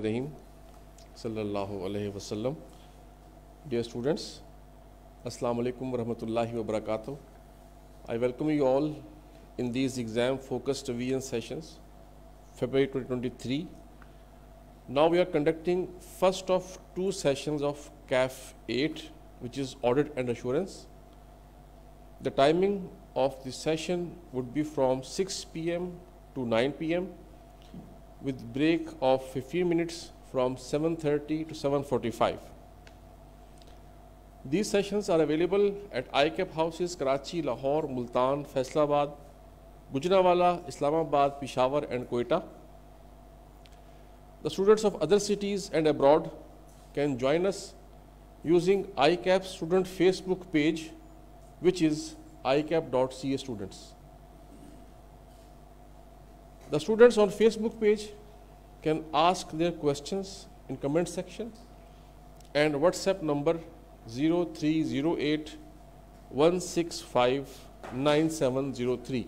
Rahim sallallahu alaihi wasallam dear students assalamu alaikum warahmatullahi wabarakatuh i welcome you all in these exam focused Vn sessions february 2023 now we are conducting first of two sessions of caf 8 which is audit and assurance the timing of the session would be from 6 pm to 9 pm with break of 15 minutes from 7.30 to 7.45. These sessions are available at ICAP houses Karachi, Lahore, Multan, Faisalabad, Gujranwala, Islamabad, Peshawar and Quetta. The students of other cities and abroad can join us using ICAP student Facebook page which is icap.ca students. The students on Facebook page can ask their questions in comment section and WhatsApp number 0308 165 9703.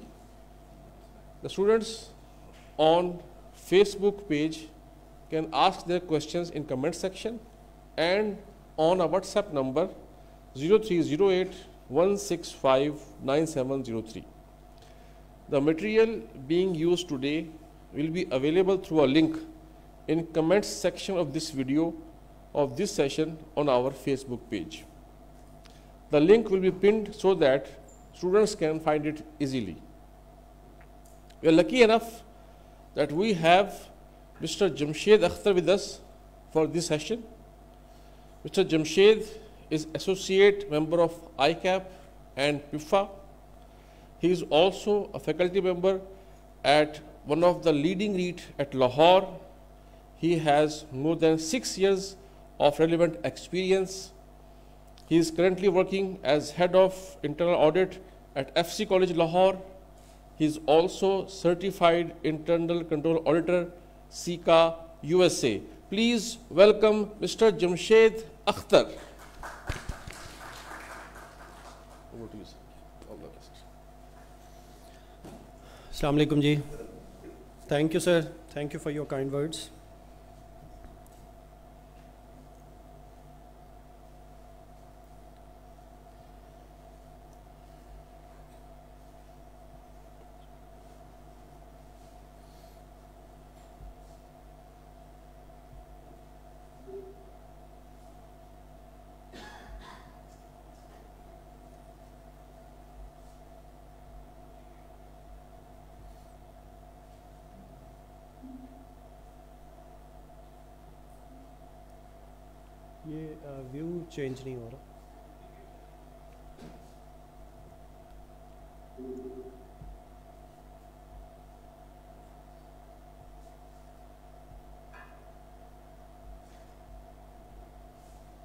The students on Facebook page can ask their questions in comment section and on our WhatsApp number 0308 165 9703. The material being used today will be available through a link in comments section of this video of this session on our Facebook page. The link will be pinned so that students can find it easily. We are lucky enough that we have Mr. Jamshed Akhtar with us for this session. Mr. Jamshed is associate member of ICAP and PIFA. He is also a faculty member at one of the leading REIT at Lahore. He has more than six years of relevant experience. He is currently working as head of internal audit at FC College Lahore. He is also certified internal control auditor SICA USA. Please welcome Mr. Jamshed Akhtar. Assalamu alaikum ji. Thank you, sir. Thank you for your kind words. Change नहीं हो रहा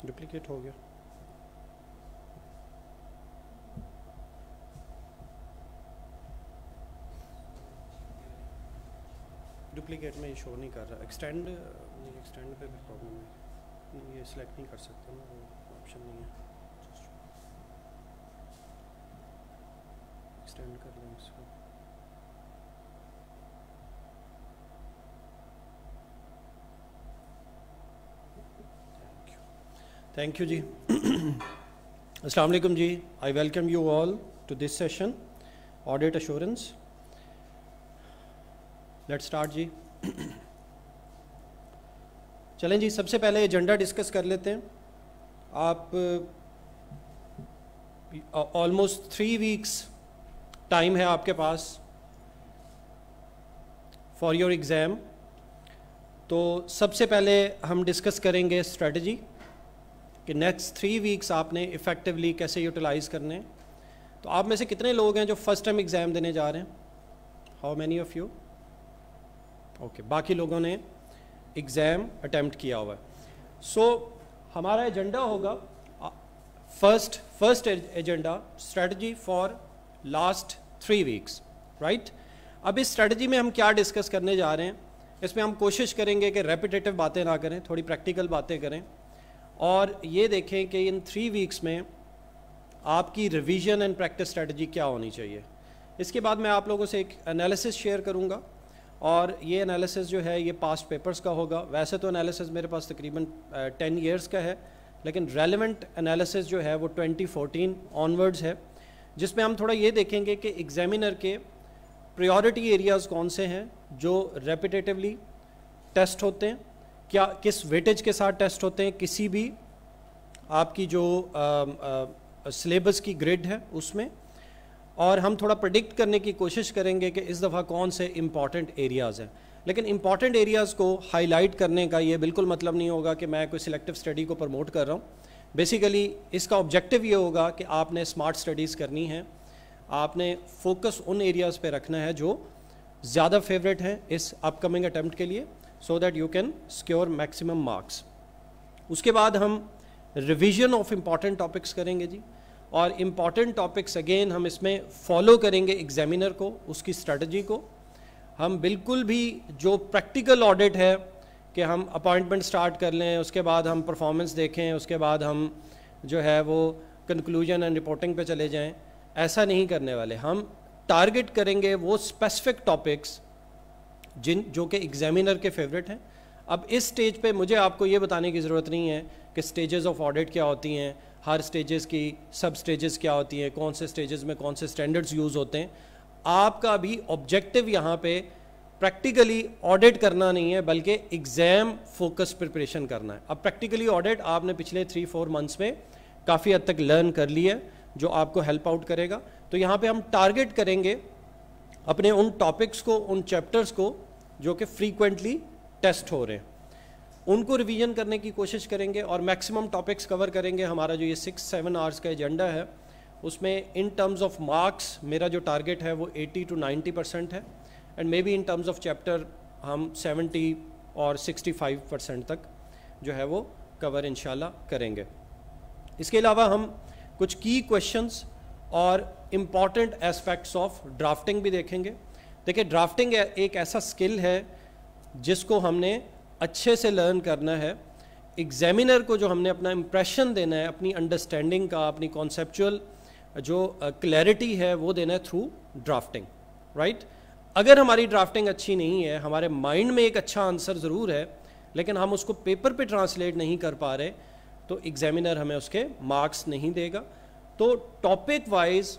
duplicate हो गया duplicate में ये show नहीं कर रहा एक्सटेंड एक्सटेंड पे भी प्रॉब्लम है ये सिलेक्ट नहीं कर सकता ना ऑप्शन नहीं है एक्सटेंड कर लें इसको थैंक यू जी अस्सलाम वालेकुम ji I welcome you all to this session audit assurance let start ji चलें जी सबसे पहले एजेंडा डिस्कस कर लेते हैं आप ऑलमोस्ट थ्री वीक्स टाइम है आपके पास फॉर योर एग्ज़ाम तो सबसे पहले हम डिस्कस करेंगे स्ट्रेटजी कि नेक्स्ट थ्री वीक्स आपने इफ़ेक्टिवली कैसे यूटिलाइज़ करने हैं तो आप में से कितने लोग हैं जो फर्स्ट टाइम एग्ज़ाम देने जा रहे हैं how many of you okay बाकी लोगों ने एग्ज़ाम अटैम्प्ट किया हुआ है सो so, हमारा एजेंडा होगा first first agenda strategy for last three weeks right अब इस स्ट्रेटजी में हम क्या डिस्कस करने जा रहे हैं इसमें हम कोशिश करेंगे कि रेपिटेटिव बातें ना करें थोड़ी प्रैक्टिकल बातें करें और ये देखें कि इन थ्री वीक्स में आपकी रिवीजन एंड प्रैक्टिस स्ट्रेटजी क्या होनी चाहिए इसके बाद मैं आप लोगों से एक एनालिसिस शेयर करूंगा और ये एनालिसिस जो है ये पास्ट पेपर्स का होगा वैसे तो एनालिसिस मेरे पास तकरीबन टेन ईयर्स का है लेकिन रेलिवेंट एनालिसिस जो है वो 2014 ऑनवर्ड्स है जिसमें हम थोड़ा ये देखेंगे कि एग्जामिनर के प्रायोरिटी एरियाज़ कौन से हैं जो रेपिटेटिवली टेस्ट होते हैं क्या किस वेटेज के साथ टेस्ट होते हैं किसी भी आपकी जो सिलेबस की ग्रिड है उसमें और हम थोड़ा प्रडिक्ट करने की कोशिश करेंगे कि इस दफ़ा कौन से इम्पॉर्टेंट एरियाज़ हैं लेकिन इम्पॉर्टेंट एरियाज़ को हाईलाइट करने का ये बिल्कुल मतलब नहीं होगा कि मैं कोई सिलेक्टिव स्टडी को प्रमोट कर रहा हूँ बेसिकली इसका ऑब्जेक्टिव ये होगा कि आपने स्मार्ट स्टडीज़ करनी है आपने फोकस उन एरियाज़ पे रखना है जो ज़्यादा फेवरेट हैं इस अपकमिंग अटैम्प्ट के लिए so that you can secure maximum marks उसके बाद हम रिविजन ऑफ इम्पॉर्टेंट टॉपिक्स करेंगे जी और इम्पॉर्टेंट टॉपिक्स अगेन हम इसमें फॉलो करेंगे एग्जामिनर को उसकी स्ट्रेटजी को हम बिल्कुल भी जो प्रैक्टिकल ऑडिट है कि हम अपॉइंटमेंट स्टार्ट कर लें उसके बाद हम परफॉर्मेंस देखें उसके बाद हम जो है वो कंक्लूजन एंड रिपोर्टिंग पे चले जाएं ऐसा नहीं करने वाले हम टारगेट करेंगे वो स्पेसिफिक टॉपिक्स जिन जो कि एग्जामिनर के फेवरेट हैं अब इस स्टेज पे मुझे आपको ये बताने की ज़रूरत नहीं है कि स्टेजेस ऑफ ऑडिट क्या होती हैं हर स्टेजेस की सब स्टेजेस क्या होती हैं कौन से स्टेजेस में कौन से स्टैंडर्ड्स यूज़ होते हैं आपका भी ऑब्जेक्टिव यहाँ पे प्रैक्टिकली ऑडिट करना नहीं है बल्कि एग्ज़ाम फोकस प्रिपरेशन करना है अब प्रैक्टिकली ऑडिट आपने पिछले थ्री फोर मंथ्स में काफ़ी हद तक लर्न कर लिया है जो आपको हेल्प आउट करेगा तो यहाँ पे हम टारगेट करेंगे अपने उन टॉपिक्स को उन चैप्टर्स को जो कि फ्रीक्वेंटली टेस्ट हो रहे हैं उनको रिवीजन करने की कोशिश करेंगे और मैक्सिमम टॉपिक्स कवर करेंगे हमारा जो ये सिक्स सेवन आवर्स का एजेंडा है उसमें इन टर्म्स ऑफ मार्क्स मेरा जो टारगेट है वो 80 टू 90 परसेंट है and maybe in terms of chapter हम 70 और 65 परसेंट तक जो है वो कवर इन करेंगे इसके अलावा हम कुछ की क्वेश्चंस और इम्पॉर्टेंट एस्पेक्ट्स ऑफ ड्राफ्टिंग भी देखेंगे देखिए ड्राफ्टिंग एक ऐसा स्किल है जिसको हमने अच्छे से लर्न करना है एग्जामिनर को जो हमने अपना इम्प्रेशन देना है अपनी अंडरस्टैंडिंग का अपनी कॉन्सेप्चुअल जो क्लैरिटी है वो देना है थ्रू ड्राफ्टिंग राइट अगर हमारी ड्राफ्टिंग अच्छी नहीं है हमारे माइंड में एक अच्छा आंसर ज़रूर है लेकिन हम उसको पेपर पे ट्रांसलेट नहीं कर पा रहे तो एग्जामिनर हमें उसके मार्क्स नहीं देगा तो टॉपिक वाइज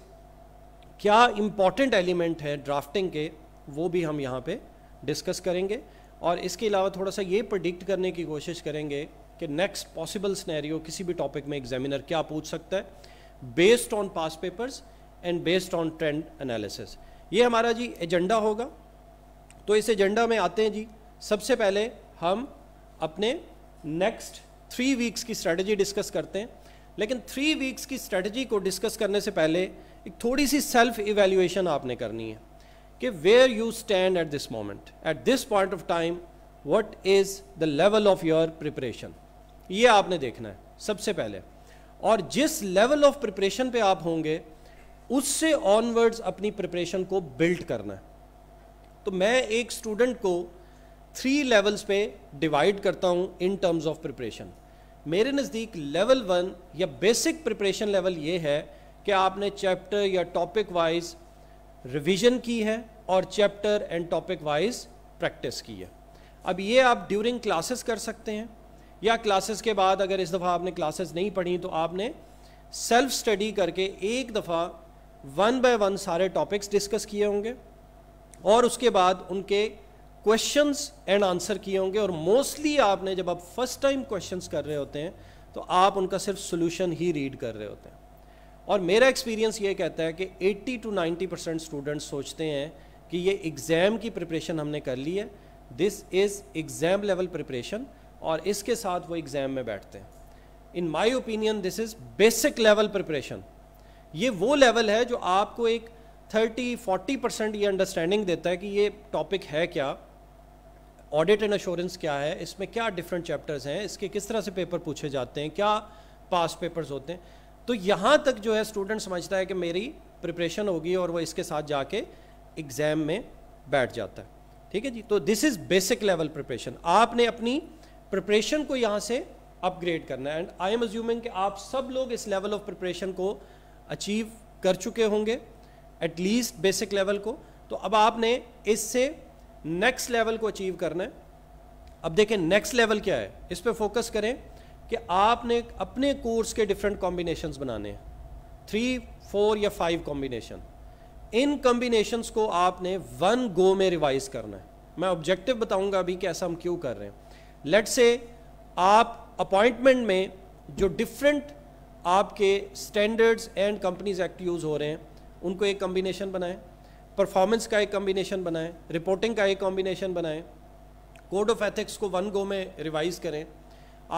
क्या इम्पॉर्टेंट एलिमेंट है ड्राफ्टिंग के वो भी हम यहाँ पे डिस्कस करेंगे और इसके अलावा थोड़ा सा ये प्रडिक्ट करने की कोशिश करेंगे कि नेक्स्ट पॉसिबल स्नैरियो किसी भी टॉपिक में एग्जामिनर क्या पूछ सकता है based on past papers and based on trend analysis ये हमारा जी एजेंडा होगा तो इस एजेंडा में आते हैं जी सबसे पहले हम अपने नेक्स्ट थ्री वीक्स की स्ट्रेटजी डिस्कस करते हैं लेकिन थ्री वीक्स की स्ट्रेटजी को डिस्कस करने से पहले एक थोड़ी सी सेल्फ इवेल्यूएशन आपने करनी है कि where you stand at this moment at this point of time what is the level of your preparation ये आपने देखना है सबसे पहले और जिस लेवल ऑफ प्रिपरेशन पे आप होंगे उससे ऑनवर्ड्स अपनी प्रिपरेशन को बिल्ड करना है तो मैं एक स्टूडेंट को थ्री लेवल्स पे डिवाइड करता हूँ इन टर्म्स ऑफ प्रिपरेशन मेरे नज़दीक लेवल वन या बेसिक प्रिपरेशन लेवल ये है कि आपने चैप्टर या टॉपिक वाइज रिवीजन की है और chapter and topic wise practice की है अब ये आप ड्यूरिंग क्लासेस कर सकते हैं या क्लासेस के बाद अगर इस दफ़ा आपने क्लासेस नहीं पढ़ी तो आपने सेल्फ स्टडी करके एक दफ़ा वन बाय वन सारे टॉपिक्स डिस्कस किए होंगे और उसके बाद उनके क्वेश्चंस एंड आंसर किए होंगे और मोस्टली आपने जब आप फर्स्ट टाइम क्वेश्चंस कर रहे होते हैं तो आप उनका सिर्फ सोल्यूशन ही रीड कर रहे होते हैं और मेरा एक्सपीरियंस ये कहता है कि 80 टू 90 परसेंट स्टूडेंट्स सोचते हैं कि ये एग्ज़ाम की प्रिपरेशन हमने कर ली है this is exam level preparation और इसके साथ वो एग्ज़ाम में बैठते हैं in my opinion this is basic level preparation ये वो लेवल है जो आपको एक 30-40 परसेंट ये अंडरस्टैंडिंग देता है कि ये टॉपिक है क्या ऑडिट एंड अश्योरेंस क्या है इसमें क्या डिफरेंट चैप्टर्स हैं इसके किस तरह से पेपर पूछे जाते हैं क्या पास पेपर्स होते हैं तो यहाँ तक जो है स्टूडेंट समझता है कि मेरी प्रिपरेशन होगी और वो इसके साथ जाके एग्ज़ाम में बैठ जाता है ठीक है जी तो this is basic level preparation आपने अपनी प्रिपरेशन को यहाँ से अपग्रेड करना है एंड आई एम अज्यूमिंग कि आप सब लोग इस लेवल ऑफ प्रिपरेशन को अचीव कर चुके होंगे एटलीस्ट बेसिक लेवल को तो अब आपने इससे नेक्स्ट लेवल को अचीव करना है अब देखें नेक्स्ट लेवल क्या है इस पर फोकस करें कि आपने अपने कोर्स के डिफरेंट कॉम्बिनेशन बनाने हैं थ्री फोर या फाइव कॉम्बिनेशन इन कम्बिनेशन को आपने वन गो में रिवाइज करना है मैं ऑब्जेक्टिव बताऊंगा अभी कि ऐसा हम क्यों कर रहे हैं लेट से आप अपॉइंटमेंट में जो डिफरेंट आपके standards and companies act use हो रहे हैं उनको एक कम्बिनेशन बनाएं परफॉर्मेंस का एक कम्बिनेशन बनाएं रिपोर्टिंग का एक कॉम्बिनेशन बनाएं कोड ऑफ एथिक्स को वन गो में रिवाइज करें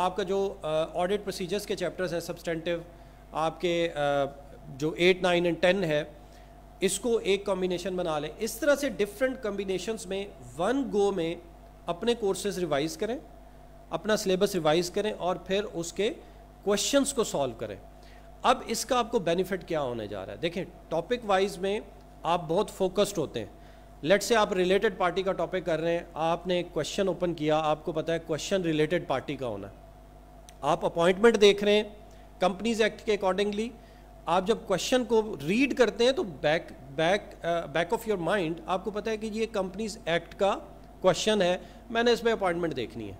आपका जो ऑडिट uh, प्रोसीजर्स के चैप्टर्स हैं सब्सटेंटिव आपके uh, जो एट नाइन एंड टेन है इसको एक कॉम्बिनेशन बना लें इस तरह से डिफरेंट कॉम्बिनेशन में वन गो में अपने कोर्सेज रिवाइज करें अपना सिलेबस रिवाइज करें और फिर उसके क्वेश्चंस को सॉल्व करें अब इसका आपको बेनिफिट क्या होने जा रहा है देखें टॉपिक वाइज में आप बहुत फोकस्ड होते हैं लेट से आप रिलेटेड पार्टी का टॉपिक कर रहे हैं आपने क्वेश्चन ओपन किया आपको पता है क्वेश्चन रिलेटेड पार्टी का होना आप अपॉइंटमेंट देख रहे हैं कंपनीज एक्ट के अकॉर्डिंगली आप जब क्वेश्चन को रीड करते हैं तो back back back of your mind आपको पता है कि ये कंपनीज एक्ट का क्वेश्चन है मैंने इसमें अपॉइंटमेंट देखनी है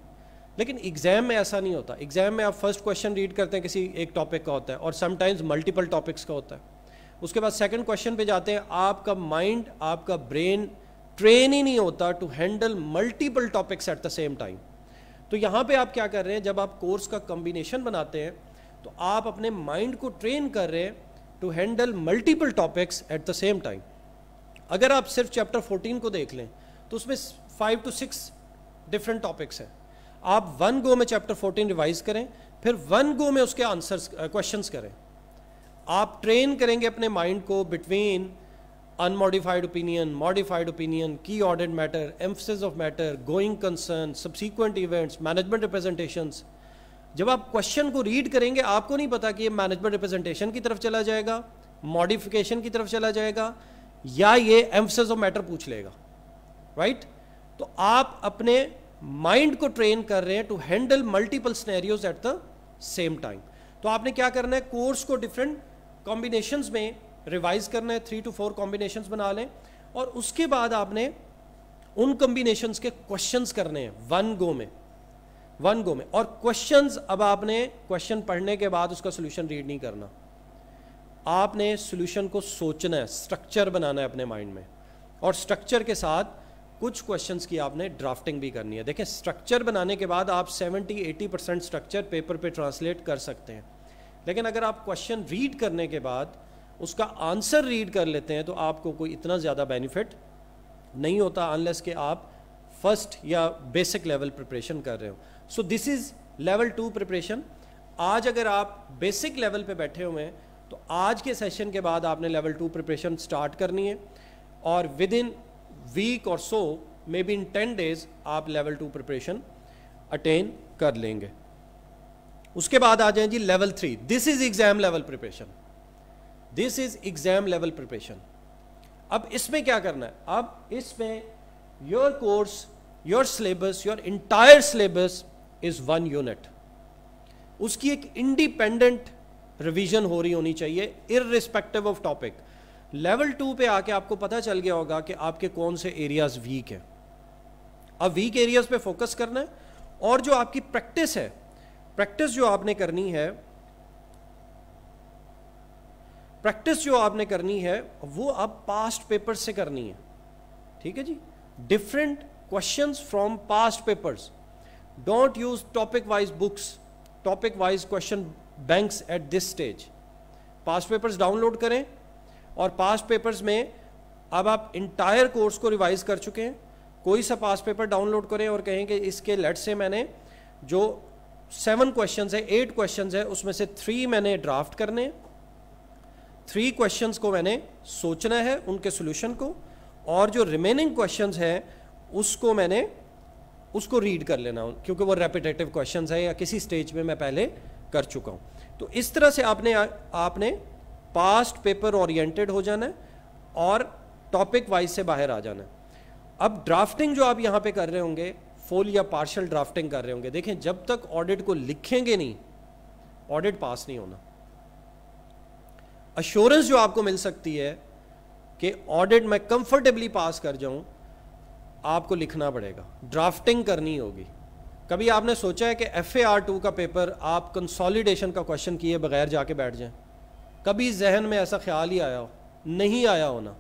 लेकिन एग्जाम में ऐसा नहीं होता एग्जाम में आप फर्स्ट क्वेश्चन रीड करते हैं किसी एक टॉपिक का होता है और समटाइम्स मल्टीपल टॉपिक्स का होता है उसके बाद सेकंड क्वेश्चन पे जाते हैं आपका माइंड आपका ब्रेन ट्रेन ही नहीं होता to handle multiple topics at the same time तो यहाँ पे आप क्या कर रहे हैं जब आप कोर्स का कॉम्बिनेशन बनाते हैं तो आप अपने माइंड को ट्रेन कर रहे हैं to handle multiple topics at the same time अगर आप सिर्फ चैप्टर 14 को देख लें तो उसमें five to six different topics हैं आप वन गो में चैप्टर 14 रिवाइज करें फिर वन गो में उसके आंसर्स क्वेश्चंस करें आप ट्रेन करेंगे अपने माइंड को between unmodified opinion modified opinion की ऑर्डेड matter emphasis of matter going concern subsequent events management representations जब आप क्वेश्चन को रीड करेंगे आपको नहीं पता कि ये मैनेजमेंट रिप्रेजेंटेशन की तरफ चला जाएगा मॉडिफिकेशन की तरफ चला जाएगा या ये एम्फसिस ऑफ मैटर पूछ लेगा राइट तो आप अपने माइंड को ट्रेन कर रहे हैं to handle multiple scenarios at the same time तो आपने क्या करना है कोर्स को डिफरेंट कॉम्बिनेशंस में रिवाइज करना है थ्री टू फोर कॉम्बिनेशंस बना लें और उसके बाद आपने उन कॉम्बिनेशंस के क्वेश्चंस करने हैं वन गो में वन गो में और क्वेश्चंस अब आपने क्वेश्चन पढ़ने के बाद उसका सोल्यूशन रीड नहीं करना आपने सोल्यूशन को सोचना है स्ट्रक्चर बनाना है अपने माइंड में और स्ट्रक्चर के साथ कुछ क्वेश्चंस की आपने ड्राफ्टिंग भी करनी है देखें स्ट्रक्चर बनाने के बाद आप 70-80 परसेंट स्ट्रक्चर पेपर पे ट्रांसलेट कर सकते हैं लेकिन अगर आप क्वेश्चन रीड करने के बाद उसका आंसर रीड कर लेते हैं तो आपको कोई इतना ज़्यादा बेनिफिट नहीं होता अनलेस के आप फर्स्ट या बेसिक लेवल प्रिपरेशन कर रहे हो so this is level two preparation आज अगर आप बेसिक लेवल पे बैठे हुए हैं तो आज के सेशन के बाद आपने लेवल टू प्रिपरेशन स्टार्ट करनी है और विद इन वीक और so maybe in ten days आप लेवल टू प्रिपरेशन अटेन कर लेंगे उसके बाद आ जाए जी level three this is exam level preparation this is exam level preparation अब इसमें क्या करना है अब इसमें your course your syllabus your entire syllabus is one unit उसकी एक इंडिपेंडेंट रिवीजन हो रही होनी चाहिए respective of topic level two पे आके आपको पता चल गया होगा कि आपके कौन से एरियाज वीक हैं अब वीक एरियाज पे फोकस करना है और जो आपकी प्रैक्टिस है प्रैक्टिस जो आपने करनी है प्रैक्टिस जो आपने करनी है वो आप पास्ट पेपर से करनी है ठीक है जी different questions from past papers don't use topic wise books topic wise question banks at this stage past papers download करें और पास्ट पेपर्स में अब आप इंटायर कोर्स को रिवाइज कर चुके हैं कोई सा पास्ट पेपर डाउनलोड करें और कहें कि इसके लेट से मैंने जो सेवन क्वेश्चन है एट क्वेश्चन है उसमें से थ्री मैंने ड्राफ्ट करने थ्री क्वेश्चन को मैंने सोचना है उनके सोल्यूशन को और जो रिमेनिंग क्वेश्चन है उसको मैंने उसको रीड कर लेना क्योंकि वो रेपिटेटिव क्वेश्चन है या किसी स्टेज में मैं पहले कर चुका हूँ तो इस तरह से आपने आपने पास्ट पेपर ओरिएंटेड हो जाना है और टॉपिक वाइज से बाहर आ जाना है अब ड्राफ्टिंग जो आप यहाँ पे कर रहे होंगे फुल या पार्शल ड्राफ्टिंग कर रहे होंगे देखें जब तक ऑडिट को लिखेंगे नहीं ऑडिट पास नहीं होना अश्योरेंस जो आपको मिल सकती है कि ऑडिट मैं कंफर्टेबली पास कर जाऊं आपको लिखना पड़ेगा ड्राफ्टिंग करनी होगी कभी आपने सोचा है कि एफ ए आर टू का पेपर आप कंसोलिडेशन का क्वेश्चन किए बगैर जाके बैठ जाएं कभी जहन में ऐसा ख्याल ही आया हो नहीं आया होना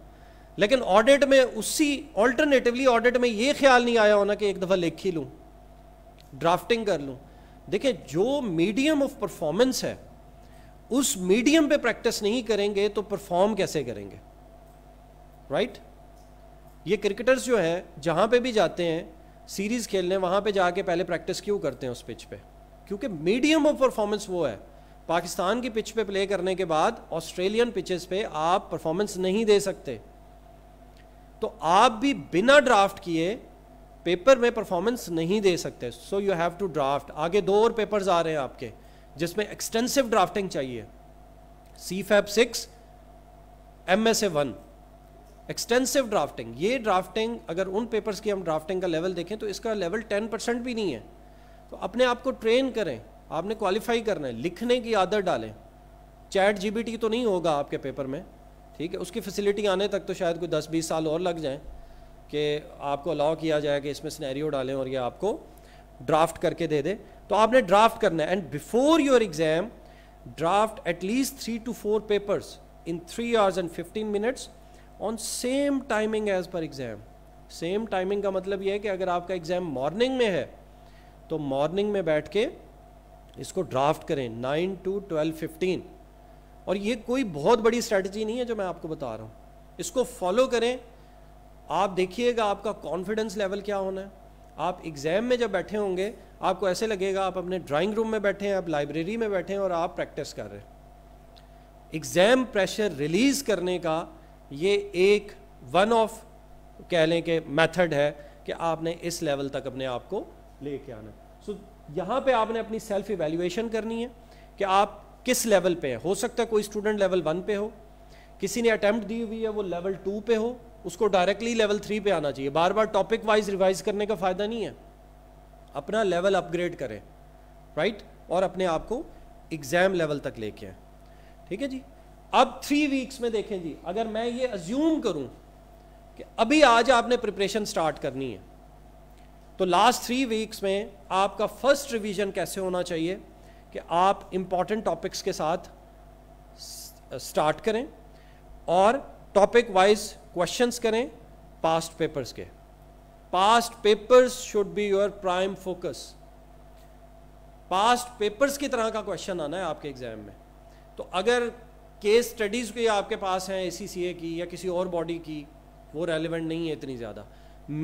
लेकिन ऑडिट में उसी ऑल्टरनेटिवली ऑडिट में ये ख्याल नहीं आया होना कि एक दफ़ा लिख ही लूँ ड्राफ्टिंग कर लूँ देखिए जो मीडियम ऑफ परफॉर्मेंस है उस मीडियम पे प्रैक्टिस नहीं करेंगे तो परफॉर्म कैसे करेंगे राइट right? ये क्रिकेटर्स जो है जहाँ पे भी जाते हैं सीरीज खेलने वहाँ पे जाके पहले प्रैक्टिस क्यों करते हैं उस पिच पे क्योंकि मीडियम ऑफ परफॉर्मेंस वो है पाकिस्तान की पिच पे प्ले करने के बाद ऑस्ट्रेलियन पिचेस पे आप परफॉर्मेंस नहीं दे सकते तो आप भी बिना ड्राफ्ट किए पेपर में परफॉर्मेंस नहीं दे सकते so you have to draft आगे दो और पेपर्स आ रहे हैं आपके जिसमें एक्सटेंसिव ड्राफ्टिंग चाहिए C FAP six M S A one extensive drafting ये ड्राफ्टिंग अगर उन पेपर्स की हम ड्राफ्टिंग का लेवल देखें तो इसका लेवल टेन परसेंट भी नहीं है तो अपने आप को ट्रेन करें आपने क्वालिफाई करना है लिखने की आदत डालें चैट जीबीटी तो नहीं होगा आपके पेपर में ठीक है उसकी फैसिलिटी आने तक तो शायद कोई दस बीस साल और लग जाए कि आपको अलाउ किया जाए कि इसमें स्नैरियो डालें और ये आपको ड्राफ्ट करके दे दें तो आपने ड्राफ्ट करना है and before your exam draft at least three to four papers in three hours and fifteen minutes on same timing as per exam same timing का मतलब यह है कि अगर आपका एग्ज़ाम मॉर्निंग में है तो मॉर्निंग में बैठ के इसको ड्राफ्ट करें नाइन टू ट्वेल्व फिफ्टीन और ये कोई बहुत बड़ी स्ट्रेटजी नहीं है जो मैं आपको बता रहा हूँ इसको फॉलो करें आप देखिएगा आपका कॉन्फिडेंस लेवल क्या होना है आप एग्ज़ाम में जब बैठे होंगे आपको ऐसे लगेगा आप अपने ड्राइंग रूम में बैठे हैं आप लाइब्रेरी में बैठे हैं और आप प्रैक्टिस कर रहे हैं एग्ज़ाम प्रेशर रिलीज़ करने का ये एक वन ऑफ कह लें कि मेथड है कि आपने इस लेवल तक अपने आप को लेके आना सो so, यहाँ पे आपने अपनी सेल्फ इवेल्यूएशन करनी है कि आप किस लेवल पे हैं हो सकता है कोई स्टूडेंट लेवल वन पे हो किसी ने अटैम्प्ट दी हुई है वो लेवल टू पे हो उसको डायरेक्टली लेवल थ्री पे आना चाहिए बार बार टॉपिक वाइज रिवाइज करने का फ़ायदा नहीं है अपना लेवल अपग्रेड करें राइट और अपने आप को एग्ज़ाम लेवल तक लेके आए ठीक है जी अब थ्री वीक्स में देखें जी अगर मैं ये अज्यूम करूं कि अभी आज आपने प्रिपरेशन स्टार्ट करनी है तो लास्ट थ्री वीक्स में आपका फर्स्ट रिवीजन कैसे होना चाहिए कि आप इंपॉर्टेंट टॉपिक्स के साथ स्टार्ट करें और टॉपिक वाइज क्वेश्चंस करें पास्ट पेपर्स के past papers should be your prime focus past papers की तरह का क्वेश्चन आना है आपके एग्जाम में तो अगर केस स्टडीज़ के आपके पास हैं ए की या किसी और बॉडी की वो रेलिवेंट नहीं है इतनी ज़्यादा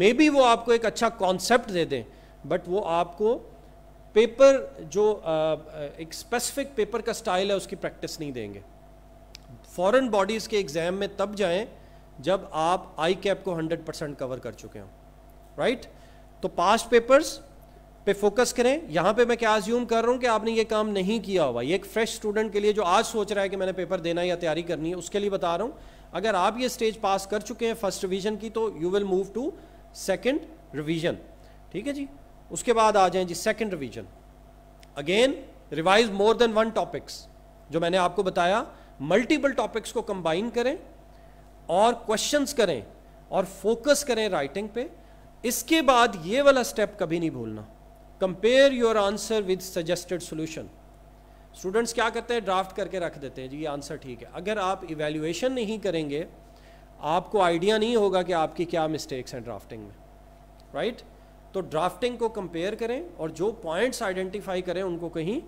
मे बी वो आपको एक अच्छा कॉन्सेप्ट दे दें बट वो आपको पेपर जो एक स्पेसिफिक पेपर का स्टाइल है उसकी प्रैक्टिस नहीं देंगे फॉरेन बॉडीज़ के एग्ज़ाम में तब जाएं जब आप आई कैप को 100 परसेंट कवर कर चुके हों राइट right? तो पास्ट पेपर्स पे फोकस करें यहां पे मैं क्या अज्यूम कर रहा हूं कि आपने ये काम नहीं किया हुआ ये एक फ्रेश स्टूडेंट के लिए जो आज सोच रहा है कि मैंने पेपर देना या तैयारी करनी है उसके लिए बता रहा हूं अगर आप ये स्टेज पास कर चुके हैं फर्स्ट रिवीजन की तो you will move to second revision ठीक है जी उसके बाद आ जाए जी second revision again revise more than one topics जो मैंने आपको बताया मल्टीपल टॉपिक्स को कंबाइन करें और क्वेश्चन करें और फोकस करें राइटिंग पे इसके बाद ये वाला स्टेप कभी नहीं भूलना compare your answer with suggested solution students क्या करते हैं ड्राफ्ट करके रख देते हैं जी ये आंसर ठीक है अगर आप इवेल्युएशन नहीं करेंगे आपको आइडिया नहीं होगा कि आपकी क्या मिस्टेक्स हैं ड्राफ्टिंग में राइट right? तो ड्राफ्टिंग को कंपेयर करें और जो पॉइंट्स आइडेंटिफाई करें उनको कहीं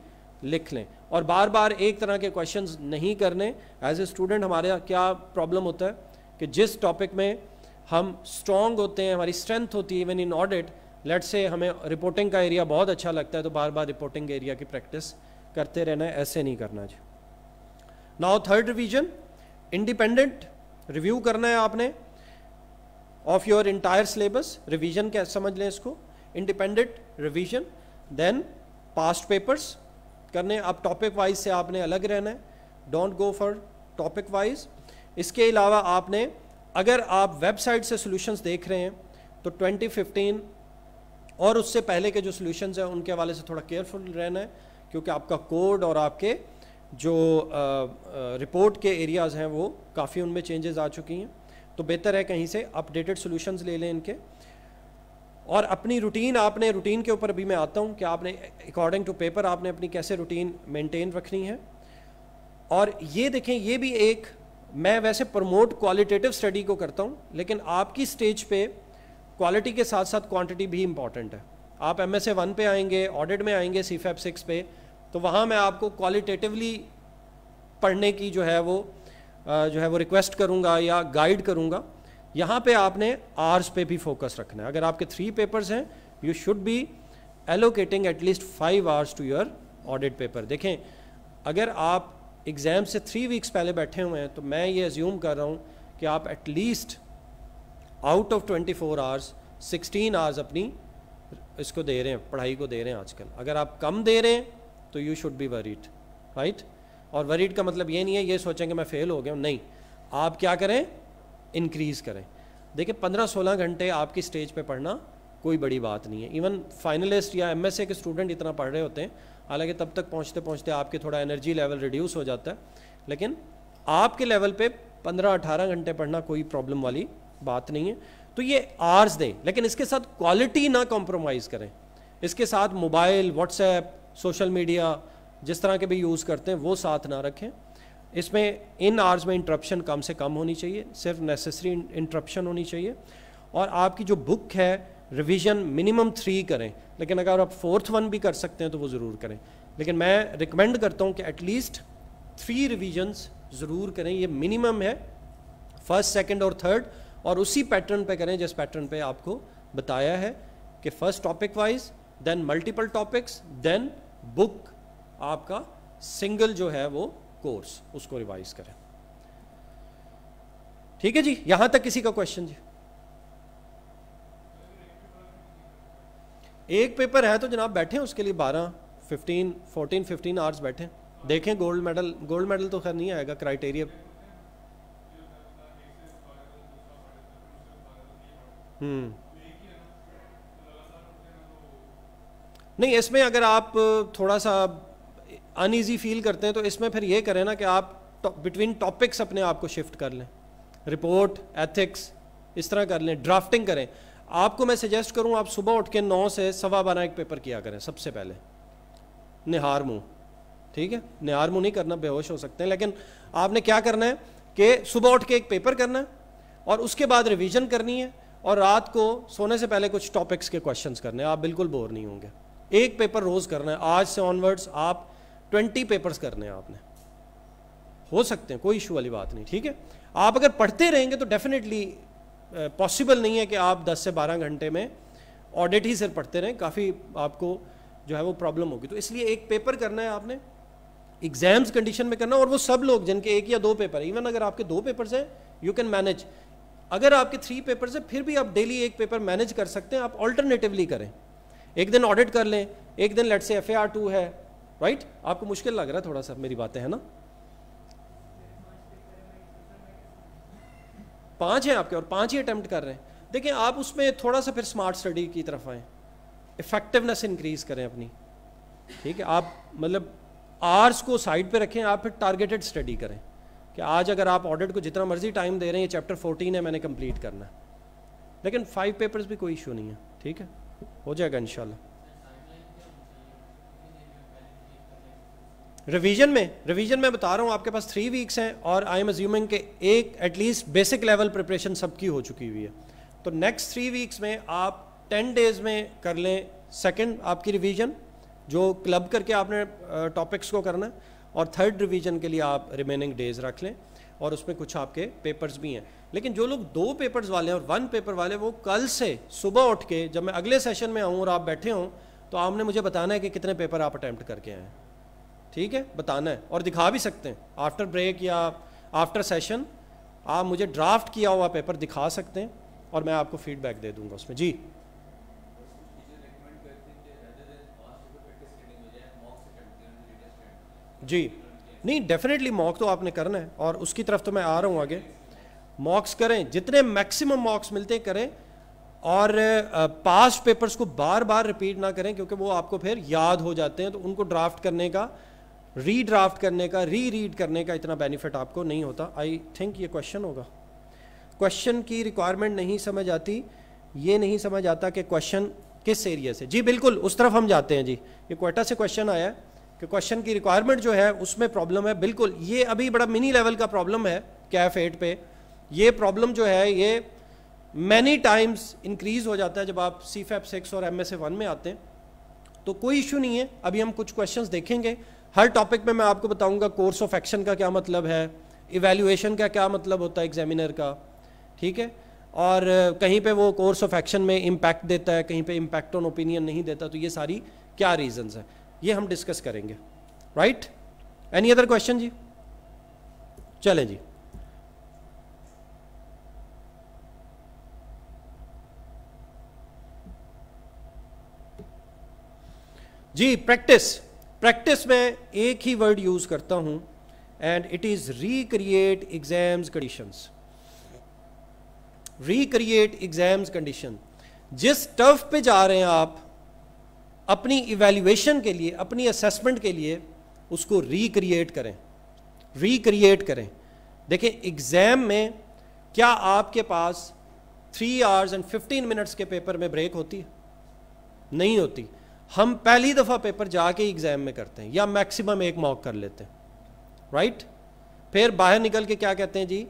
लिख लें और बार बार एक तरह के क्वेश्चन नहीं करने एज ए स्टूडेंट हमारे क्या प्रॉब्लम होता है कि जिस टॉपिक में हम स्ट्रॉन्ग होते हैं हमारी स्ट्रेंथ होती है इवन इन ऑडिट लेट से हमें रिपोर्टिंग का एरिया बहुत अच्छा लगता है तो बार बार रिपोर्टिंग एरिया की प्रैक्टिस करते रहना है ऐसे नहीं करना जी now third revision independent review करना है आपने of your entire syllabus revision क्या समझ लें इसको independent revision then past papers करने आप टॉपिक वाइज से आपने अलग रहना है don't go for topic wise इसके अलावा आपने अगर आप वेबसाइट से सॉल्यूशंस देख रहे हैं तो 2015 और उससे पहले के जो सोल्यूशन हैं उनके हवाले से थोड़ा केयरफुल रहना है क्योंकि आपका कोड और आपके जो आ, आ, रिपोर्ट के एरियाज़ हैं वो काफ़ी उनमें चेंजेस आ चुकी हैं तो बेहतर है कहीं से अपडेटेड सोल्यूशंस ले लें इनके और अपनी रूटीन आपने रूटीन के ऊपर भी मैं आता हूँ कि आपने अकॉर्डिंग टू पेपर आपने अपनी कैसे रूटीन मेंटेन रखनी है और ये देखें ये भी एक मैं वैसे प्रमोट क्वालिटेटिव स्टडी को करता हूँ लेकिन आपकी स्टेज पे क्वालिटी के साथ साथ क्वांटिटी भी इंपॉर्टेंट है आप एम एस ए वन पे आएंगे ऑडिट में आएंगे सी फैप सिक्स पे तो वहाँ मैं आपको क्वालिटेटिवली पढ़ने की जो है वो जो है वो रिक्वेस्ट करूँगा या गाइड करूँगा यहाँ पे आपने आर्स पे भी फोकस रखना है अगर आपके थ्री पेपर्स हैं you should be allocating at least five hours to your audit paper देखें अगर आप एग्ज़ाम से थ्री वीक्स पहले बैठे हुए हैं तो मैं ये एज्यूम कर रहा हूँ कि आप at least out of 24 hours sixteen hours अपनी इसको दे रहे हैं पढ़ाई को दे रहे हैं आजकल अगर आप कम दे रहे हैं तो you should be worried right और वरीड का मतलब ये नहीं है ये सोचें कि मैं फेल हो गया हूँ नहीं आप क्या करें इनक्रीज़ करें देखिए पंद्रह सोलह घंटे आपकी स्टेज पर पढ़ना कोई बड़ी बात नहीं है इवन फाइनलिस्ट या एम के स्टूडेंट इतना पढ़ रहे होते हैं हालांकि तब तक पहुँचते पहुँचते आपके थोड़ा एनर्जी लेवल रिड्यूस हो जाता है लेकिन आपके लेवल पर पंद्रह अठारह घंटे पढ़ना कोई प्रॉब्लम वाली बात नहीं है तो ये आर्स दें लेकिन इसके साथ क्वालिटी ना कॉम्प्रोमाइज़ करें इसके साथ मोबाइल व्हाट्सएप सोशल मीडिया जिस तरह के भी यूज़ करते हैं वो साथ ना रखें इसमें इन आर्स में इंटरप्शन कम से कम होनी चाहिए सिर्फ नेसेसरी इंटरप्शन होनी चाहिए और आपकी जो बुक है रिवीजन मिनिमम थ्री करें लेकिन अगर आप फोर्थ वन भी कर सकते हैं तो वो ज़रूर करें लेकिन मैं रिकमेंड करता हूँ कि एटलीस्ट थ्री रिविजन्स ज़रूर करें ये मिनिमम है फर्स्ट सेकंड और थर्ड और उसी पैटर्न पे करें जिस पैटर्न पे आपको बताया है कि first topic wise then multiple topics then book आपका सिंगल जो है वो कोर्स उसको रिवाइज करें ठीक है जी यहां तक किसी का क्वेश्चन जी एक पेपर है तो जनाब बैठे उसके लिए बारह फिफ्टीन फोर्टीन फिफ्टीन आवर्स बैठे देखें गोल्ड मेडल गोल्ड मेडल तो खैर नहीं आएगा क्राइटेरिया हम्म। नहीं इसमें अगर आप थोड़ा सा अनइजी फील करते हैं तो इसमें फिर ये करें ना कि आप बिटवीन टॉपिक्स अपने आप को शिफ्ट कर लें रिपोर्ट एथिक्स इस तरह कर लें ड्राफ्टिंग करें आपको मैं सजेस्ट करूं आप सुबह उठ के नौ से सवा बारह एक पेपर किया करें सबसे पहले निहार मुंह ठीक है निहार मुंह नहीं करना बेहोश हो सकते हैं लेकिन आपने क्या करना है कि सुबह उठ के एक पेपर करना है और उसके बाद रिवीजन करनी है और रात को सोने से पहले कुछ टॉपिक्स के क्वेश्चंस करने आप बिल्कुल बोर नहीं होंगे एक पेपर रोज करना है आज से ऑनवर्ड्स आप ट्वेंटी पेपर्स करने हैं आपने हो सकते हैं कोई इशू वाली बात नहीं ठीक है आप अगर पढ़ते रहेंगे तो डेफिनेटली पॉसिबल नहीं है कि आप 10 से 12 घंटे में ऑडिट ही सिर्फ पढ़ते रहें काफ़ी आपको जो है वो प्रॉब्लम होगी तो इसलिए एक पेपर करना है आपने एग्जाम्स कंडीशन में करना और वो सब लोग जिनके एक या दो पेपर इवन अगर आपके दो पेपर्स हैं यू कैन मैनेज अगर आपके थ्री पेपर्स है फिर भी आप डेली एक पेपर मैनेज कर सकते हैं आप ऑल्टरनेटिवली करें एक दिन ऑडिट कर लें एक दिन लेट से एफ ए आर टू है राइट आपको मुश्किल लग रहा है थोड़ा सा मेरी बातें है ना पांच हैं आपके और पांच ही अटेम्प्ट कर रहे हैं देखिए आप उसमें थोड़ा सा फिर स्मार्ट स्टडी की तरफ आए इफेक्टिवनेस इंक्रीज करें अपनी ठीक है आप मतलब आर्स को साइड पे रखें आप फिर टारगेटेड स्टडी करें कि आज अगर आप ऑडिट को जितना मर्जी टाइम दे रहे हैं ये चैप्टर फोर्टीन है मैंने कंप्लीट करना है लेकिन फाइव पेपर्स भी कोई इशू नहीं है ठीक है हो जाएगा इनशाला रिवीजन में रिवीजन में बता रहा हूँ आपके पास थ्री वीक्स हैं और आई एम एज्यूमिंग के एक एटलीस्ट बेसिक लेवल प्रिपरेशन सबकी हो चुकी हुई है तो नेक्स्ट थ्री वीक्स में आप टेन डेज में कर लें सेकंड आपकी रिवीजन जो क्लब करके आपने टॉपिक्स uh, को करना है और थर्ड रिवीजन के लिए आप रिमेनिंग डेज रख लें और उसमें कुछ आपके पेपर्स भी हैं लेकिन जो लोग दो पेपर्स वाले हैं और वन पेपर वाले वो कल से सुबह उठ के जब मैं अगले सेशन में आऊँ और आप बैठे हों तो आपने मुझे बताना है कि कितने पेपर आप अटैम्प्ट करके आए ठीक है बताना है और दिखा भी सकते हैं आफ्टर ब्रेक या आफ्टर सेशन आप मुझे ड्राफ्ट किया हुआ पेपर दिखा सकते हैं और मैं आपको फीडबैक दे दूंगा उसमें जी जी नहीं डेफिनेटली मॉक तो आपने करना है और उसकी तरफ तो मैं आ रहा हूँ आगे मॉक्स करें जितने मैक्सिमम मॉक्स मिलते हैं करें और पास पेपर्स को बार बार रिपीट ना करें क्योंकि वो आपको फिर याद हो जाते हैं तो उनको ड्राफ्ट करने का रीड्राफ्ट करने का री रीड करने का इतना बेनिफिट आपको नहीं होता आई थिंक ये क्वेश्चन होगा क्वेश्चन की रिक्वायरमेंट नहीं समझ आती ये नहीं समझ आता कि क्वेश्चन किस एरिया से जी बिल्कुल उस तरफ हम जाते हैं जी ये क्वेटा से क्वेश्चन आया है कि क्वेश्चन की रिक्वायरमेंट जो है उसमें प्रॉब्लम है बिल्कुल ये अभी बड़ा मिनी लेवल का प्रॉब्लम है कैफ एट पे ये प्रॉब्लम जो है ये मैनी टाइम्स इंक्रीज हो जाता है जब आप सी फैप सिक्स और एम एस ए वन में आते हैं तो कोई इशू नहीं है अभी हम कुछ क्वेश्चंस देखेंगे हर टॉपिक में मैं आपको बताऊंगा कोर्स ऑफ एक्शन का क्या मतलब है इवेल्यूएशन का क्या मतलब होता है एग्जामिनर का ठीक है और कहीं पे वो कोर्स ऑफ एक्शन में इम्पैक्ट देता है कहीं पे इम्पैक्ट ऑन ओपिनियन नहीं देता तो ये सारी क्या रीजंस हैं ये हम डिस्कस करेंगे राइट एनी अदर क्वेश्चन जी चलें जी जी प्रैक्टिस प्रैक्टिस में एक ही वर्ड यूज करता हूं and it is recreate exams conditions recreate exams condition जिस टर्फ पे जा रहे हैं आप अपनी इवेल्युएशन के लिए अपनी असेसमेंट के लिए उसको रिक्रिएट करें रिक्रिएट करें देखें एग्ज़ाम में क्या आपके पास three hours and fifteen minutes के पेपर में ब्रेक होती है नहीं होती हम पहली दफ़ा पेपर जाके एग्ज़ाम में करते हैं या मैक्सिमम एक मॉक कर लेते हैं राइट फिर बाहर निकल के क्या कहते हैं जी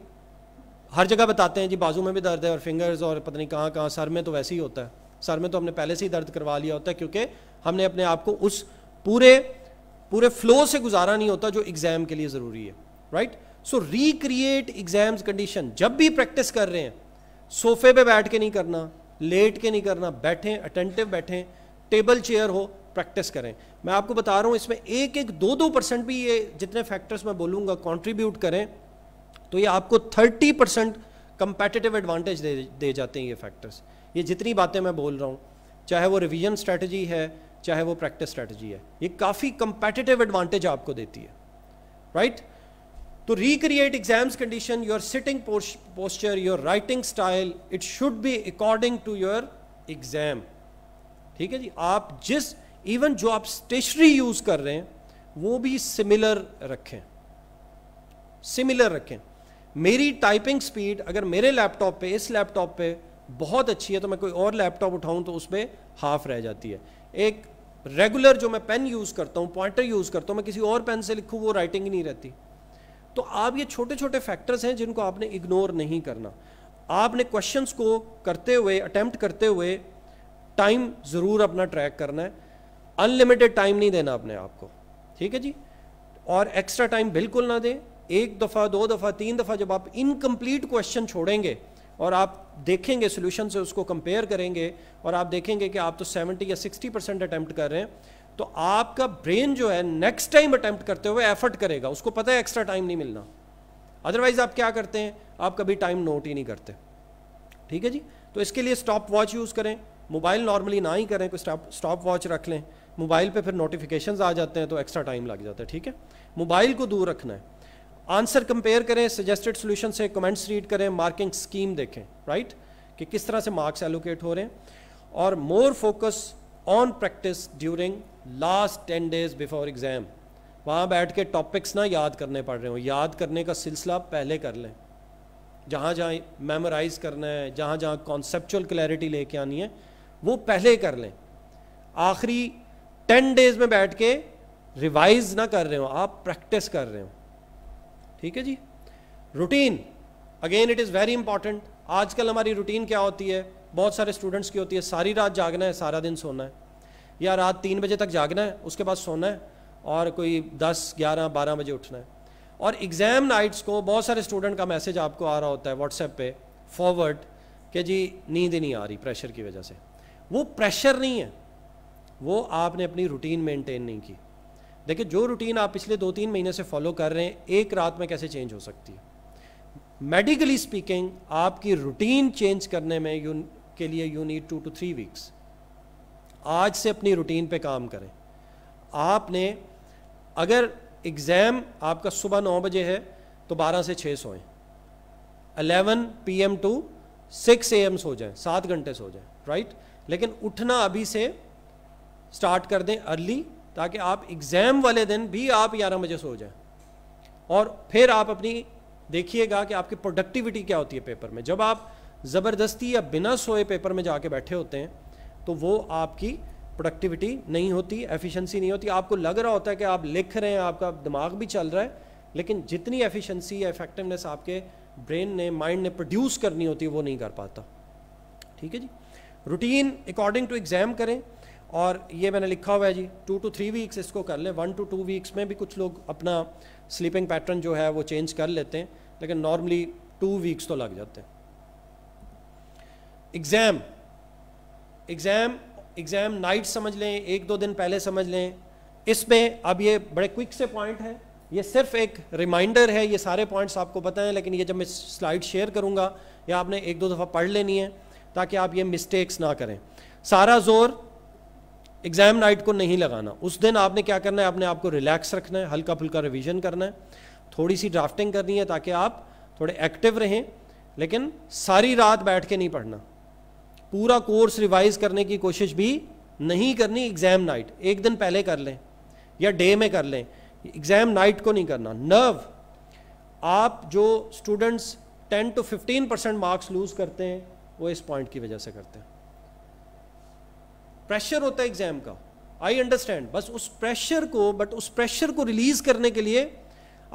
हर जगह बताते हैं जी बाजू में भी दर्द है और फिंगर्स और पता नहीं कहाँ कहाँ सर में तो वैसे ही होता है सर में तो हमने पहले से ही दर्द करवा लिया होता है क्योंकि हमने अपने आप को उस पूरे पूरे फ्लो से गुजारा नहीं होता जो एग्जाम के लिए ज़रूरी है right so recreate exam condition जब भी प्रैक्टिस कर रहे हैं सोफे पे बैठ के नहीं करना लेट के नहीं करना बैठें अटेंटिव बैठें टेबल चेयर हो प्रैक्टिस करें मैं आपको बता रहा हूं इसमें एक एक दो दो परसेंट भी ये जितने फैक्टर्स मैं बोलूंगा कॉन्ट्रीब्यूट करें तो ये आपको थर्टी परसेंट कंपेटेटिव एडवांटेज दे जाते हैं ये फैक्टर्स ये जितनी बातें मैं बोल रहा हूँ चाहे वो रिवीजन स्ट्रैटेजी है चाहे वो प्रैक्टिस स्ट्रैटेजी है ये काफ़ी कंपेटिटिव एडवांटेज आपको देती है राइट right? तो recreate exams condition your sitting posture your writing style it should be according to your exam ठीक है जी आप जिस इवन जो आप स्टेशनरी यूज कर रहे हैं वो भी सिमिलर रखें सिमिलर रखें मेरी टाइपिंग स्पीड अगर मेरे लैपटॉप पे इस लैपटॉप पे बहुत अच्छी है तो मैं कोई और लैपटॉप उठाऊँ तो उसमें हाफ रह जाती है एक रेगुलर जो मैं पेन यूज़ करता हूँ पॉइंटर यूज़ करता हूँ मैं किसी और पेन से लिखूँ वो राइटिंग ही नहीं रहती तो आप ये छोटे छोटे फैक्टर्स हैं जिनको आपने इग्नोर नहीं करना आपने क्वेश्चन को करते हुए अटैम्प्ट करते हुए टाइम ज़रूर अपना ट्रैक करना है अनलिमिटेड टाइम नहीं देना अपने आपको ठीक है जी और एक्स्ट्रा टाइम बिल्कुल ना दें एक दफ़ा दो दफ़ा तीन दफ़ा जब आप इनकम्प्लीट क्वेश्चन छोड़ेंगे और आप देखेंगे सोल्यूशन से उसको कंपेयर करेंगे और आप देखेंगे कि आप तो 70 या 60 परसेंट अटैम्प्ट कर रहे हैं तो आपका ब्रेन जो है नेक्स्ट टाइम अटैम्प्ट करते हुए एफर्ट करेगा उसको पता है एक्स्ट्रा टाइम नहीं मिलना अदरवाइज आप क्या करते हैं आप कभी टाइम नोट ही नहीं करते ठीक है जी तो इसके लिए स्टॉप वॉच यूज़ करें मोबाइल नॉर्मली ना ही करें कोई स्टॉप वॉच रख लें मोबाइल पे फिर नोटिफिकेशंस आ जाते हैं तो एक्स्ट्रा टाइम लग जाता है ठीक है मोबाइल को दूर रखना है आंसर कंपेयर करें सजेस्टेड सोल्यूशन से कमेंट्स रीड करें मार्किंग स्कीम देखें राइट कि किस तरह से मार्क्स एलोकेट हो रहे हैं और more focus on practice during last ten days before exam वहाँ बैठ के टॉपिक्स ना याद करने पड़ रहे हो याद करने का सिलसिला पहले कर लें जहाँ जहाँ मेमोराइज करना है जहाँ जहाँ कॉन्सेप्चुअल क्लैरिटी लेके आनी है वो पहले कर लें आखिरी टेन डेज में बैठ के रिवाइज ना कर रहे हो आप प्रैक्टिस कर रहे हो ठीक है जी routine again it is very important आजकल हमारी रूटीन क्या होती है बहुत सारे स्टूडेंट्स की होती है सारी रात जागना है सारा दिन सोना है या रात तीन बजे तक जागना है उसके बाद सोना है और कोई दस ग्यारह बारह बजे उठना है और एग्ज़ाम नाइट्स को बहुत सारे स्टूडेंट का मैसेज आपको आ रहा होता है व्हाट्सएप पे फॉरवर्ड कि जी नींद नहीं आ रही प्रेशर की वजह से वो प्रेशर नहीं है वो आपने अपनी रूटीन मेंटेन नहीं की देखिए जो रूटीन आप पिछले दो तीन महीने से फॉलो कर रहे हैं एक रात में कैसे चेंज हो सकती है मेडिकली स्पीकिंग आपकी रूटीन चेंज करने में यू के लिए you need two to three weeks आज से अपनी रूटीन पे काम करें आपने अगर एग्ज़ाम आपका सुबह नौ बजे है तो बारह से छः सोएं eleven p m to six a m सो जाएं सात घंटे सो जाएं राइट लेकिन उठना अभी से स्टार्ट कर दें अर्ली ताकि आप एग्ज़ाम वाले दिन भी आप ग्यारह बजे सो जाएं और फिर आप अपनी देखिएगा कि आपकी प्रोडक्टिविटी क्या होती है पेपर में जब आप ज़बरदस्ती या बिना सोए पेपर में जाके बैठे होते हैं तो वो आपकी प्रोडक्टिविटी नहीं होती एफिशिएंसी नहीं होती आपको लग रहा होता है कि आप लिख रहे हैं आपका दिमाग भी चल रहा है लेकिन जितनी एफिशिएंसी या इफेक्टिवनेस आपके ब्रेन ने माइंड ने प्रोड्यूस करनी होती है वो नहीं कर पाता ठीक है जी रूटीन अकॉर्डिंग टू एग्ज़ाम करें और ये मैंने लिखा हुआ है जी टू टू थ्री वीक्स इसको कर लें वन टू टू वीक्स में भी कुछ लोग अपना स्लीपिंग पैटर्न जो है वो चेंज कर लेते हैं लेकिन नॉर्मली टू वीक्स तो लग जाते हैं एग्ज़ाम एग्ज़ाम एग्ज़ाम नाइट समझ लें एक दो दिन पहले समझ लें इसमें अब ये बड़े क्विक से पॉइंट है ये सिर्फ एक रिमाइंडर है ये सारे पॉइंट्स आपको पता है लेकिन ये जब मैं स्लाइड शेयर करूंगा या आपने एक दो दफ़ा पढ़ लेनी है ताकि आप ये मिस्टेक्स ना करें सारा जोर एग्जाम नाइट को नहीं लगाना उस दिन आपने क्या करना है आपने आपको रिलैक्स रखना है हल्का फुल्का रिविजन करना है थोड़ी सी ड्राफ्टिंग करनी है ताकि आप थोड़े एक्टिव रहें लेकिन सारी रात बैठ के नहीं पढ़ना पूरा कोर्स रिवाइज करने की कोशिश भी नहीं करनी एग्जाम नाइट एक दिन पहले कर लें या डे में कर लें एग्जाम नाइट को नहीं करना नर्व आप जो students 10 to 15 percent marks lose करते हैं वो इस पॉइंट की वजह से करते हैं प्रेशर होता है एग्जाम का आई अंडरस्टैंड बस उस प्रेशर को बट उस प्रेशर को रिलीज करने के लिए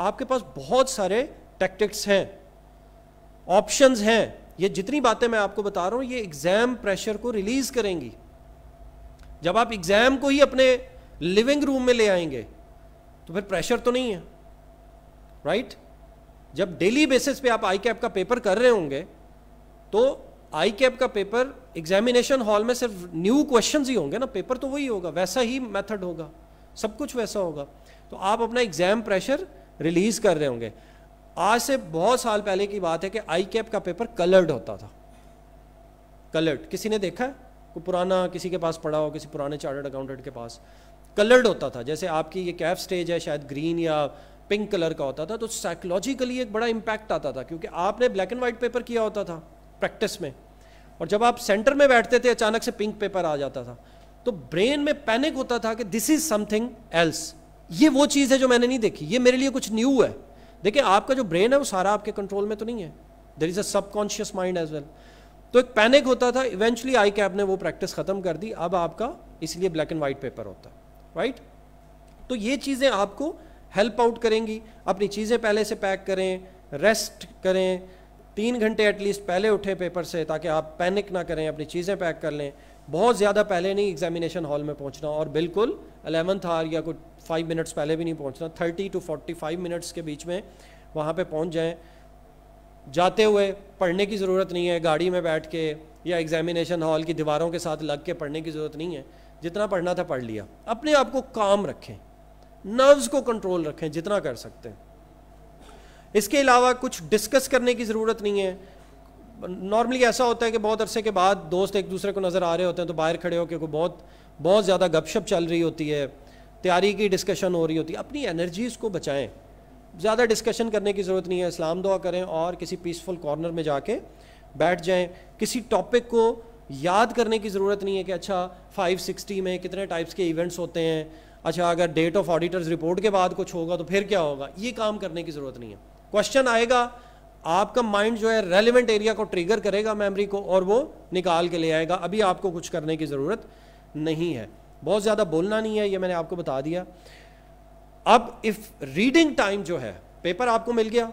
आपके पास बहुत सारे टैक्टिक्स हैं ऑप्शंस हैं ये जितनी बातें मैं आपको बता रहा हूँ ये एग्जाम प्रेशर को रिलीज करेंगी जब आप एग्जाम को ही अपने लिविंग रूम में ले आएंगे तो फिर प्रेशर तो नहीं है राइट right? जब डेली बेसिस पे आप आई कैप का पेपर कर रहे होंगे तो आई कैप का पेपर एग्जामिनेशन हॉल में सिर्फ न्यू क्वेश्चन ही होंगे ना पेपर तो वही होगा वैसा ही मेथड होगा सब कुछ वैसा होगा तो आप अपना एग्जाम प्रेशर रिलीज कर रहे होंगे आज से बहुत साल पहले की बात है कि आई कैप का पेपर कलर्ड होता था कलर्ड किसी ने देखा है कोई पुराना किसी के पास पड़ा हो किसी पुराने चार्टर्ड अकाउंटेंट के पास कलर्ड होता था जैसे आपकी ये कैफ स्टेज है शायद ग्रीन या पिंक कलर का होता था तो साइकोलॉजिकली एक बड़ा इंपैक्ट आता था क्योंकि आपने ब्लैक एंड वाइट पेपर किया होता था प्रैक्टिस में और जब आप सेंटर में बैठते थे अचानक से पिंक पेपर आ जाता था तो ब्रेन में पैनिक होता था कि दिस इज समथिंग एल्स ये वो चीज़ है जो मैंने नहीं देखी ये मेरे लिए कुछ न्यू है देखिए आपका जो ब्रेन है वो सारा आपके कंट्रोल में तो नहीं है there is a subconscious mind as well तो एक पैनिक होता था इवेंचुअली आई कैब ने वो प्रैक्टिस खत्म कर दी अब आपका इसलिए ब्लैक एंड व्हाइट पेपर होता है राइट तो ये चीज़ें आपको हेल्प आउट करेंगी अपनी चीज़ें पहले से पैक करें रेस्ट करें तीन घंटे एटलीस्ट पहले उठे पेपर से ताकि आप पैनिक ना करें अपनी चीज़ें पैक कर लें बहुत ज़्यादा पहले नहीं एग्जामिनेशन हॉल में पहुंचना और बिल्कुल अलेवंथ आर या कुछ फाइव मिनट्स पहले भी नहीं पहुंचना thirty to forty five minutes के बीच में वहाँ पे पहुंच जाएं जाते हुए पढ़ने की ज़रूरत नहीं है गाड़ी में बैठ के या एग्जामिनेशन हॉल की दीवारों के साथ लग के पढ़ने की ज़रूरत नहीं है जितना पढ़ना था पढ़ लिया अपने आप को काम रखें नर्व्स को कंट्रोल रखें जितना कर सकते हैं इसके अलावा कुछ डिस्कस करने की ज़रूरत नहीं है नॉर्मली ऐसा होता है कि बहुत अरसे के बाद दोस्त एक दूसरे को नज़र आ रहे होते हैं तो बाहर खड़े होकर क्योंकि बहुत बहुत ज़्यादा गपशप चल रही होती है तैयारी की डिस्कशन हो रही होती है अपनी एनर्जीज़ को बचाएं ज़्यादा डिस्कशन करने की ज़रूरत नहीं है इस्लाम दुआ करें और किसी पीसफुल कॉर्नर में जाके बैठ जाएं किसी टॉपिक को याद करने की ज़रूरत नहीं है कि अच्छा 560 में कितने टाइप्स के इवेंट्स होते हैं अच्छा अगर डेट ऑफ ऑडिटर्स रिपोर्ट के बाद कुछ होगा तो फिर क्या होगा ये काम करने की ज़रूरत नहीं है क्वेश्चन आएगा आपका माइंड जो है रेलिवेंट एरिया को ट्रिगर करेगा मेमोरी को और वो निकाल के ले आएगा अभी आपको कुछ करने की ज़रूरत नहीं है बहुत ज़्यादा बोलना नहीं है ये मैंने आपको बता दिया अब इफ रीडिंग टाइम जो है पेपर आपको मिल गया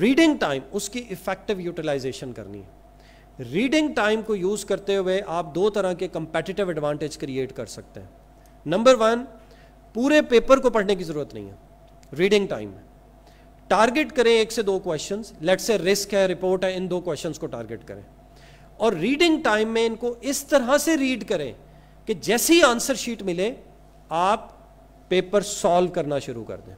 रीडिंग टाइम उसकी इफेक्टिव यूटिलाइजेशन करनी है रीडिंग टाइम को यूज़ करते हुए आप दो तरह के कंपेटिटिव एडवांटेज क्रिएट कर सकते हैं नंबर वन पूरे पेपर को पढ़ने की ज़रूरत नहीं है रीडिंग टाइम में टारगेट करें एक से दो क्वेश्चन लेट से रिस्क है रिपोर्ट है इन दो क्वेश्चन को टारगेट करें और रीडिंग टाइम में इनको इस तरह से रीड करें कि जैसे ही आंसर शीट मिले आप पेपर सॉल्व करना शुरू कर दें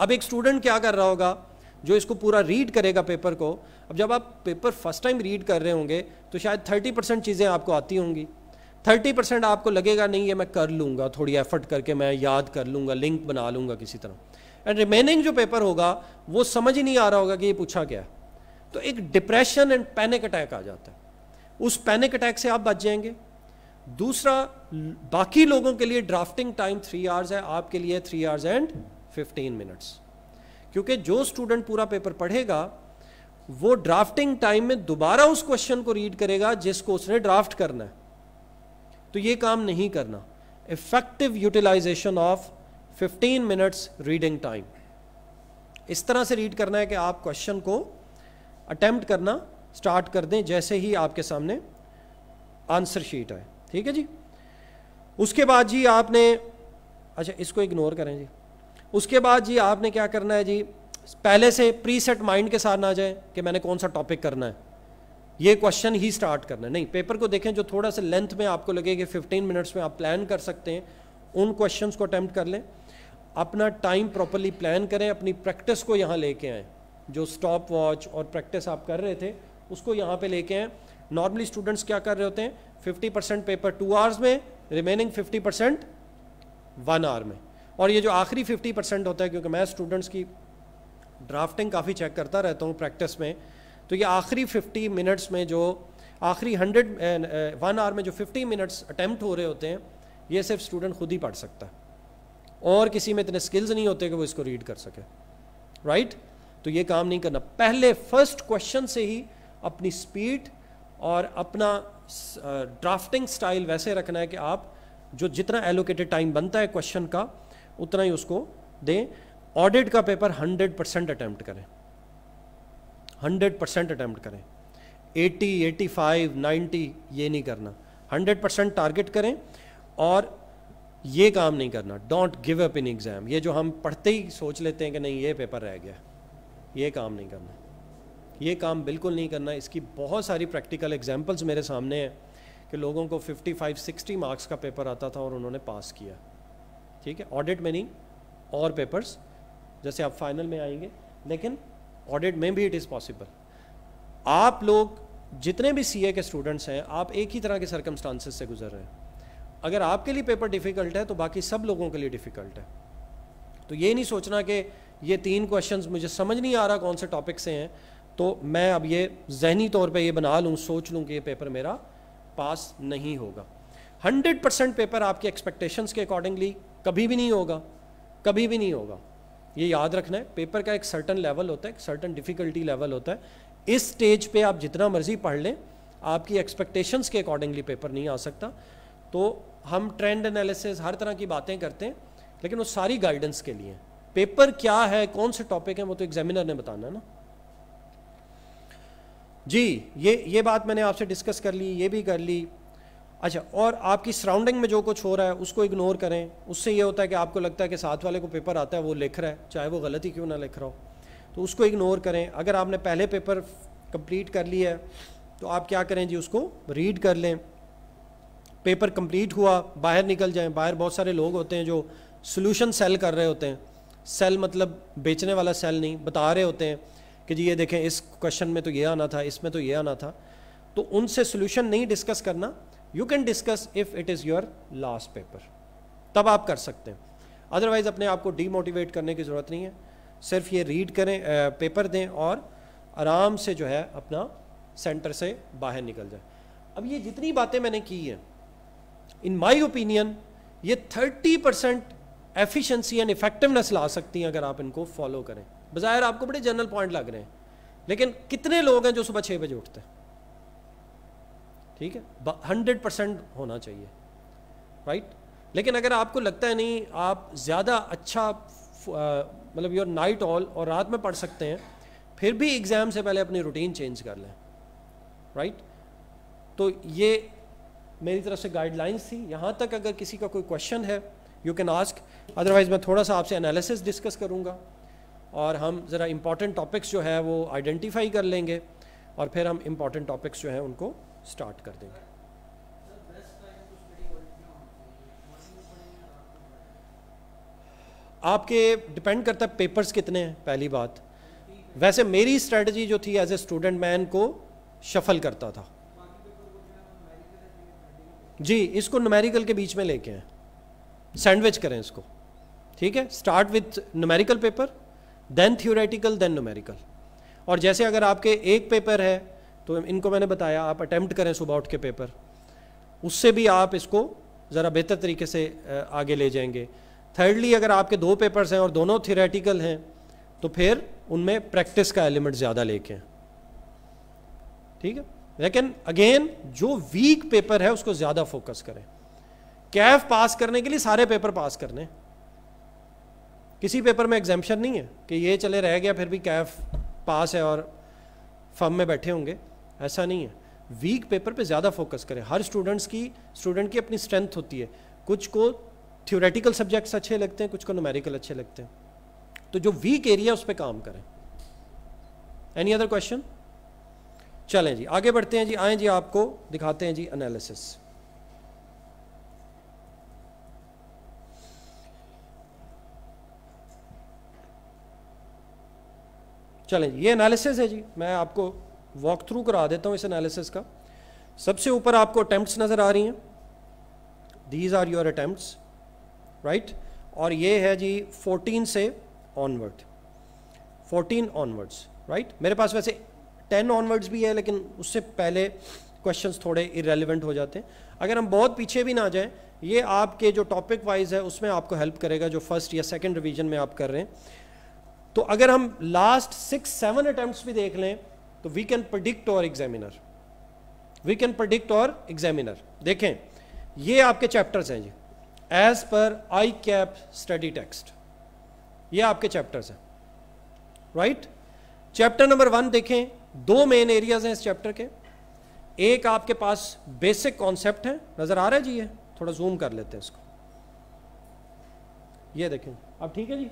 अब एक स्टूडेंट क्या कर रहा होगा जो इसको पूरा रीड करेगा पेपर को अब जब आप पेपर फर्स्ट टाइम रीड कर रहे होंगे तो शायद थर्टी परसेंट चीज़ें आपको आती होंगी थर्टी परसेंट आपको लगेगा नहीं ये मैं कर लूँगा थोड़ी एफर्ट करके मैं याद कर लूँगा लिंक बना लूँगा किसी तरह एंड रिमेनिंग जो पेपर होगा वो समझ ही नहीं आ रहा होगा कि ये पूछा क्या है तो एक डिप्रेशन एंड पैनिक अटैक आ जाता है उस पैनिक अटैक से आप बच जाएंगे दूसरा बाकी लोगों के लिए ड्राफ्टिंग टाइम थ्री आवर्स है आपके लिए three hours and fifteen minutes क्योंकि जो स्टूडेंट पूरा पेपर पढ़ेगा वो ड्राफ्टिंग टाइम में दोबारा उस क्वेश्चन को रीड करेगा जिसको उसने ड्राफ्ट करना है तो ये काम नहीं करना effective utilisation of fifteen minutes reading time इस तरह से रीड करना है कि आप क्वेश्चन को अटैम्प्ट करना स्टार्ट कर दें जैसे ही आपके सामने आंसर शीट आए ठीक है जी उसके बाद जी आपने अच्छा इसको इग्नोर करें जी उसके बाद जी आपने क्या करना है जी पहले से प्री सेट माइंड के साथ ना जाए कि मैंने कौन सा टॉपिक करना है ये क्वेश्चन ही स्टार्ट करना है नहीं पेपर को देखें जो थोड़ा सा लेंथ में आपको लगे कि फिफ्टीन मिनट्स में आप प्लान कर सकते हैं उन क्वेश्चंस को अटैम्प्ट कर लें अपना टाइम प्रॉपरली प्लान करें अपनी प्रैक्टिस को यहाँ लेके आएँ जो स्टॉप वॉच और प्रैक्टिस आप कर रहे थे उसको यहाँ पे लेके आएँ नॉर्मली स्टूडेंट्स क्या कर रहे होते हैं 50 परसेंट पेपर टू आवर्स में रिमेनिंग 50 परसेंट वन आवर में और ये जो आखिरी 50 परसेंट होता है क्योंकि मैं स्टूडेंट्स की ड्राफ्टिंग काफ़ी चेक करता रहता हूँ प्रैक्टिस में तो ये आखिरी 50 मिनट्स में जो आखिरी हंड्रेड वन आवर में जो फिफ्टी मिनट्स अटैम्प्ट हो रहे होते हैं ये सिर्फ स्टूडेंट खुद ही पढ़ सकता है और किसी में इतने स्किल्स नहीं होते कि वो इसको रीड कर सके राइट right? तो ये काम नहीं करना पहले फर्स्ट क्वेश्चन से ही अपनी स्पीड और अपना ड्राफ्टिंग स्टाइल वैसे रखना है कि आप जो जितना एलोकेटेड टाइम बनता है क्वेश्चन का उतना ही उसको दें ऑडिट का पेपर 100 परसेंट अटैम्प्ट करें 100 परसेंट अटैम्प्ट करें 80, 85, 90 ये नहीं करना 100 परसेंट टारगेट करें और ये काम नहीं करना don't give up in exam ये जो हम पढ़ते ही सोच लेते हैं कि नहीं ये पेपर रह गया ये काम नहीं करना ये काम बिल्कुल नहीं करना इसकी बहुत सारी प्रैक्टिकल एग्जाम्पल्स मेरे सामने हैं कि लोगों को 55 60 मार्क्स का पेपर आता था और उन्होंने पास किया ठीक है ऑडिट में नहीं और पेपर्स जैसे आप फाइनल में आएंगे लेकिन ऑडिट में भी इट इज़ पॉसिबल आप लोग जितने भी सीए के स्टूडेंट्स हैं आप एक ही तरह के सर्कमस्टांसिस से गुजर रहे हैं अगर आपके लिए पेपर डिफ़िकल्ट है तो बाकी सब लोगों के लिए डिफ़िकल्ट है तो ये नहीं सोचना कि ये तीन क्वेश्चंस मुझे समझ नहीं आ रहा कौन से टॉपिक से हैं तो मैं अब ये जहनी तौर पे ये बना लूँ सोच लूँ कि ये पेपर मेरा पास नहीं होगा 100 परसेंट पेपर आपके एक्सपेक्टेशंस के अकॉर्डिंगली कभी भी नहीं होगा कभी भी नहीं होगा ये याद रखना है पेपर का एक सर्टन लेवल होता है एक सर्टन डिफ़िकल्टी लेवल होता है इस स्टेज पे आप जितना मर्जी पढ़ लें आपकी एक्सपेक्टेशंस के अकॉर्डिंगली पेपर नहीं आ सकता तो हम ट्रेंड एनालिसिस हर तरह की बातें करते हैं लेकिन वो सारी गाइडेंस के लिए पेपर क्या है कौन से टॉपिक है वो तो एग्जामिनर ने बताना ना जी ये ये बात मैंने आपसे डिस्कस कर ली ये भी कर ली अच्छा और आपकी सराउंडिंग में जो कुछ हो रहा है उसको इग्नोर करें उससे ये होता है कि आपको लगता है कि साथ वाले को पेपर आता है वो लिख रहा है चाहे वो गलत ही क्यों ना लिख रहा हो तो उसको इग्नोर करें अगर आपने पहले पेपर कंप्लीट कर लिया है तो आप क्या करें जी उसको रीड कर लें पेपर कंप्लीट हुआ बाहर निकल जाएं बाहर बहुत सारे लोग होते हैं जो सोल्यूशन सेल कर रहे होते हैं सेल मतलब बेचने वाला सेल नहीं बता रहे होते हैं कि जी ये देखें इस क्वेश्चन में तो ये आना था इसमें तो ये आना था तो उनसे सोल्यूशन नहीं डिस्कस करना you can discuss if it is your last paper तब आप कर सकते हैं अदरवाइज़ अपने आप को डीमोटिवेट करने की ज़रूरत नहीं है सिर्फ ये रीड करें पेपर दें और आराम से जो है अपना सेंटर से बाहर निकल जाए अब ये जितनी बातें मैंने की हैं इन माई ओपिनियन ये 30 परसेंट एफिशेंसी एंड इफेक्टिवनेस ला सकती हैं अगर आप इनको फॉलो करें बाहर आपको बड़े जनरल पॉइंट लग रहे हैं लेकिन कितने लोग हैं जो सुबह छः बजे उठते हैं ठीक है हंड्रेड परसेंट होना चाहिए राइट लेकिन अगर आपको लगता है नहीं आप ज़्यादा अच्छा मतलब योर नाइट ऑल और रात में पढ़ सकते हैं फिर भी एग्ज़ाम से पहले अपनी रूटीन चेंज कर लें राइट तो ये मेरी तरफ से गाइडलाइंस थी यहाँ तक अगर किसी का कोई क्वेश्चन है यू कैन आस्क अदरवाइज़ मैं थोड़ा सा आपसे एनालिसिस डिस्कस करूँगा और हम ज़रा इम्पॉर्टेंट टॉपिक्स जो है वो आइडेंटिफाई कर लेंगे और फिर हम इम्पॉर्टेंट टॉपिक्स जो हैं उनको स्टार्ट कर देंगे आपके डिपेंड करता है पेपर्स कितने हैं पहली बात वैसे मेरी स्ट्रेटजी जो थी एज ए स्टूडेंट मैं इनको शफल करता था जी इसको नुमेरिकल के बीच में लेके हैं सैंडविच करें इसको ठीक है start with numerical paper then theoretical then numerical और जैसे अगर आपके एक पेपर है तो इनको मैंने बताया आप अटैम्प्ट करें सुबह उठ के पेपर उससे भी आप इसको ज़रा बेहतर तरीके से आगे ले जाएंगे थर्डली अगर आपके दो पेपर्स हैं और दोनों थियोरेटिकल हैं तो फिर उनमें प्रैक्टिस का एलिमेंट ज़्यादा लेके हैं ठीक है लेकिन अगेन जो वीक पेपर है उसको ज्यादा फोकस करें कैफ पास करने के लिए सारे पेपर पास करने किसी पेपर में एग्जामेशन नहीं है कि ये चले रह गया फिर भी कैफ पास है और फर्म में बैठे होंगे ऐसा नहीं है वीक पेपर पे ज़्यादा फोकस करें हर स्टूडेंट्स की स्टूडेंट की अपनी स्ट्रेंथ होती है कुछ को थ्योरेटिकल सब्जेक्ट्स अच्छे लगते हैं कुछ को नोमेरिकल अच्छे लगते हैं तो जो वीक एरिया उस पर काम करें एनी अदर क्वेश्चन चलें जी आगे बढ़ते हैं जी आए जी आपको दिखाते हैं जी एनालिसिस चलें ये एनालिसिस है जी मैं आपको वॉक थ्रू करा देता हूँ इस एनालिसिस का सबसे ऊपर आपको अटैम्प्ट नज़र आ रही हैं these are your attempts right और ये है जी 14 से ऑनवर्ड 14 ऑनवर्ड्स राइट मेरे पास वैसे टेन ऑनवर्ड्स भी है लेकिन उससे पहले क्वेश्चन थोड़े इरेलीवेंट हो जाते हैं अगर हम बहुत पीछे भी ना जाएँ ये आपके जो टॉपिक वाइज है उसमें आपको हेल्प करेगा जो फर्स्ट या सेकेंड रिविजन में आप कर रहे हैं तो अगर हम लास्ट सिक्स सेवन अटैम्प्ट भी देख लें तो वी कैन प्रडिक्ट और एग्जामिनर वी कैन प्रडिक्ट और एग्जामिनर देखें ये आपके चैप्टर्स हैं जी एज पर आई कैप स्टडी टेक्स्ट ये आपके चैप्टर्स हैं राइट चैप्टर नंबर वन देखें दो मेन एरियाज हैं इस चैप्टर के एक आपके पास बेसिक कॉन्सेप्ट है नजर आ रहा है जी ये थोड़ा जूम कर लेते हैं इसको ये देखें अब ठीक है जी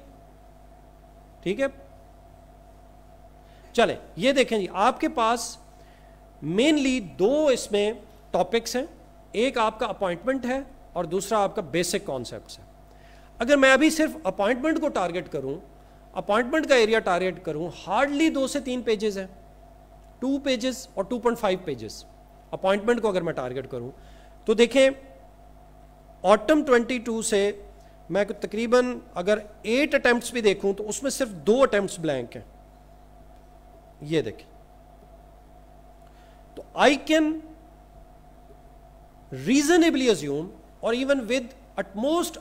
ठीक है चले ये देखें जी आपके पास मेनली दो इसमें टॉपिक्स हैं एक आपका अपॉइंटमेंट है और दूसरा आपका बेसिक कॉन्सेप्ट है अगर मैं अभी सिर्फ अपॉइंटमेंट को टारगेट करूं अपॉइंटमेंट का एरिया टारगेट करूं हार्डली दो से तीन पेजेस हैं टू पेजेस और two point five pages appointment को अगर मैं टारगेट करूं तो देखें ऑटम 22 से मैं तकरीबन अगर एट अटैम्प्ट भी देखूं तो उसमें सिर्फ दो अटैम्प्ट ब्लैंक हैं ये देखें तो आई कैन रीजनेबली अज्यूम और even with utmost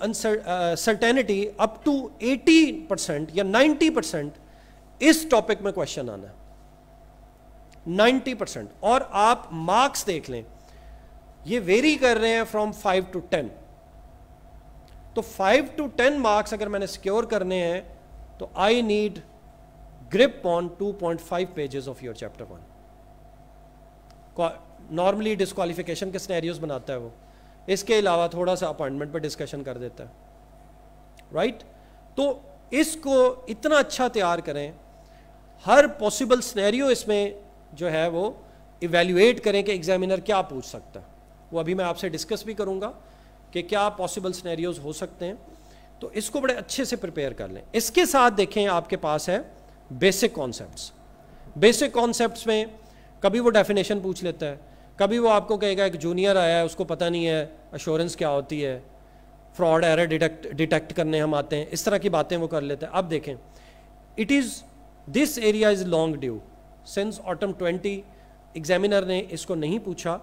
certainty up to 80 percent या 90 परसेंट इस टॉपिक में क्वेश्चन आना है 90 परसेंट और आप मार्क्स देख लें ये वेरी कर रहे हैं फ्रॉम फाइव टू टेन तो फाइव टू टेन मार्क्स अगर मैंने सिक्योर करने हैं तो I need grip on two point five pages of your chapter one normally disqualification के स्नैरियोज बनाता है वो इसके अलावा थोड़ा सा अपॉइंटमेंट पर डिस्कशन कर देता है राइट right? तो इसको इतना अच्छा तैयार करें हर पॉसिबल स्नैरियो इसमें जो है वो इवेल्यूएट करें कि एग्जामिनर क्या पूछ सकता है वो अभी मैं आपसे डिस्कस भी करूँगा कि क्या पॉसिबल स्नैरियोज हो सकते हैं तो इसको बड़े अच्छे से प्रिपेयर कर लें इसके साथ देखें आपके पास है बेसिक कॉन्सेप्ट बेसिक कॉन्सेप्ट में कभी वो डेफिनेशन पूछ लेता है कभी वो आपको कहेगा एक जूनियर आया है उसको पता नहीं है अश्योरेंस क्या होती है फ्रॉड एरर डिटेक्ट डिटेक्ट करने हम आते हैं इस तरह की बातें वो कर लेते हैं अब देखें it is this area is long due since autumn twenty examiner ने इसको नहीं पूछा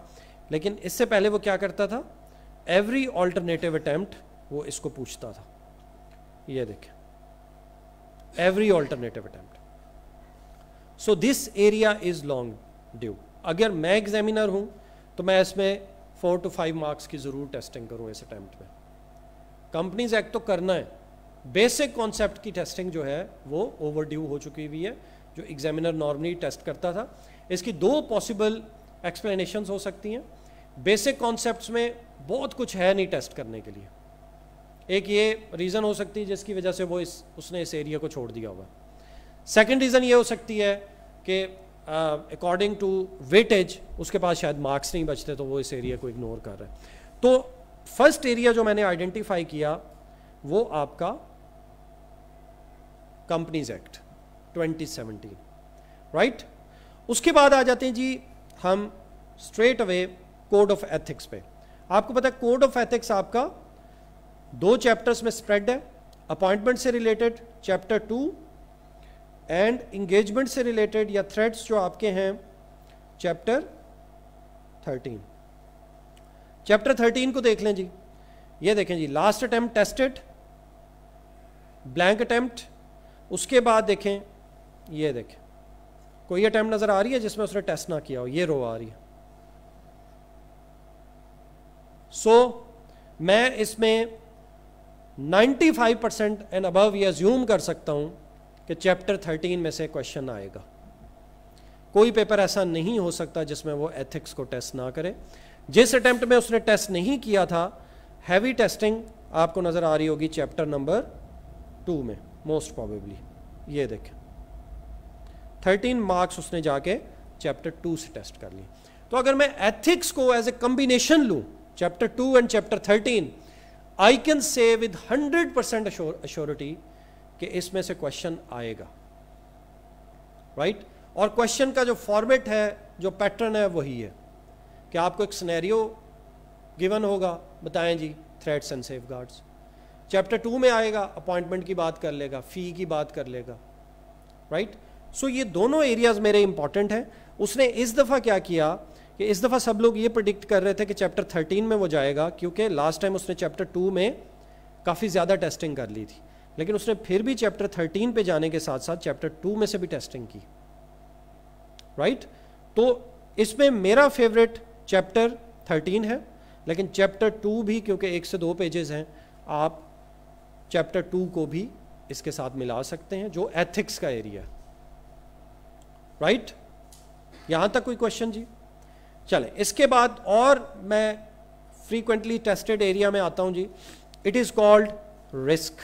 लेकिन इससे पहले वो क्या करता था एवरी ऑल्टरनेटिव अटैम्प्ट वो इसको पूछता था ये देखें every alternative attempt so this area is long due अगर मैं एग्जामिनर हूं तो मैं इसमें फोर टू फाइव मार्क्स की ज़रूर टेस्टिंग करूं इस अटैम्प्ट में कंपनीज एक्ट तो करना है बेसिक कॉन्सेप्ट की टेस्टिंग जो है वो ओवर ड्यू हो चुकी हुई है जो एग्जामिनर नॉर्मली टेस्ट करता था इसकी दो पॉसिबल एक्सप्लेनेशन हो सकती हैं बेसिक कॉन्सेप्ट में बहुत कुछ है नहीं टेस्ट करने के लिए एक ये रीज़न हो सकती है जिसकी वजह से वो इस उसने इस एरिया को छोड़ दिया होगा सेकेंड रीज़न ये हो सकती है कि अकॉर्डिंग टू वेटेज उसके पास शायद मार्क्स नहीं बचते तो वो इस एरिया को इग्नोर कर रहा है तो फर्स्ट एरिया जो मैंने आइडेंटिफाई किया वो आपका कंपनीज एक्ट 2017 राइट उसके बाद आ जाते हैं जी हम straight away code of ethics पे आपको पता है कोड ऑफ एथिक्स आपका दो चैप्टर्स में स्प्रेड है अपॉइंटमेंट से related chapter two and engagement से रिलेटेड या थ्रेड्स जो आपके हैं चैप्टर थर्टीन चैप्टर थर्टीन को देख लें जी ये देखें जी last attempt tested blank attempt उसके बाद देखें ये देखें कोई अटैम्प्ट नज़र आ रही है जिसमें उसने टेस्ट ना किया हो ये रो आ रही है सो so, मैं इसमें 95 परसेंट एंड अबव ये ज्यूम कर सकता हूँ कि चैप्टर 13 में से क्वेश्चन आएगा कोई पेपर ऐसा नहीं हो सकता जिसमें वो एथिक्स को टेस्ट ना करे जिस अटैम्प्ट में उसने टेस्ट नहीं किया था हैवी टेस्टिंग आपको नज़र आ रही होगी चैप्टर नंबर टू में मोस्ट प्रॉबेबली ये देखें थर्टीन मार्क्स उसने जाके चैप्टर टू से टेस्ट कर लिया तो अगर मैं एथिक्स को एज ए कम्बिनेशन लूँ chapter two and chapter thirteen I can say with hundred percent assurity कि इसमें से क्वेश्चन आएगा राइट right? और क्वेश्चन का जो फॉर्मेट है जो पैटर्न है वही है कि आपको एक सिनेरियो गिवन होगा बताएं जी threats and safeguards chapter two में आएगा अपॉइंटमेंट की बात कर लेगा फ़ी की बात कर लेगा राइट right? सो so, ये दोनों एरियाज मेरे इंपॉर्टेंट हैं उसने इस दफ़ा क्या किया कि इस दफ़ा सब लोग ये प्रिडिक्ट कर रहे थे कि चैप्टर थर्टीन में वो जाएगा क्योंकि लास्ट टाइम उसने चैप्टर टू में काफ़ी ज़्यादा टेस्टिंग कर ली थी लेकिन उसने फिर भी चैप्टर थर्टीन पे जाने के साथ साथ चैप्टर टू में से भी टेस्टिंग की राइट right? तो इसमें मेरा फेवरेट चैप्टर थर्टीन है लेकिन चैप्टर टू भी क्योंकि एक से दो पेजेस हैं आप चैप्टर टू को भी इसके साथ मिला सकते हैं जो एथिक्स का एरिया है राइट यहां तक कोई क्वेश्चन जी चले इसके बाद और मैं फ्रीक्वेंटली टेस्टेड एरिया में आता हूं जी इट इज कॉल्ड रिस्क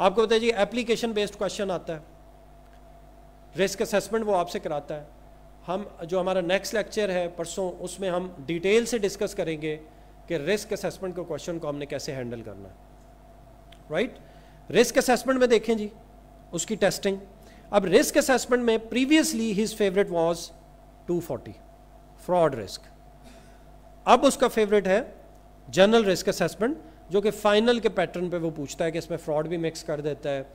आपको बताया जी एप्लीकेशन बेस्ड क्वेश्चन आता है रिस्क असेसमेंट वो आपसे कराता है हम जो हमारा नेक्स्ट लेक्चर है परसों उसमें हम डिटेल से डिस्कस करेंगे कि रिस्क असेसमेंट के क्वेश्चन को हमने कैसे हैंडल करना है राइट रिस्क असेसमेंट में देखें जी उसकी टेस्टिंग अब रिस्क असेसमेंट में previously his favourite was 240 fraud risk अब उसका फेवरेट है जनरल रिस्क असेसमेंट जो कि फाइनल के पैटर्न पे वो पूछता है कि इसमें फ्रॉड भी मिक्स कर देता है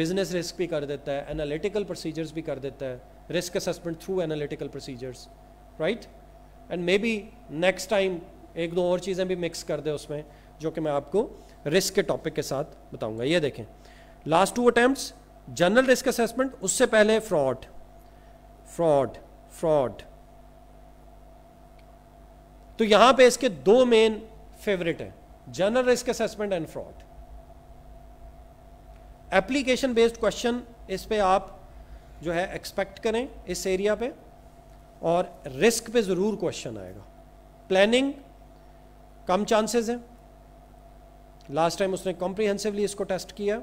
बिजनेस रिस्क भी कर देता है एनालिटिकल प्रोसीजर्स भी कर देता है risk assessment through analytical procedures right and maybe next time एक दो और चीज़ें भी मिक्स कर दे उसमें जो कि मैं आपको रिस्क के टॉपिक के साथ बताऊंगा ये देखें last two attempt general risk assessment उससे पहले फ्रॉड फ्रॉड फ्रॉड तो यहां पे इसके दो मेन फेवरेट हैं general risk assessment and fraud application based question इस पे आप जो है एक्सपेक्ट करें इस एरिया पे और रिस्क पे ज़रूर क्वेश्चन आएगा प्लानिंग कम चांसेस हैं लास्ट टाइम उसने कॉम्प्रिहेंसिवली इसको टेस्ट किया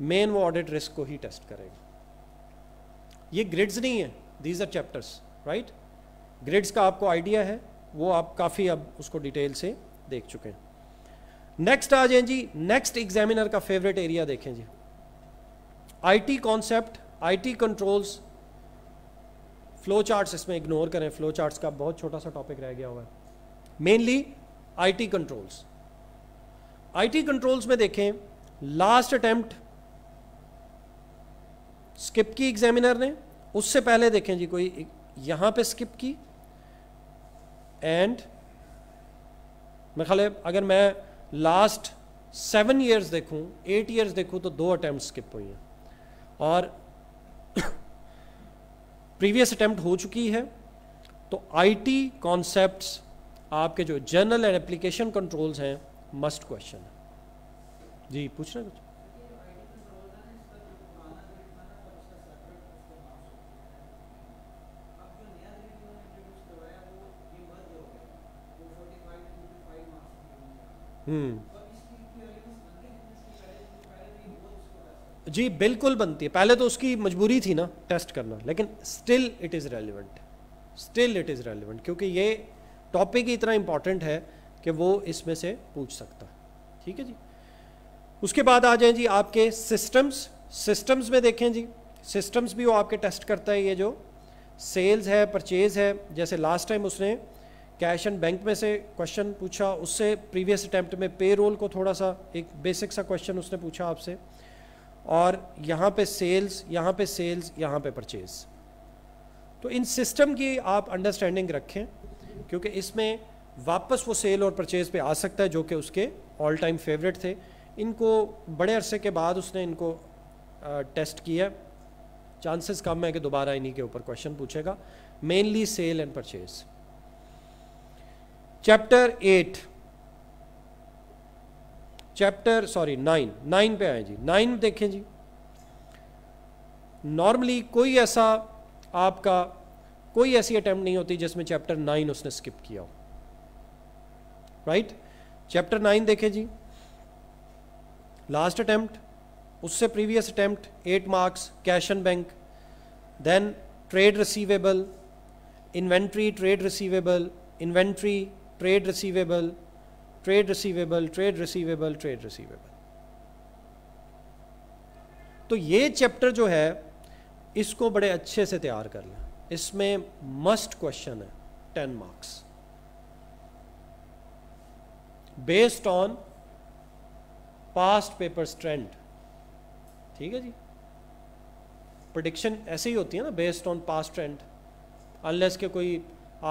मेन वो ऑडिट रिस्क को ही टेस्ट करेगा ये ग्रिड्स नहीं है these are chapters right grids का आपको आइडिया है वो आप काफ़ी अब उसको डिटेल से देख चुके हैं नेक्स्ट आ जाए जी नेक्स्ट एग्जामिनर का फेवरेट एरिया देखें जी IT concept IT controls flow charts इसमें इग्नोर करें फ्लो चार्ट्स का बहुत छोटा सा टॉपिक रह गया हुआ है mainly IT controls IT controls में देखें लास्ट अटेम्प्ट स्किप की एग्जामिनर ने उससे पहले देखें जी कोई यहां पे स्किप की एंड मैं ख्याल अगर मैं लास्ट सेवन ईयर्स देखूं एट ईयर्स देखूं तो दो अटैम्प्ट स्किप हुई हैं और प्रीवियस अटैम्प्ट हो चुकी है तो आईटी कॉन्सेप्ट्स आपके जो जर्नल एंड एप्लीकेशन कंट्रोल्स हैं मस्ट क्वेश्चन है जी पूछना कुछ हम्म। जी बिल्कुल बनती है पहले तो उसकी मजबूरी थी ना टेस्ट करना लेकिन still it is relevant still it is relevant क्योंकि ये टॉपिक ही इतना इंपॉर्टेंट है कि वो इसमें से पूछ सकता है ठीक है जी उसके बाद आ जाए जी आपके सिस्टम्स सिस्टम्स में देखें जी सिस्टम्स भी वो आपके टेस्ट करता है ये जो सेल्स है परचेज है जैसे लास्ट टाइम उसने कैश एंड बैंक में से क्वेश्चन पूछा उससे प्रीवियस अटैम्प्ट में पे रोल को थोड़ा सा एक बेसिक सा क्वेश्चन उसने पूछा आपसे और यहाँ पे सेल्स यहाँ पे सेल्स यहाँ पे परचेज तो इन सिस्टम की आप अंडरस्टैंडिंग रखें क्योंकि इसमें वापस वो सेल और परचेज पे आ सकता है जो कि उसके ऑल टाइम फेवरेट थे इनको बड़े अरसे के बाद उसने इनको टेस्ट किया चांसेस कम है कि दोबारा इन्हीं के ऊपर क्वेश्चन पूछेगा mainly sale and purchase chapter eight chapter sorry nine nine पे आए जी नाइन देखें जी नॉर्मली कोई ऐसा आपका कोई ऐसी अटैम्प्ट नहीं होती जिसमें चैप्टर नाइन उसने स्किप किया हो राइट चैप्टर नाइन देखें जी लास्ट अटैम्प्ट उससे previous attempt eight marks cash and bank then trade receivable inventory trade receivable inventory trade receivable trade receivable trade receivable trade receivable तो ये चैप्टर जो है इसको बड़े अच्छे से तैयार कर लें इसमें मस्ट क्वेश्चन है ten marks based on past papers trend ठीक है जी प्रडिक्शन ऐसे ही होती है ना based on past trend unless के कोई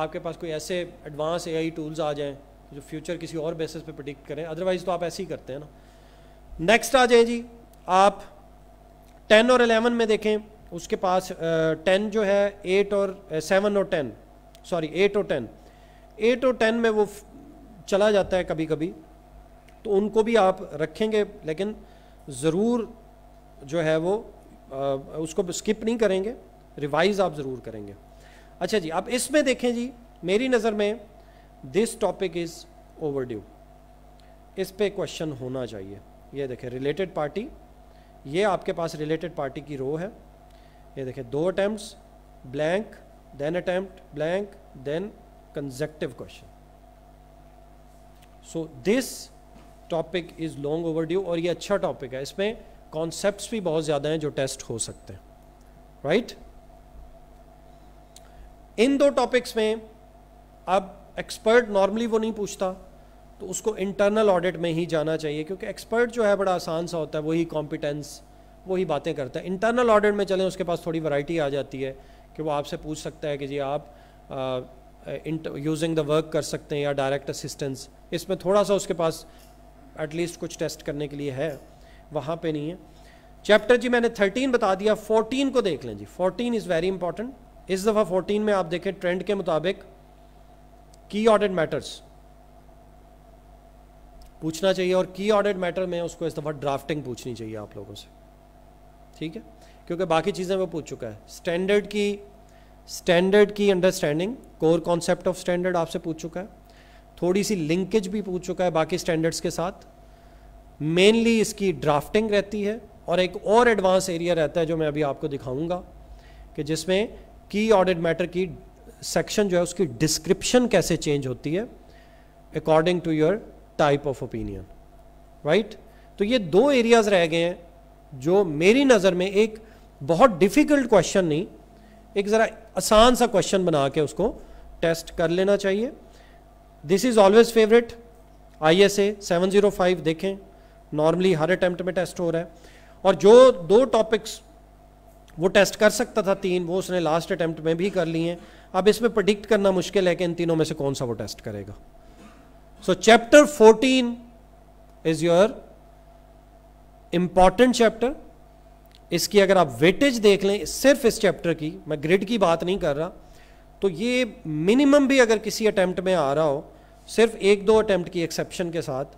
आपके पास कोई ऐसे एडवांस आई टूल्स आ जाएँ जो फ्यूचर किसी और बेसिस पे प्रडिक्ट करें अदरवाइज़ तो आप ऐसे ही करते हैं ना नेक्स्ट आ जाए जी आप टेन और एलेवन में देखें उसके पास टेन जो है एट और सेवन और टेन सॉरी एट और टेन एट और टेन में वो चला जाता है कभी कभी तो उनको भी आप रखेंगे लेकिन ज़रूर जो है वो आ, उसको स्किप नहीं करेंगे रिवाइज आप ज़रूर करेंगे अच्छा जी अब इसमें देखें जी मेरी नज़र में दिस टॉपिक इज़ ओवरड्यू इस पे क्वेश्चन होना चाहिए ये देखें रिलेटेड पार्टी ये आपके पास रिलेटेड पार्टी की रो है ये देखें दो attempt blank then attempt blank then conjunctive question so this topic is long overdue और ये अच्छा टॉपिक है इसमें कॉन्सेप्ट भी बहुत ज़्यादा हैं जो टेस्ट हो सकते हैं राइट right? इन दो टॉपिक्स में अब एक्सपर्ट नॉर्मली वो नहीं पूछता तो उसको इंटरनल ऑडिट में ही जाना चाहिए क्योंकि एक्सपर्ट जो है बड़ा आसान सा होता है वही कॉम्पिटेंस वही बातें करता है इंटरनल ऑडिट में चलें उसके पास थोड़ी वैरायटी आ जाती है कि वो आपसे पूछ सकता है कि जी आप यूजिंग द वर्क कर सकते हैं या डायरेक्ट असिस्टेंस इसमें थोड़ा सा उसके पास एटलीस्ट कुछ टेस्ट करने के लिए है वहाँ पे नहीं है चैप्टर जी मैंने 13 बता दिया 14 को देख लें जी 14 इज़ वेरी इंपॉर्टेंट इस दफ़ा 14 में आप देखें ट्रेंड के मुताबिक की ऑडिट मैटर्स पूछना चाहिए और की ऑडिट मैटर में उसको इस दफ़ा ड्राफ्टिंग पूछनी चाहिए आप लोगों से ठीक है क्योंकि बाकी चीज़ें वो पूछ चुका है स्टैंडर्ड की स्टैंडर्ड की understanding core concept of standard आपसे पूछ चुका है थोड़ी सी लिंकेज भी पूछ चुका है बाकी स्टैंडर्ड्स के साथ मेनली इसकी ड्राफ्टिंग रहती है और एक और एडवांस एरिया रहता है जो मैं अभी आपको दिखाऊंगा कि जिसमें की ऑडिट मैटर की सेक्शन जो है उसकी डिस्क्रिप्शन कैसे चेंज होती है according to your type of opinion right तो ये दो एरियाज रह गए हैं जो मेरी नज़र में एक बहुत डिफिकल्ट क्वेश्चन नहीं एक ज़रा आसान सा क्वेश्चन बना के उसको टेस्ट कर लेना चाहिए this is always favourite I S A seven zero five देखें नॉर्मली हर अटैम्प्ट में टेस्ट हो रहा है और जो दो टॉपिक्स वो टेस्ट कर सकता था तीन वो उसने लास्ट अटैम्प्ट में भी कर लिए हैं अब इसमें प्रडिक्ट करना मुश्किल है कि इन तीनों में से कौन सा वो टेस्ट करेगा so chapter fourteen is your important chapter इसकी अगर आप वेटेज देख लें सिर्फ इस चैप्टर की मैं ग्रिड की बात नहीं कर रहा तो ये मिनिमम भी अगर किसी अटैम्प्ट में आ रहा हो सिर्फ एक दो अटैम्प्ट की एक्सेप्शन के साथ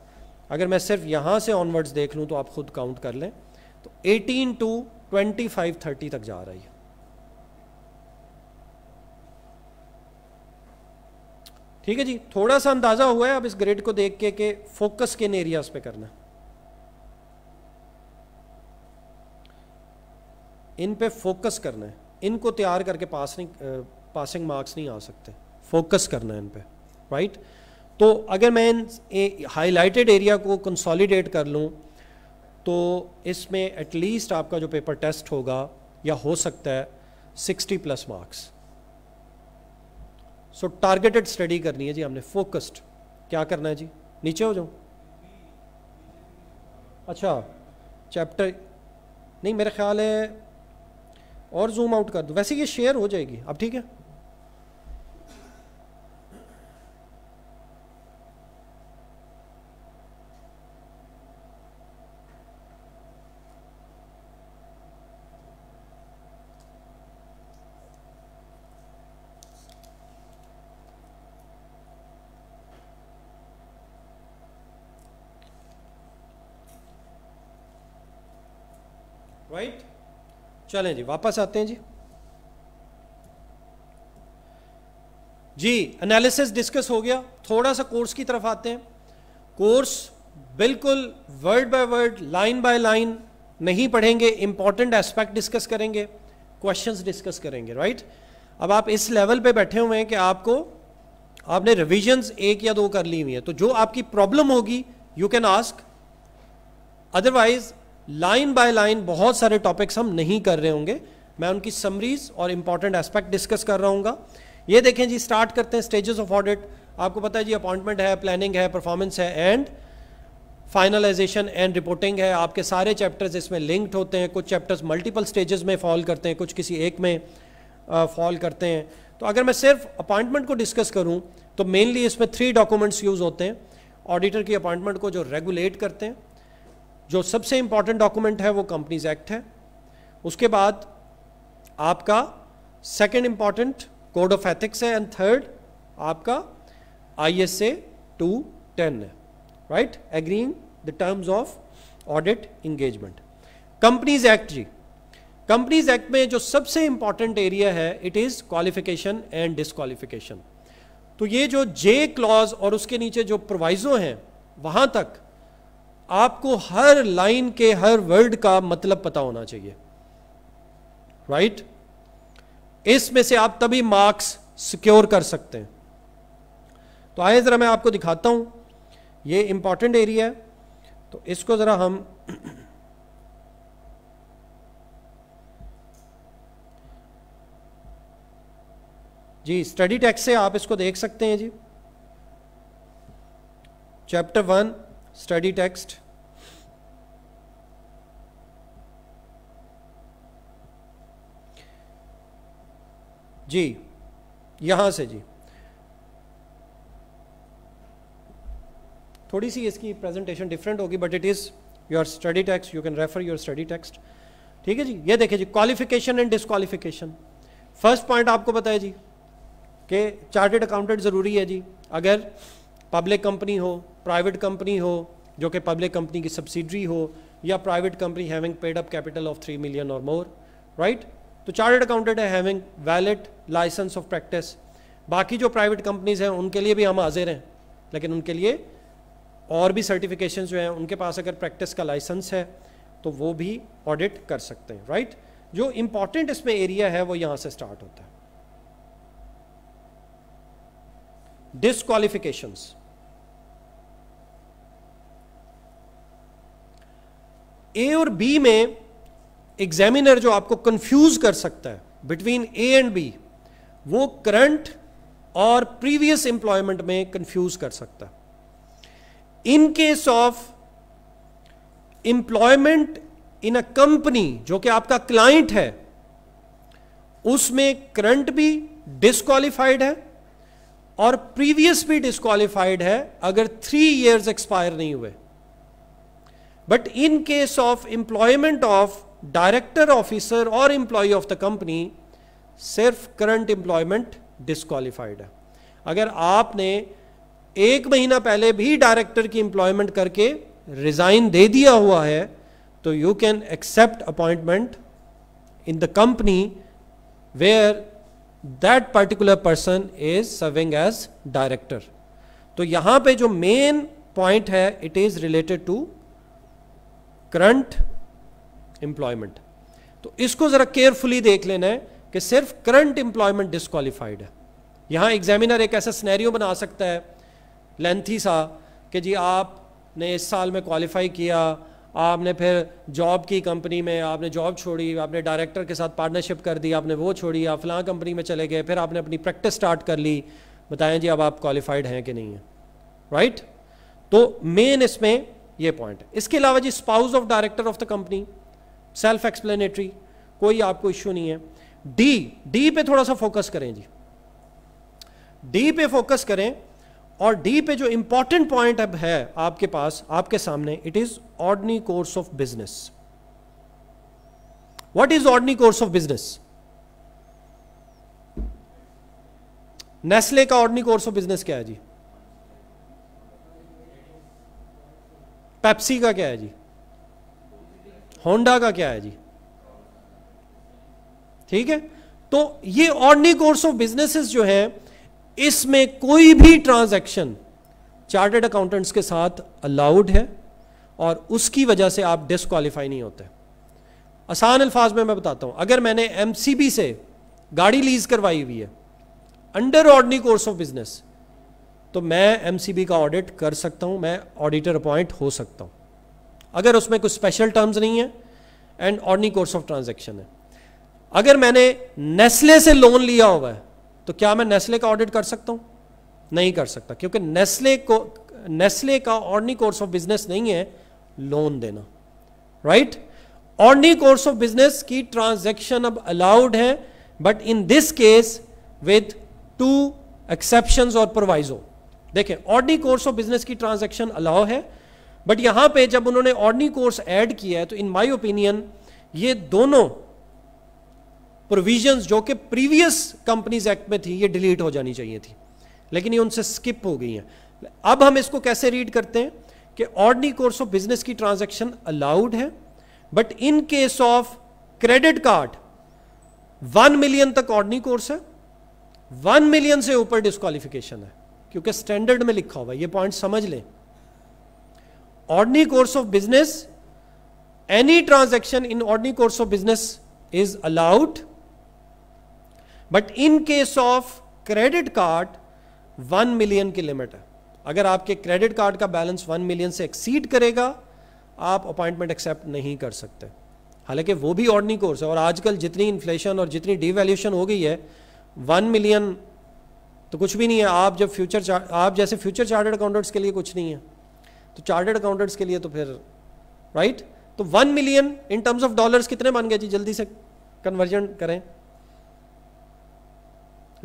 अगर मैं सिर्फ यहाँ से ऑनवर्ड्स देख लूँ तो आप खुद काउंट कर लें तो 18 टू ट्वेंटी फाइव थर्टी तक जा रही है ठीक है जी थोड़ा सा अंदाजा हुआ है अब इस ग्रेड को देख के के फोकस किन एरियाज पे करना इन पे फोकस करना है इनको तैयार करके पास नहीं पासिंग मार्क्स नहीं आ सकते फोकस करना है इन पे राइट तो अगर मैं इन हाईलाइटेड एरिया को कंसोलिडेट कर लूं तो इसमें एटलीस्ट आपका जो पेपर टेस्ट होगा या हो सकता है 60 plus marks so targeted study करनी है जी हमने फोकस्ड क्या करना है जी नीचे हो जाऊं अच्छा चैप्टर नहीं मेरा ख्याल है और जूम आउट कर दो वैसे ये शेयर हो जाएगी अब ठीक है चलें जी वापस आते हैं जी जी एनालिसिस डिस्कस हो गया थोड़ा सा कोर्स की तरफ आते हैं कोर्स बिल्कुल word by word line by line नहीं पढ़ेंगे इंपॉर्टेंट एस्पेक्ट डिस्कस करेंगे क्वेश्चंस डिस्कस करेंगे राइट अब आप इस लेवल पे बैठे हुए हैं कि आपको आपने रिविजन्स एक या दो कर ली हुई है तो जो आपकी प्रॉब्लम होगी you can ask otherwise line by line बहुत सारे टॉपिक्स हम नहीं कर रहे होंगे मैं उनकी समरीज और इंपॉर्टेंट एस्पेक्ट डिस्कस कर रहा हूँ ये देखें जी स्टार्ट करते हैं स्टेजेस ऑफ ऑडिट आपको पता है जी अपॉइंटमेंट है प्लानिंग है परफॉर्मेंस है एंड फाइनलाइजेशन एंड रिपोर्टिंग है आपके सारे चैप्टर्स इसमें लिंक्ड होते हैं कुछ चैप्टर्स मल्टीपल स्टेजेस में फॉल करते हैं कुछ किसी एक में फॉल करते हैं तो अगर मैं सिर्फ अपॉइंटमेंट को डिस्कस करूं तो मेनली इसमें थ्री डॉक्यूमेंट्स यूज़ होते हैं ऑडिटर की अपॉइंटमेंट को जो रेगुलेट करते हैं जो सबसे इंपॉर्टेंट डॉक्यूमेंट है वो कंपनीज एक्ट है उसके बाद आपका second important code of ethics है एंड थर्ड आपका I S A two ten है right agreeing the terms of audit engagement companies act जी कंपनीज एक्ट में जो सबसे इंपॉर्टेंट एरिया है it is qualification and disqualification तो ये जो जे क्लॉज और उसके नीचे जो प्रोवाइजो हैं वहां तक आपको हर लाइन के हर वर्ड का मतलब पता होना चाहिए राइट इसमें से आप तभी मार्क्स सिक्योर कर सकते हैं तो आए ज़रा मैं आपको दिखाता हूं ये इंपॉर्टेंट एरिया है तो इसको ज़रा हम जी स्टडी टैक्स से आप इसको देख सकते हैं जी चैप्टर वन study text जी यहां से जी थोड़ी सी इसकी प्रेजेंटेशन डिफरेंट होगी but it is your study text you can refer your study text ठीक है जी ये देखिए जी qualification and disqualification first point आपको बताया जी कि चार्टेड अकाउंटेंट ज़रूरी है जी अगर पब्लिक कंपनी हो प्राइवेट कंपनी हो जो कि पब्लिक कंपनी की सब्सिडरी हो या private company having paid up capital of three million और मोर राइट तो चार्टर्ड अकाउंटेंट है having valid licence of practice बाकी जो प्राइवेट कंपनीज हैं उनके लिए भी हम हाजिर हैं लेकिन उनके लिए और भी सर्टिफिकेशन जो हैं उनके पास अगर प्रैक्टिस का लाइसेंस है तो वो भी ऑडिट कर सकते हैं राइट right? जो इंपॉर्टेंट इसमें एरिया है वो यहां से स्टार्ट होता है डिसक्वालिफिकेशंस ए और बी में एग्जामिनर जो आपको कंफ्यूज कर सकता है बिटवीन ए एंड बी वो करंट और प्रीवियस एम्प्लॉयमेंट में कंफ्यूज कर सकता है in case of employment in a company जो कि आपका क्लाइंट है उसमें करंट भी डिस्कालीफाइड है और प्रीवियस भी डिस्कालीफाइड है अगर थ्री इयर्स एक्सपायर नहीं हुए But in case of employment of director, officer or employee of the company, सिर्फ करंट एम्प्लॉयमेंट डिस्कालीफाइड है अगर आपने एक महीना पहले भी डायरेक्टर की एम्प्लॉयमेंट करके रिजाइन दे दिया हुआ है तो you can accept appointment in the company where that particular person is serving as director तो यहां पे जो मेन पॉइंट है it is related to current employment तो इसको जरा केयरफुली देख लेना है कि सिर्फ करंट एम्प्लॉयमेंट डिस्कालीफाइड है यहां एग्जामिनर एक ऐसा स्नैरियो बना सकता है लेंथी सा कि जी आपने इस साल में क्वालिफाई किया आपने फिर जॉब की कंपनी में आपने जॉब छोड़ी आपने डायरेक्टर के साथ पार्टनरशिप कर दी आपने वो छोड़ी आप फलां कंपनी में चले गए फिर आपने अपनी प्रैक्टिस स्टार्ट कर ली बताएं जी अब आप क्वालिफाइड हैं कि नहीं है राइट right? तो मेन इसमें ये पॉइंट है इसके अलावा जी spouse of director of the company self explanatory कोई आपको इश्यू नहीं है डी डी पे थोड़ा सा फोकस करें जी डी पे फोकस करें और डी पे जो इंपॉर्टेंट पॉइंट अब है आपके पास आपके सामने it is ordinary course of business what is ordinary course of business Nestle का ऑर्डनी कोर्स ऑफ बिजनेस क्या है जी पेप्सी का क्या है जी होंडा का क्या है जी ठीक है तो ये ऑर्डनी कोर्स ऑफ बिजनेसेस जो है इसमें कोई भी ट्रांजैक्शन चार्टेड अकाउंटेंट्स के साथ अलाउड है और उसकी वजह से आप डिसक्वालीफाई नहीं होते आसान अल्फाज में मैं बताता हूं अगर मैंने एमसीबी से गाड़ी लीज करवाई हुई है under ordinary course of business तो मैं एमसीबी का ऑडिट कर सकता हूँ मैं ऑडिटर अपॉइंट हो सकता हूँ अगर उसमें कुछ स्पेशल टर्म्स नहीं है and ordinary course of transaction है अगर मैंने नेस्ले से लोन लिया हुआ है तो क्या मैं नेस्ले का ऑडिट कर सकता हूं नहीं कर सकता क्योंकि नेस्ले को नेस्ले का ऑर्डनी कोर्स ऑफ बिजनेस नहीं है लोन देना right ordinary course of business की ट्रांजेक्शन अब अलाउड है but in this case with two exception और प्रोवाइजो देखें ऑर्डनी कोर्स ऑफ बिजनेस की ट्रांजैक्शन अलाउ है बट यहां पे जब उन्होंने ऑर्डनी कोर्स ऐड किया है तो इन माय ओपिनियन ये दोनों प्रोविजंस जो कि प्रीवियस कंपनीज एक्ट में थी ये डिलीट हो जानी चाहिए थी लेकिन ये उनसे स्किप हो गई हैं अब हम इसको कैसे रीड करते हैं कि ऑर्डनी कोर्स ऑफ बिजनेस की ट्रांजेक्शन अलाउड है but in case of credit card one million तक ऑर्डनी कोर्स है वन मिलियन से ऊपर डिस्कालिफिकेशन है क्योंकि स्टैंडर्ड में लिखा हुआ ये पॉइंट समझ लें ordinary course of business any transaction in ordinary course of business is allowed but in case of credit card one million की लिमिट है अगर आपके क्रेडिट कार्ड का बैलेंस वन मिलियन से एक्सीड करेगा आप अपॉइंटमेंट एक्सेप्ट नहीं कर सकते हालांकि वो भी ऑर्डनी कोर्स है और आजकल जितनी इन्फ्लेशन और जितनी डिवेल्यूशन हो गई है वन मिलियन तो कुछ भी नहीं है आप जब फ्यूचर आप जैसे फ्यूचर चार्टर्ड अकाउंटेंट्स के लिए कुछ नहीं है तो चार्टर्ड अकाउंटेंट्स के लिए तो फिर राइट तो one million in terms of dollars कितने बन गए जी जल्दी से कन्वर्जन करें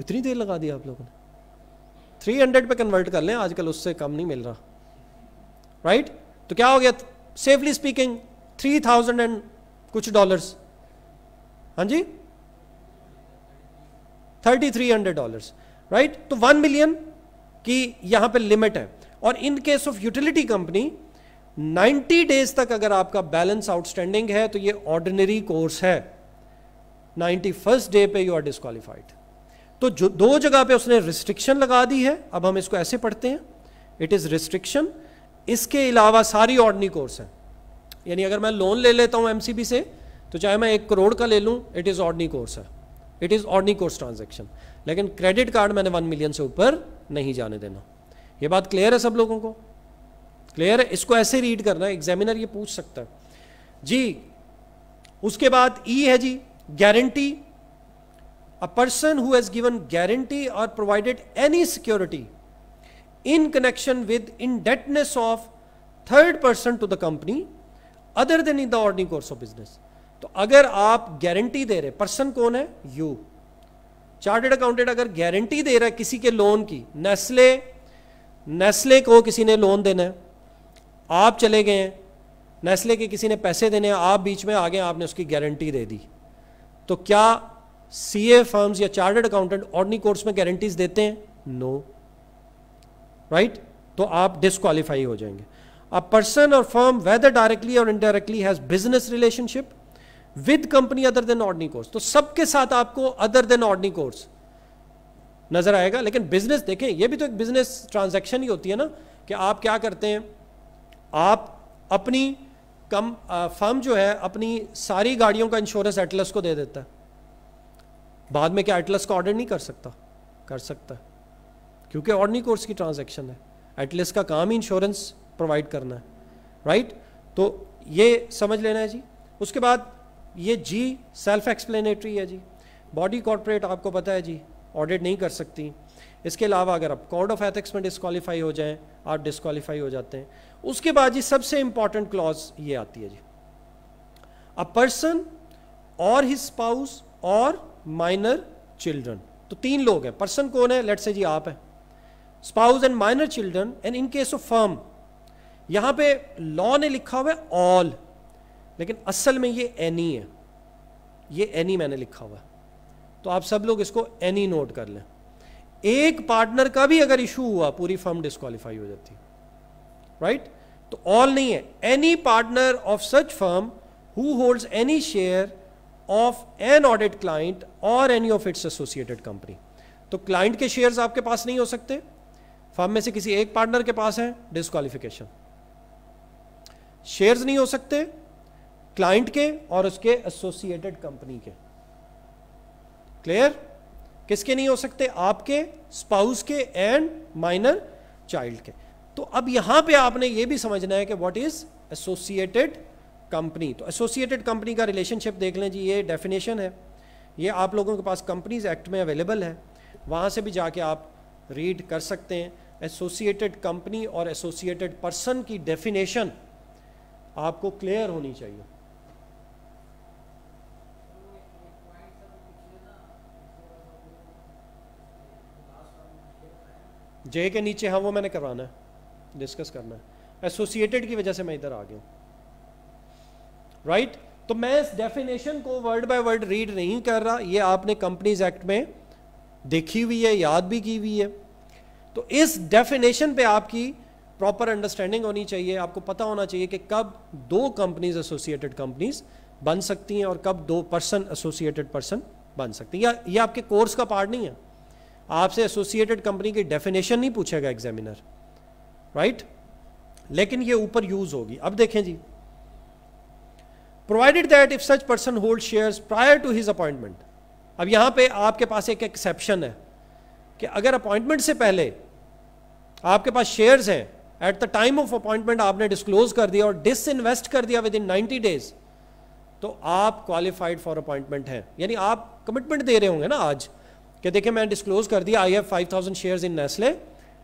इतनी देर लगा दी आप लोगों ने थ्री हंड्रेड पे कन्वर्ट कर लें आजकल उससे कम नहीं मिल रहा राइट right? तो क्या हो गया safely speaking three thousand and कुछ डॉलर्स हाँ जी thirty three hundred dollars right तो वन मिलियन की यहां पे लिमिट है और in case of utility company 90 days तक अगर आपका बैलेंस आउटस्टैंडिंग है तो ये ऑर्डिनरी कोर्स है फर्स्ट डे पे यू आर डिस्कालीफाइड तो जो दो जगह पे उसने रिस्ट्रिक्शन लगा दी है अब हम इसको ऐसे पढ़ते हैं इट इज रिस्ट्रिक्शन इसके अलावा सारी ऑर्डनी कोर्स है यानी अगर मैं लोन ले लेता हूं एमसीबी से तो चाहे मैं एक करोड़ का ले लूं इट इज ऑर्डनी कोर्स है it is ordinary course transaction लेकिन क्रेडिट कार्ड मैंने वन मिलियन से ऊपर नहीं जाने देना ये बात क्लियर है सब लोगों को क्लियर है इसको ऐसे रीड करना है एग्जामिनर ये पूछ सकता है जी उसके बाद ई e है जी guarantee a person who has given guarantee और provided any security in connection with indebtedness of third person to the company other than in the ordinary course of business तो अगर आप guarantee दे रहे person कौन है you chartered accountant अगर guarantee दे रहा है किसी के लोन की नेस्ले नेस्ले को किसी ने लोन देना है आप चले गए हैं नेस्ले के किसी ने पैसे देने हैं आप बीच में आ गए आपने उसकी गारंटी दे दी तो क्या सी ए फर्म्स या चार्टेड अकाउंटेंट ऑर्डनी कोर्स में गारंटीज देते हैं नो no. Right right? तो आप डिस्कालीफाई हो जाएंगे अ पर्सन और फर्म वेदर डायरेक्टली और indirectly has business relationship with company other than ordinary course तो सबके साथ आपको अदर देन ऑर्डनी कोर्स नजर आएगा लेकिन बिजनेस देखें यह भी तो एक बिजनेस ट्रांजैक्शन ही होती है ना कि आप क्या करते हैं आप अपनी कम फर्म जो है अपनी सारी गाड़ियों का इंश्योरेंस एटलस को दे देता है बाद में क्या एटलस का ऑर्डर नहीं कर सकता कर सकता क्योंकि ऑर्डनी कोर्स की ट्रांजैक्शन है एटलस का काम ही इंश्योरेंस प्रोवाइड करना है राइट तो ये समझ लेना है जी उसके बाद ये जी सेल्फ एक्सप्लेनेटरी है जी बॉडी कॉर्पोरेट आपको पता है जी ऑडिट नहीं कर सकती इसके अलावा अगर आप कोड ऑफ एथिक्स में डिस्कालीफाई हो जाएं आप डिस्कालीफाई हो जाते हैं उसके बाद जी सबसे इंपॉर्टेंट क्लॉज ये आती है जी अ पर्सन और हिज स्पाउस और माइनर चिल्ड्रन तो तीन लोग हैं पर्सन कौन है लेट से जी आप हैं spouse and minor children and in case of firm यहां पे लॉ ने लिखा हुआ है ऑल लेकिन असल में ये एनी है ये एनी मैंने लिखा हुआ है तो आप सब लोग इसको एनी नोट कर लें एक पार्टनर का भी अगर इशू हुआ पूरी फर्म डिस्कालीफाई हो जाती राइट तो ऑल नहीं है any partner of such firm who holds any share of an audit client और any of its associated company तो क्लाइंट के शेयर्स आपके पास नहीं हो सकते फर्म में से किसी एक पार्टनर के पास है डिस्कालिफिकेशन शेयर्स नहीं हो सकते क्लाइंट के और उसके एसोसिएटेड कंपनी के क्लियर किसके नहीं हो सकते आपके स्पाउस के एंड माइनर चाइल्ड के तो अब यहां पे आपने ये भी समझना है कि व्हाट इज एसोसिएटेड कंपनी तो एसोसिएटेड कंपनी का रिलेशनशिप देख लें जी ये डेफिनेशन है ये आप लोगों के पास कंपनीज एक्ट में अवेलेबल है वहां से भी जाके आप रीड कर सकते हैं एसोसिएटेड कंपनी और एसोसिएटेड पर्सन की डेफिनेशन आपको क्लियर होनी चाहिए जे के नीचे हाँ वो मैंने करवाना है डिस्कस करना है एसोसिएटेड की वजह से मैं इधर आ गया राइट right? तो मैं इस डेफिनेशन को वर्ड बाय वर्ड रीड नहीं कर रहा ये आपने कंपनीज एक्ट में देखी हुई है याद भी की हुई है तो इस डेफिनेशन पे आपकी प्रॉपर अंडरस्टैंडिंग होनी चाहिए आपको पता होना चाहिए कि कब दो कंपनीज एसोसिएटेड कंपनीज बन सकती हैं और कब दो पर्सन एसोसिएटेड पर्सन बन सकती है या या आपके कोर्स का पार्ट नहीं है आपसे एसोसिएटेड कंपनी की डेफिनेशन नहीं पूछेगा एग्जामिनर राइट लेकिन ये ऊपर यूज होगी अब देखें जी provided that if such person hold shares prior to his appointment अब यहां पे आपके पास एक एक्सेप्शन है कि अगर अपॉइंटमेंट से पहले आपके पास शेयर्स हैं at the time of appointment आपने डिस्क्लोज कर दिया और डिस इन्वेस्ट कर दिया विद इन नाइनटी डेज तो आप क्वालिफाइड फॉर अपॉइंटमेंट हैं यानी आप कमिटमेंट दे रहे होंगे ना आज कि देखिए मैंने डिस्क्लोज कर दिया I have 5000 shares in Nestle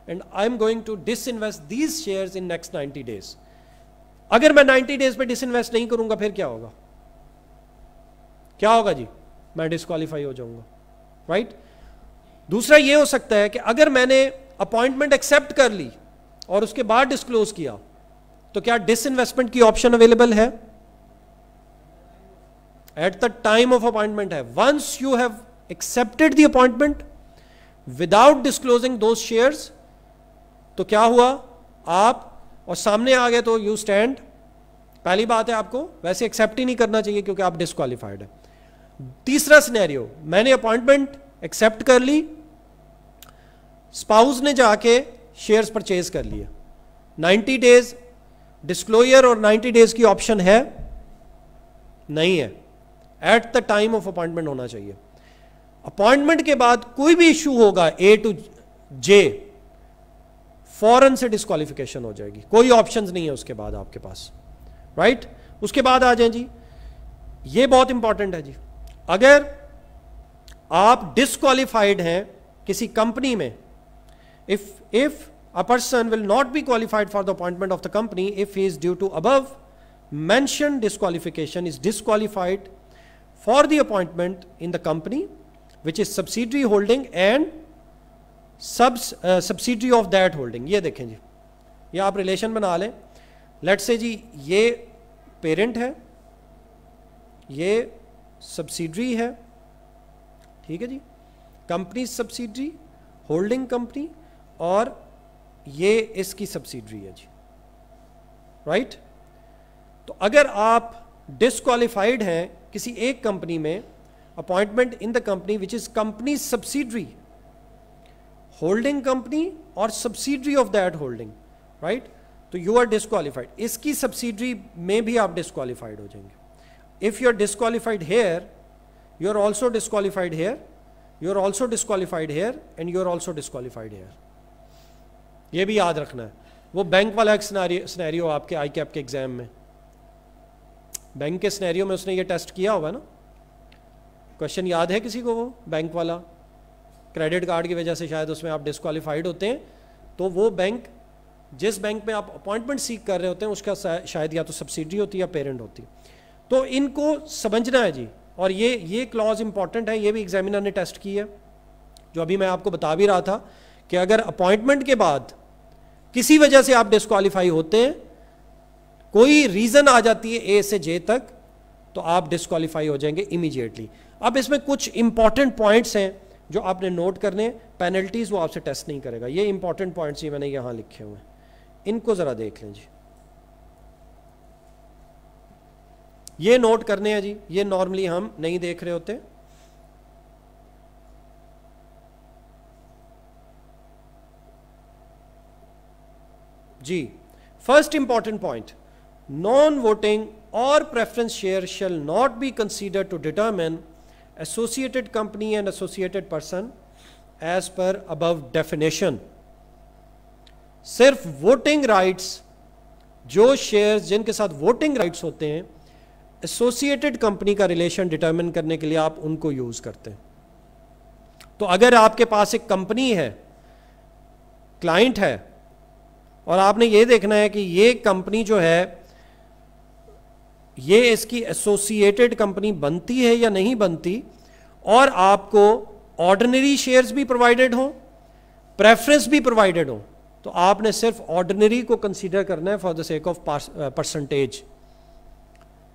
and I am going to disinvest these share in next ninety days अगर मैं नाइनटी डेज पर डिस इन्वेस्ट नहीं करूंगा फिर क्या होगा क्या होगा जी मैं डिस्कालीफाई हो जाऊंगा राइट right? दूसरा यह हो सकता है कि अगर मैंने अपॉइंटमेंट एक्सेप्ट कर ली और उसके बाद डिस्क्लोज किया तो क्या डिस इन्वेस्टमेंट की ऑप्शन अवेलेबल है at the time of appointment है once you have accepted the appointment without disclosing दो शेयर्स तो क्या हुआ आप और सामने आ गए तो यू स्टैंड पहली बात है आपको वैसे एक्सेप्ट ही नहीं करना चाहिए क्योंकि आप डिस्कालीफाइड है तीसरा सिनेरियो मैंने अपॉइंटमेंट एक्सेप्ट कर ली स्पाउस ने जाके शेयर्स परचेज कर लिए 90 डेज डिस्क्लोयर और 90 डेज की ऑप्शन है नहीं है at the time of appointment होना चाहिए अपॉइंटमेंट के बाद कोई भी इशू होगा ए टू जे फॉरन से डिस्कालिफिकेशन हो जाएगी कोई ऑप्शन नहीं है उसके बाद आपके पास राइट right? उसके बाद आ जाए जी ये बहुत इंपॉर्टेंट है जी अगर आप डिसक्वालिफाइड हैं किसी कंपनी में if if a person will not be qualified for the appointment of the company if is due to above mention disqualification is disqualified for the appointment in the company which is subsidiary holding and subs subsidy of that holding ये देखें जी ये आप relation बना लें late से जी ये parent है ये सब्सिडरी है ठीक है जी कंपनी सब्सिडरी होल्डिंग कंपनी और ये इसकी सब्सिडरी है जी राइट right? तो अगर आप डिसक्वालीफाइड हैं किसी एक कंपनी में appointment in the company which is company subsidiary holding company और subsidiary of that holding right तो यू आर डिस्कालीफाइड इसकी सब्सिडरी में भी आप डिस्कालीफाइड हो जाएंगे if you are disqualified here you are also disqualified here you are also disqualified here and you are also disqualified here यह भी याद रखना है वो बैंक वाला एक स्नैरियो आपके आई कैप के एग्जाम में बैंक के स्नैरियो में उसने ये टेस्ट किया होगा ना क्वेश्चन याद है किसी को वो बैंक वाला क्रेडिट कार्ड की वजह से शायद उसमें आप डिस्कालीफाइड होते हैं तो वो बैंक जिस बैंक में आप अपॉइंटमेंट सीख कर रहे होते हैं उसका शायद या तो सब्सिडी होती है या पेरेंट होती है तो इनको समझना है जी और ये ये क्लॉज इंपॉर्टेंट है ये भी एग्जामिनर ने टेस्ट की है जो अभी मैं आपको बता भी रहा था कि अगर अपॉइंटमेंट के बाद किसी वजह से आप डिस्कालीफाई होते हैं कोई रीजन आ जाती है ए से जे तक तो आप डिस्कालीफाई हो जाएंगे इमीजिएटली अब इसमें कुछ इंपॉर्टेंट पॉइंट्स हैं जो आपने नोट करने पेनल्टीज़ वो आपसे टेस्ट नहीं करेगा ये इंपॉर्टेंट पॉइंट्स ही मैंने यहां लिखे हुए हैं इनको ज़रा देख लें जी ये नोट करने हैं जी ये नॉर्मली हम नहीं देख रहे होते जी first important point non voting और preference share shall not be consider to determine associated company and associated person as per above definition सिर्फ वोटिंग राइट्स जो शेयर्स जिनके साथ वोटिंग राइट्स होते हैं एसोसिएटेड कंपनी का रिलेशन डिटरमिन करने के लिए आप उनको यूज करते हैं तो अगर आपके पास एक कंपनी है क्लाइंट है और आपने ये देखना है कि ये कंपनी जो है ये इसकी एसोसिएटेड कंपनी बनती है या नहीं बनती और आपको ऑर्डिनरी शेयर्स भी प्रोवाइडेड हो प्रेफरेंस भी प्रोवाइडेड हो तो आपने सिर्फ ऑर्डिनरी को कंसीडर करना है for the sake of percentage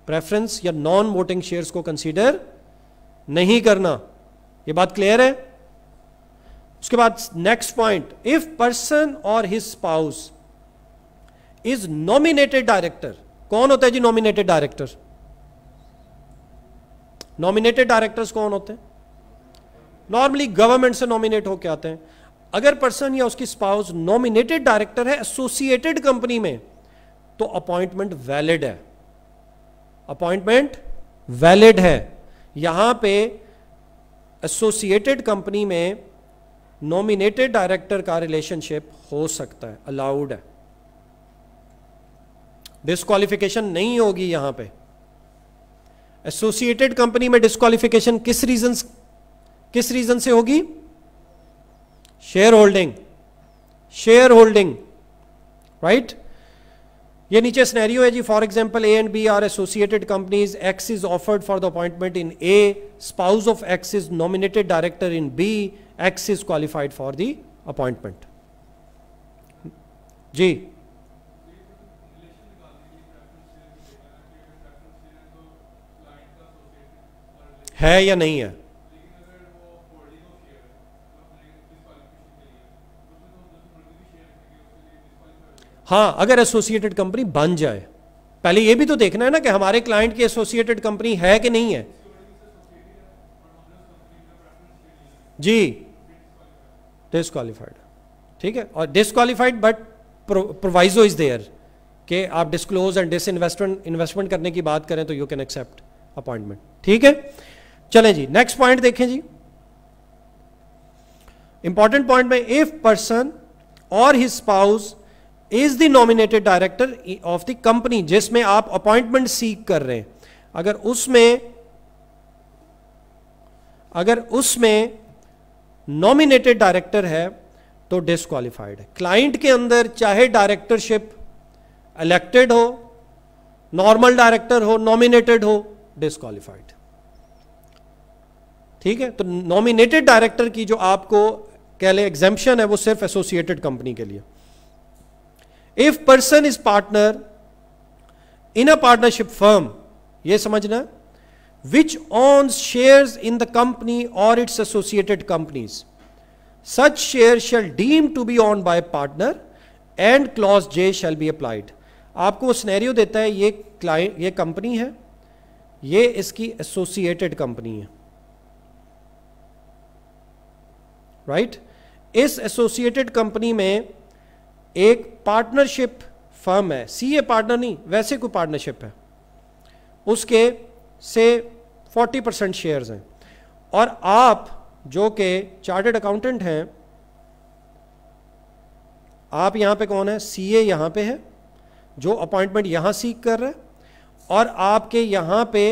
preference या नॉन वोटिंग शेयर्स को कंसीडर नहीं करना ये बात क्लियर है उसके बाद नेक्स्ट पॉइंट इफ पर्सन और his spouse is nominated director कौन होता है जी नॉमिनेटेड डायरेक्टर्स नॉमिनेटेड डायरेक्टर्स कौन होते हैं नॉर्मली गवर्नमेंट से नॉमिनेट होके आते हैं अगर पर्सन या उसकी स्पाउस नॉमिनेटेड डायरेक्टर है एसोसिएटेड कंपनी में तो अपॉइंटमेंट वैलिड है अपॉइंटमेंट वैलिड है यहां पे एसोसिएटेड कंपनी में नॉमिनेटेड डायरेक्टर का रिलेशनशिप हो सकता है अलाउड है डिस्कालिफिकेशन नहीं होगी यहां पे एसोसिएटेड कंपनी में डिस्कालिफिकेशन किस रीजन किस रीजन से होगी share holding share holding right ये नीचे स्नैरियो है जी for example A and B are associated companies X is offered for the appointment in A spouse of X is nominated director in B X is qualified for the appointment जी है या नहीं है हाँ अगर associated company बन जाए पहले ये भी तो देखना है ना कि हमारे क्लाइंट की एसोसिएटेड कंपनी है कि नहीं है जी डिस्कालीफाइड ठीक है और disqualified but proviso is there कि आप disclose and disinvestment investment करने की बात करें तो यू कैन एक्सेप्ट अपॉइंटमेंट ठीक है चले जी नेक्स्ट पॉइंट देखें जी इंपॉर्टेंट पॉइंट में इफ पर्सन और his spouse is the nominated director of the company जिसमें आप अपॉइंटमेंट सीख कर रहे हैं अगर उसमें अगर उसमें नॉमिनेटेड डायरेक्टर है तो डिसक्वालिफाइड है क्लाइंट के अंदर चाहे डायरेक्टरशिप इलेक्टेड हो नॉर्मल डायरेक्टर हो नॉमिनेटेड हो डिसक्वालिफाइड ठीक है तो नॉमिनेटेड डायरेक्टर की जो आपको कह लें एग्जाम्पन है वो सिर्फ एसोसिएटेड कंपनी के लिए if person is partner in a partnership firm ये समझना which owns share in the company और its associated companies such share shall deem to be own by partner and clause J shall be applied आपको आपको scenario देता है ये client ये company है ये इसकी एसोसिएटेड कंपनी है राइट इस एसोसिएटेड कंपनी में एक पार्टनरशिप फर्म है सी ए पार्टनर नहीं वैसे कोई पार्टनरशिप है उसके से 40 परसेंट शेयर्स हैं और आप जो के चार्टेड अकाउंटेंट हैं आप यहां पे कौन है सी ए यहाँ पे है जो अपॉइंटमेंट यहां सीख कर रहे और आपके यहां पे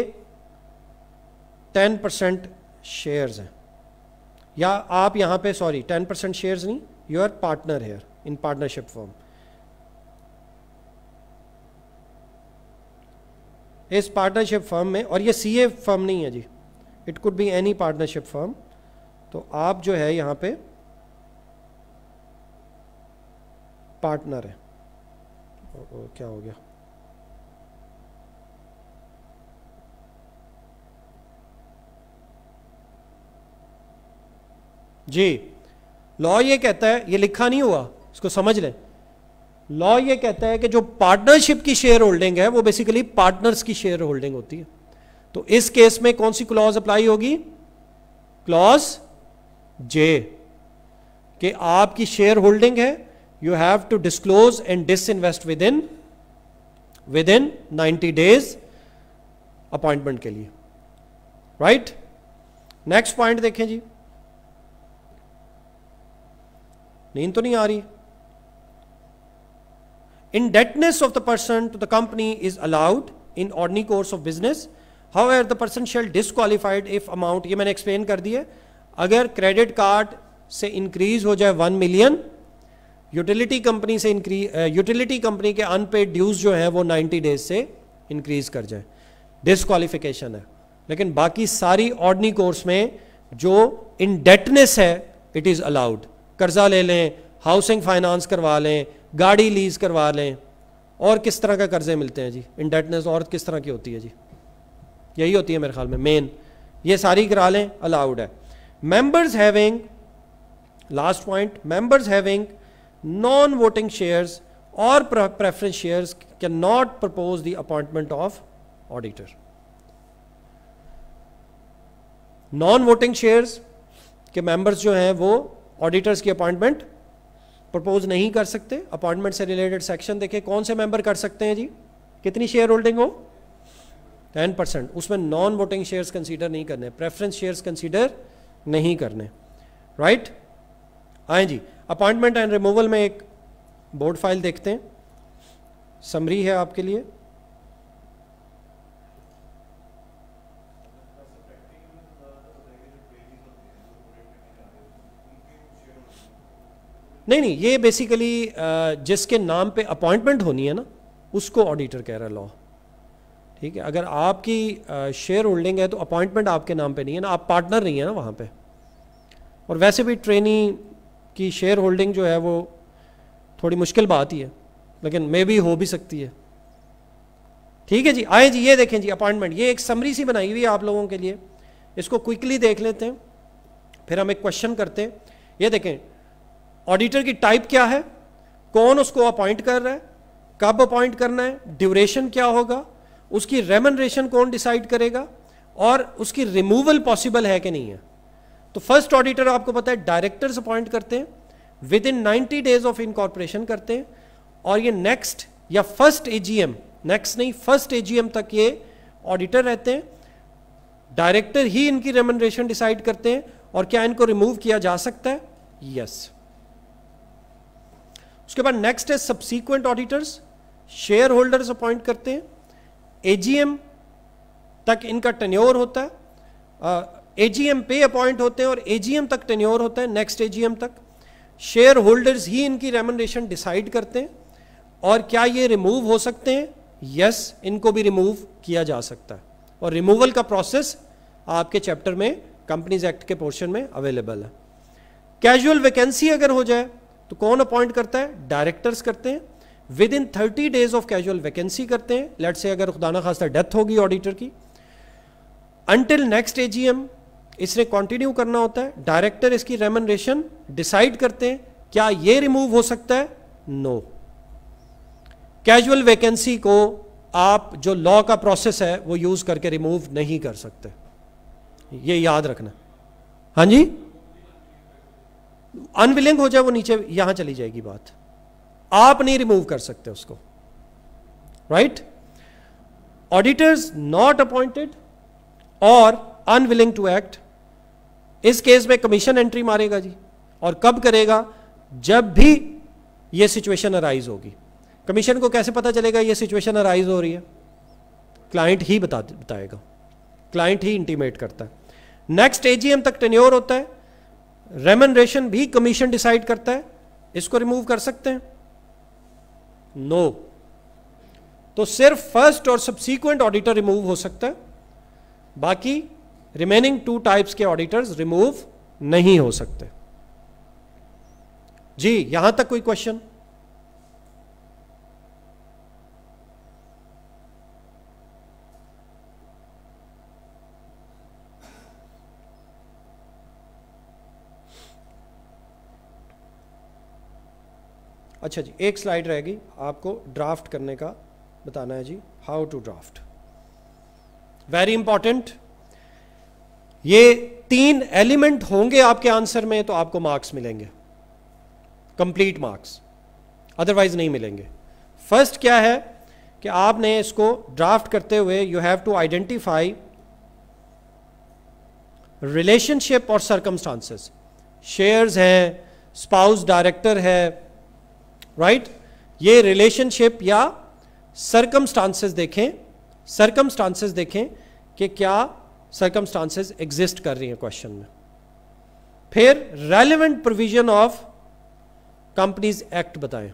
10 परसेंट शेयर्स हैं या आप यहां पे सॉरी टेन परसेंट शेयर नहीं you are partner here in partnership form इस पार्टनरशिप फर्म में और ये सीए फर्म नहीं है जी it could be any partnership firm तो आप जो है यहाँ पे पार्टनर है ओ, ओ, क्या हो गया जी लॉ ये कहता है ये लिखा नहीं हुआ इसको समझ लें लॉ ये कहता है कि जो पार्टनरशिप की शेयर होल्डिंग है वो बेसिकली पार्टनर्स की शेयर होल्डिंग होती है तो इस केस में कौन सी क्लॉज अप्लाई होगी क्लॉज जे कि आपकी शेयर होल्डिंग है you have to disclose and disinvest within within ninety days appointment के लिए राइट नेक्स्ट पॉइंट देखें जी नींद तो नहीं आ रही indebtedness of the person to the company is allowed in ordinary course of business however the person shall disqualified if amount ये मैंने एक्सप्लेन कर दिया अगर क्रेडिट कार्ड से इंक्रीज हो जाए वन मिलियन यूटिलिटी कंपनी से increase utility company के अनपेड ड्यूज जो है वो 90 डेज से इंक्रीज कर जाए डिसक्वालिफिकेशन है लेकिन बाकी सारी ऑर्डनी कोर्स में जो इनडेटनेस है इट इज़ अलाउड कर्जा ले लें हाउसिंग फाइनेंस करवा लें गाड़ी लीज करवा लें और किस तरह का कर्जे मिलते हैं जी इंडेटनेस और किस तरह की होती है जी यही होती है मेरे ख्याल में मेन ये सारी करा लें अलाउड है members having last point members having non voting shares और preference shares can not propose the appointment of auditor non voting shares के मेंबर्स जो हैं वो ऑडिटर्स की अपॉइंटमेंट प्रपोज नहीं कर सकते अपॉइंटमेंट से रिलेटेड सेक्शन देखें कौन से मेंबर कर सकते हैं जी कितनी शेयर होल्डिंग हो टेन परसेंट उसमें नॉन वोटिंग शेयर्स कंसीडर नहीं करने प्रेफरेंस शेयर्स कंसीडर नहीं करने राइट right? आए जी अपॉइंटमेंट एंड रिमूवल में एक बोर्ड फाइल देखते हैं समरी है आपके लिए नहीं नहीं ये बेसिकली uh, जिसके नाम पे अपॉइंटमेंट होनी है ना उसको ऑडिटर कह रहा है लॉ ठीक है अगर आपकी शेयर uh, होल्डिंग है तो अपॉइंटमेंट आपके नाम पे नहीं है ना आप पार्टनर नहीं है ना वहाँ पे और वैसे भी ट्रेनी की शेयर होल्डिंग जो है वो थोड़ी मुश्किल बात ही है लेकिन मे भी हो भी सकती है ठीक है जी आए जी ये देखें जी अपॉइंटमेंट ये एक समरी सी बनाई हुई है आप लोगों के लिए इसको क्विकली देख लेते हैं फिर हम एक क्वेश्चन करते हैं ये देखें ऑडिटर की टाइप क्या है कौन उसको अपॉइंट कर रहा है कब अपॉइंट करना है ड्यूरेशन क्या होगा उसकी रेमनरेशन कौन डिसाइड करेगा और उसकी रिमूवल पॉसिबल है कि नहीं है तो फर्स्ट ऑडिटर आपको पता है डायरेक्टर्स अपॉइंट करते हैं within ninety days of incorporation करते हैं और ये नेक्स्ट या फर्स्ट एजीएम नेक्स्ट नहीं फर्स्ट एजीएम तक ये ऑडिटर रहते हैं डायरेक्टर ही इनकी रेमनरेशन डिसाइड करते हैं और क्या इनको रिमूव किया जा सकता है यस yes. उसके बाद नेक्स्ट है subsequent auditors share holders appoint करते हैं एजीएम तक इनका टेन्योर होता है एजीएम पे अपॉइंट होते हैं और एजीएम तक टेन्योर होता है नेक्स्ट एजीएम तक शेयर होल्डर्स ही इनकी रेमनरेशन डिसाइड करते हैं और क्या ये रिमूव हो सकते हैं यस yes, इनको भी रिमूव किया जा सकता है और रिमूवल का प्रोसेस आपके चैप्टर में कंपनीज एक्ट के पोर्शन में अवेलेबल है कैजुअल वैकेंसी अगर हो जाए तो कौन अपॉइंट करता है डायरेक्टर्स करते हैं within thirty days of casual vacancy करते हैं लेट से अगर खुदाना खासा डेथ होगी ऑडिटर की अनटिल नेक्स्ट एजीएम इसने कंटिन्यू करना होता है डायरेक्टर इसकी रेमनरेशन डिसाइड करते हैं क्या यह रिमूव हो सकता है नो कैजुअल वैकेंसी को आप जो लॉ का प्रोसेस है वो यूज करके रिमूव नहीं कर सकते ये याद रखना हाँ जी अनविलिंग हो जाए वो नीचे यहां चली जाएगी बात आप नहीं रिमूव कर सकते उसको राइट ऑडिटर्स नॉट अपॉइंटेड और अनविलिंग टू एक्ट इस केस में कमीशन एंट्री मारेगा जी और कब करेगा जब भी यह सिचुएशन अराइज होगी कमीशन को कैसे पता चलेगा यह सिचुएशन अराइज हो रही है क्लाइंट ही बता बताएगा क्लाइंट ही इंटीमेट करता है नेक्स्ट एजीएम तक टेन्योर होता है रेमनरेशन भी कमीशन डिसाइड करता है इसको रिमूव कर सकते हैं नो no. तो सिर्फ फर्स्ट और सब्सिक्वेंट ऑडिटर रिमूव हो सकता है बाकी रिमेनिंग टू टाइप्स के ऑडिटर्स रिमूव नहीं हो सकते जी यहां तक कोई क्वेश्चन अच्छा जी एक स्लाइड रहेगी आपको ड्राफ्ट करने का बताना है जी how to draft very important ये तीन एलिमेंट होंगे आपके आंसर में तो आपको मार्क्स मिलेंगे कंप्लीट मार्क्स अदरवाइज नहीं मिलेंगे फर्स्ट क्या है कि आपने इसको ड्राफ्ट करते हुए you have to identify relationship और सरकमस्टांसेस शेयर्स हैं स्पाउस डायरेक्टर है राइट right? ये रिलेशनशिप या सरकमस्टांसेस देखें सरकमस्टांसेस देखें कि क्या सरकमस्टांसेस एग्जिस्ट कर रही हैं क्वेश्चन में फिर relevant provision of companies act बताएं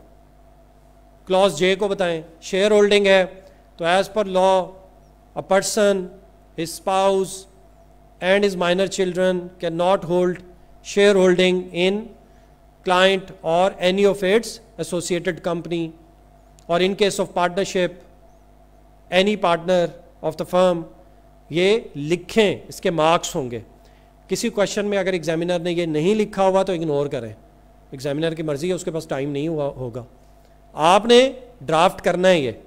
क्लॉज जे को बताएं शेयर होल्डिंग है तो as per law a person spouse and his minor children can not hold share holding in client or any of its associated company or in case of partnership any partner of the firm ये लिखें इसके marks होंगे किसी question में अगर examiner ने ये नहीं लिखा हुआ तो इग्नोर करें एग्जामिनर की मर्ज़ी है उसके पास टाइम नहीं हुआ होगा आपने ड्राफ्ट करना है ये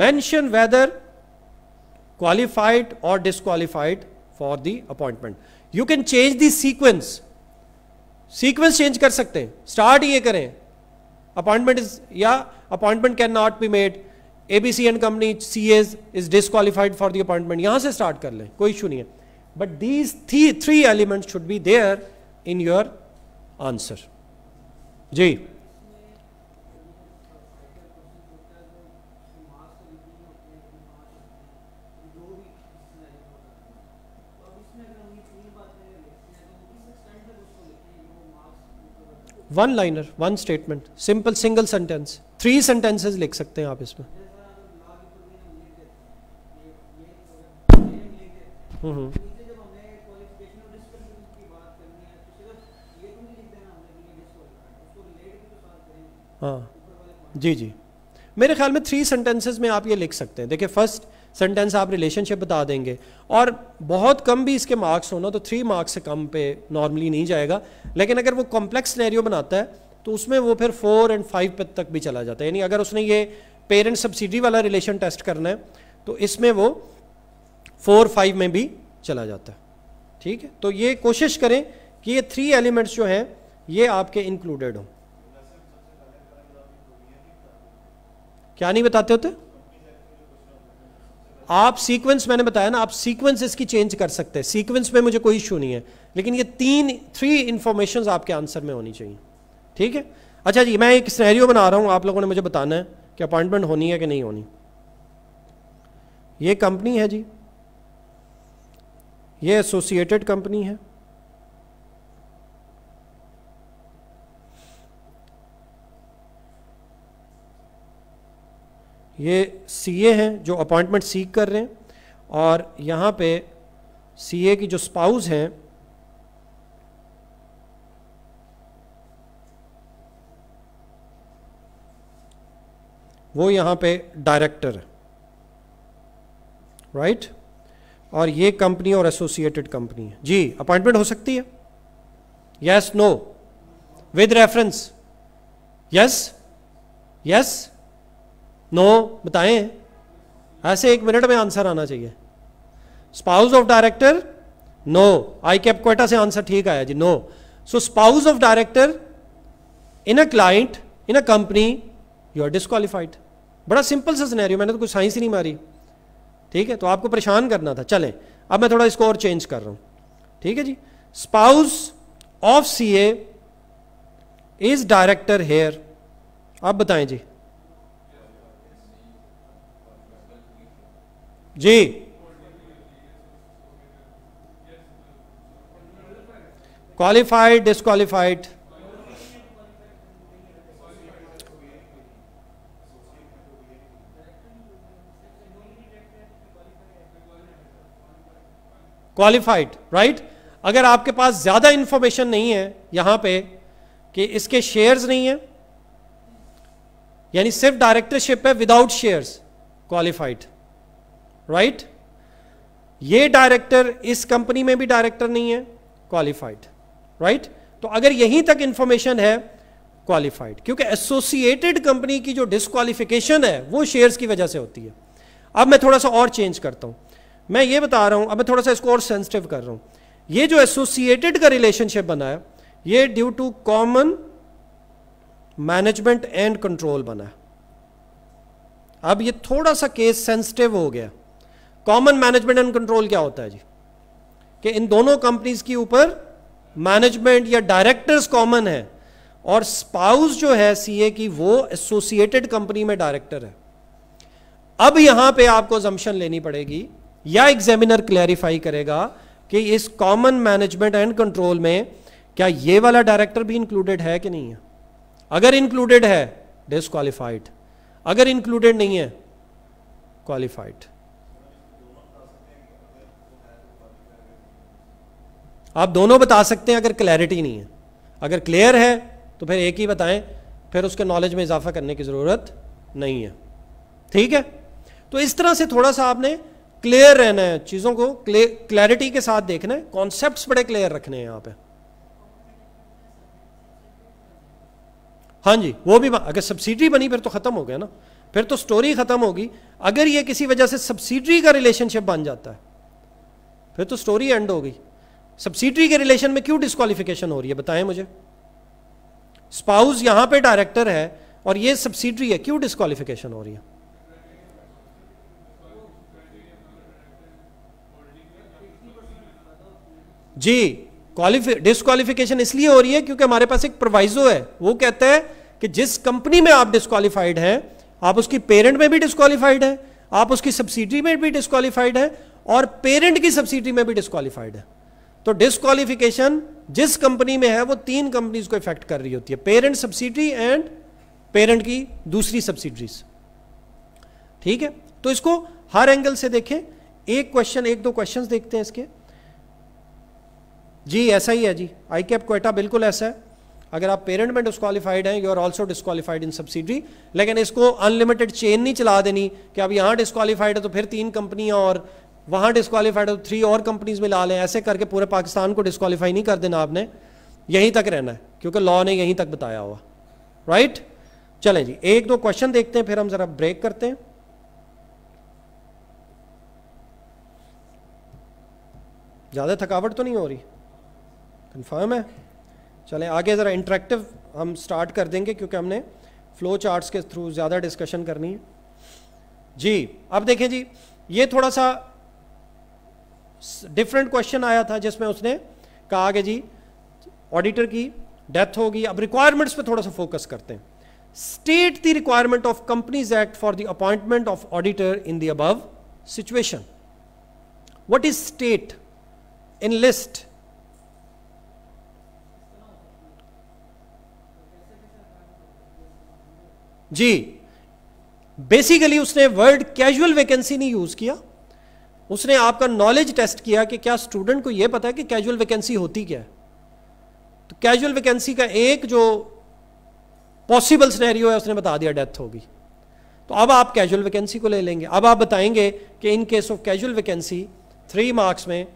मेंशन वेदर क्वालिफाइड और disqualified for the appointment you can change the sequence sequence change कर सकते हैं स्टार्ट ये करें अपॉइंटमेंट इज या appointment can not be made A B C and company C as is disqualified for the appointment यहां से start कर लें कोई इशू नहीं है but these three three element should be there in your answer जी one liner one statement simple single sentence three sentences लिख सकते हैं आप इसमें हाँ जी जी मेरे ख्याल में थ्री सेंटेंसेस में आप ये लिख सकते हैं देखिए फर्स्ट सेंटेंस आप रिलेशनशिप बता देंगे और बहुत कम भी इसके मार्क्स होना तो थ्री मार्क्स से कम पे नॉर्मली नहीं जाएगा लेकिन अगर वो कॉम्प्लेक्स सिनेरियो बनाता है तो उसमें वो फिर फोर एंड फाइव पे तक भी चला जाता है यानी अगर उसने ये पेरेंट सब्सिडी वाला रिलेशन टेस्ट करना है तो इसमें वो फोर फाइव में भी चला जाता है ठीक है तो ये कोशिश करें कि ये थ्री एलिमेंट्स जो हैं ये आपके इंक्लूडेड हों क्या नहीं बताते होते आप सीक्वेंस मैंने बताया ना आप सीक्वेंस इसकी चेंज कर सकते हैं सीक्वेंस में मुझे कोई इशू नहीं है लेकिन ये तीन थ्री इन्फॉर्मेशन आपके आंसर में होनी चाहिए ठीक है अच्छा जी मैं एक स्नैरियो बना रहा हूं आप लोगों ने मुझे बताना है कि अपॉइंटमेंट होनी है कि नहीं होनी ये कंपनी है जी ये एसोसिएटेड कंपनी है ये सीए हैं जो अपॉइंटमेंट सीख कर रहे हैं और यहाँ पे सीए की जो स्पाउस हैं वो यहाँ पे डायरेक्टर है राइट right? और ये कंपनी और एसोसिएटेड कंपनी है जी अपॉइंटमेंट हो सकती है yes no with reference yes yes no बताएं ऐसे एक मिनट में आंसर आना चाहिए spouse of director no I कैप क्वेटा से आंसर ठीक आया जी no so spouse of director in a client in a company you are disqualified बड़ा सिंपल सा सिनेरियो मैंने तो कुछ साइंस ही नहीं मारी ठीक है तो आपको परेशान करना था चलें अब मैं थोड़ा इसको और चेंज कर रहा हूं ठीक है जी spouse of C A is director here आप बताएं जी जी क्वालिफाइड डिस्कालीफाइड क्वालिफाइड राइट अगर आपके पास ज्यादा इंफॉर्मेशन नहीं है यहां पे कि इसके शेयर्स नहीं है यानी सिर्फ डायरेक्टरशिप है without shares qualified right right? ये डायरेक्टर इस कंपनी में भी डायरेक्टर नहीं है क्वालिफाइड राइट right? तो अगर यहीं तक इंफॉर्मेशन है क्वालिफाइड क्योंकि एसोसिएटेड कंपनी की जो डिसक्वालिफिकेशन है वो शेयर्स की वजह से होती है अब मैं थोड़ा सा और चेंज करता हूं मैं ये बता रहा हूं अब मैं थोड़ा सा इसको और सेंसिटिव कर रहा हूं ये जो एसोसिएटेड का रिलेशनशिप बना है ये due to common management and control बना है अब ये थोड़ा सा केस सेंसिटिव हो गया कॉमन मैनेजमेंट एंड कंट्रोल क्या होता है जी कि इन दोनों कंपनीज के ऊपर मैनेजमेंट या डायरेक्टर्स कॉमन है और स्पाउस जो है सीए की वो एसोसिएटेड कंपनी में डायरेक्टर है अब यहां पे आपको जम्शन लेनी पड़ेगी या एग्जामिनर क्लैरिफाई करेगा कि इस कॉमन मैनेजमेंट एंड कंट्रोल में क्या ये वाला डायरेक्टर भी इंक्लूडेड है कि नहीं है अगर इंक्लूडेड है डिसक्वालिफाइड अगर इंक्लूडेड नहीं है क्वालिफाइड आप दोनों बता सकते हैं अगर क्लैरिटी नहीं है अगर क्लियर है तो फिर एक ही बताएं फिर उसके नॉलेज में इजाफा करने की ज़रूरत नहीं है ठीक है तो इस तरह से थोड़ा सा आपने क्लियर रहना है चीज़ों को क्लैरिटी के साथ देखना है कॉन्सेप्ट बड़े क्लियर रखने हैं यहाँ पे हाँ जी वो भी अगर सब्सिडरी बनी फिर तो ख़त्म हो गया ना फिर तो स्टोरी ख़त्म होगी अगर ये किसी वजह से सब्सिडरी का रिलेशनशिप बन जाता है फिर तो स्टोरी एंड हो गई सब्सिडरी के रिलेशन में क्यों डिस्कालिफिकेशन हो रही है बताएं मुझे स्पाउस यहां पे डायरेक्टर है और ये सब्सिडरी है क्यों डिस्कालिफिकेशन हो रही है जी डिस्कालिफिकेशन इसलिए हो रही है क्योंकि हमारे पास एक प्रोवाइजो है वो कहता है कि जिस कंपनी में आप डिस्कालीफाइड हैं आप उसकी पेरेंट में भी डिस्कालीफाइड है आप उसकी सब्सिडी में भी डिस्कालीफाइड है और पेरेंट की सब्सिडी में भी डिस्कालीफाइड है तो डिस्कालिफिकेशन जिस कंपनी में है वो तीन कंपनीज को इफेक्ट कर रही होती है पेरेंट सब्सिडरी एंड पेरेंट की दूसरी सब्सिडरीज ठीक है तो इसको हर एंगल से देखें एक क्वेश्चन एक दो क्वेश्चन देखते हैं इसके जी ऐसा ही है जी आई कैप क्वेटा बिल्कुल ऐसा है अगर आप पेरेंट में डिस्कालीफाइड हैं you are also disqualified in subsidy लेकिन इसको अनलिमिटेड चेन नहीं चला देनी कि अब यहां डिस्कालीफाइड है तो फिर तीन कंपनियां और वहाँ डिस्कालीफाइड हो थ्री और कंपनीज में ला लें ऐसे करके पूरे पाकिस्तान को डिस्कालीफाई नहीं कर देना आपने यहीं तक रहना है क्योंकि लॉ ने यहीं तक बताया हुआ राइट चलें जी एक दो क्वेश्चन देखते हैं फिर हम जरा ब्रेक करते हैं ज़्यादा थकावट तो नहीं हो रही कंफर्म है चलें आगे ज़रा इंटरेक्टिव हम स्टार्ट कर देंगे क्योंकि हमने फ्लो चार्ट्स के थ्रू ज़्यादा डिस्कशन करनी है जी अब देखें जी ये थोड़ा सा डिफरेंट क्वेश्चन आया था जिसमें उसने कहा कि जी ऑडिटर की डेथ होगी अब रिक्वायरमेंट्स पे थोड़ा सा फोकस करते हैं state the requirement of companies act for the appointment of auditor in the above situation what is state in list जी बेसिकली उसने वर्ड कैजुअल वैकेंसी नहीं यूज किया उसने आपका नॉलेज टेस्ट किया कि क्या स्टूडेंट को यह पता है कि कैजुअल वैकेंसी होती क्या है तो कैजुअल वैकेंसी का एक जो पॉसिबल स्नैरियो है उसने बता दिया डेथ होगी तो अब आप कैजुअल वैकेंसी को ले लेंगे अब आप बताएंगे कि in case of casual vacancy three marks में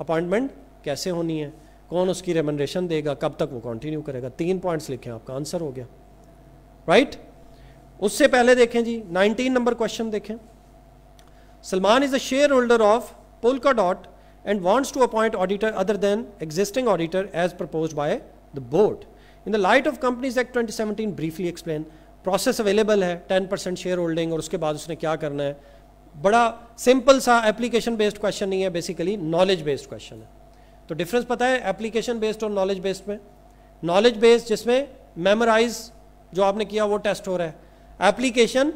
अपॉइंटमेंट कैसे होनी है कौन उसकी रेमेंडेशन देगा कब तक वो कंटिन्यू करेगा तीन पॉइंट्स लिखे आपका आंसर हो गया राइट right? उससे पहले देखें जी 19 नंबर क्वेश्चन देखें Salman is a shareholder of Polkadot and wants to appoint auditor other than existing auditor as proposed by the board. In the light of Companies Act 2017, briefly explain. Process available है 10 percent share holding और उसके बाद उसने क्या करना है बड़ा simple सा एप्लीकेशन बेस्ड क्वेश्चन नहीं है बेसिकली नॉलेज बेस्ड क्वेश्चन है तो डिफरेंस पता है एप्लीकेशन बेस्ड और नॉलेज बेस्ड में नॉलेज बेस्ड जिसमें मेमोराइज जो आपने किया वो टेस्ट हो रहा है एप्लीकेशन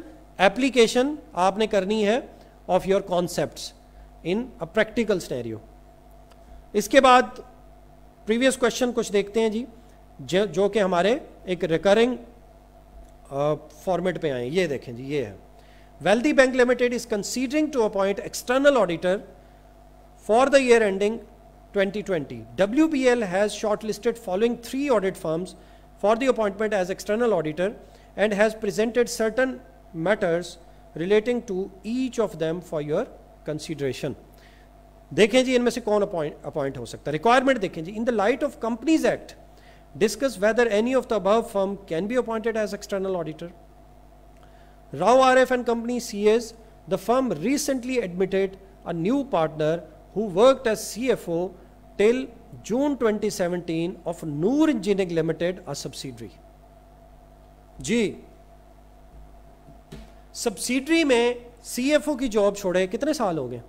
एप्लीकेशन आपने करनी है of your concepts in a practical scenario इसके बाद previous question कुछ देखते हैं जी जो, कि हमारे एक recurring format पे आए ये देखें जी ये Wealthy Bank Limited is considering to appoint external auditor for the year ending 2020 WBL has shortlisted following three audit firms for the appointment as external auditor and has presented certain matters relating to each of them for your consideration. देखें जी इनमें से कौन appoint हो सकता है requirement देखें जी in the light of companies act discuss whether any of the above firm can be appointed as external auditor Rao R F and company C as the firm recently admitted a new partner who worked as C F O till June 2017 of Noor Engineering Limited, a subsidiary. जी subsidiary में CFO की job छोड़े कितने साल हो गए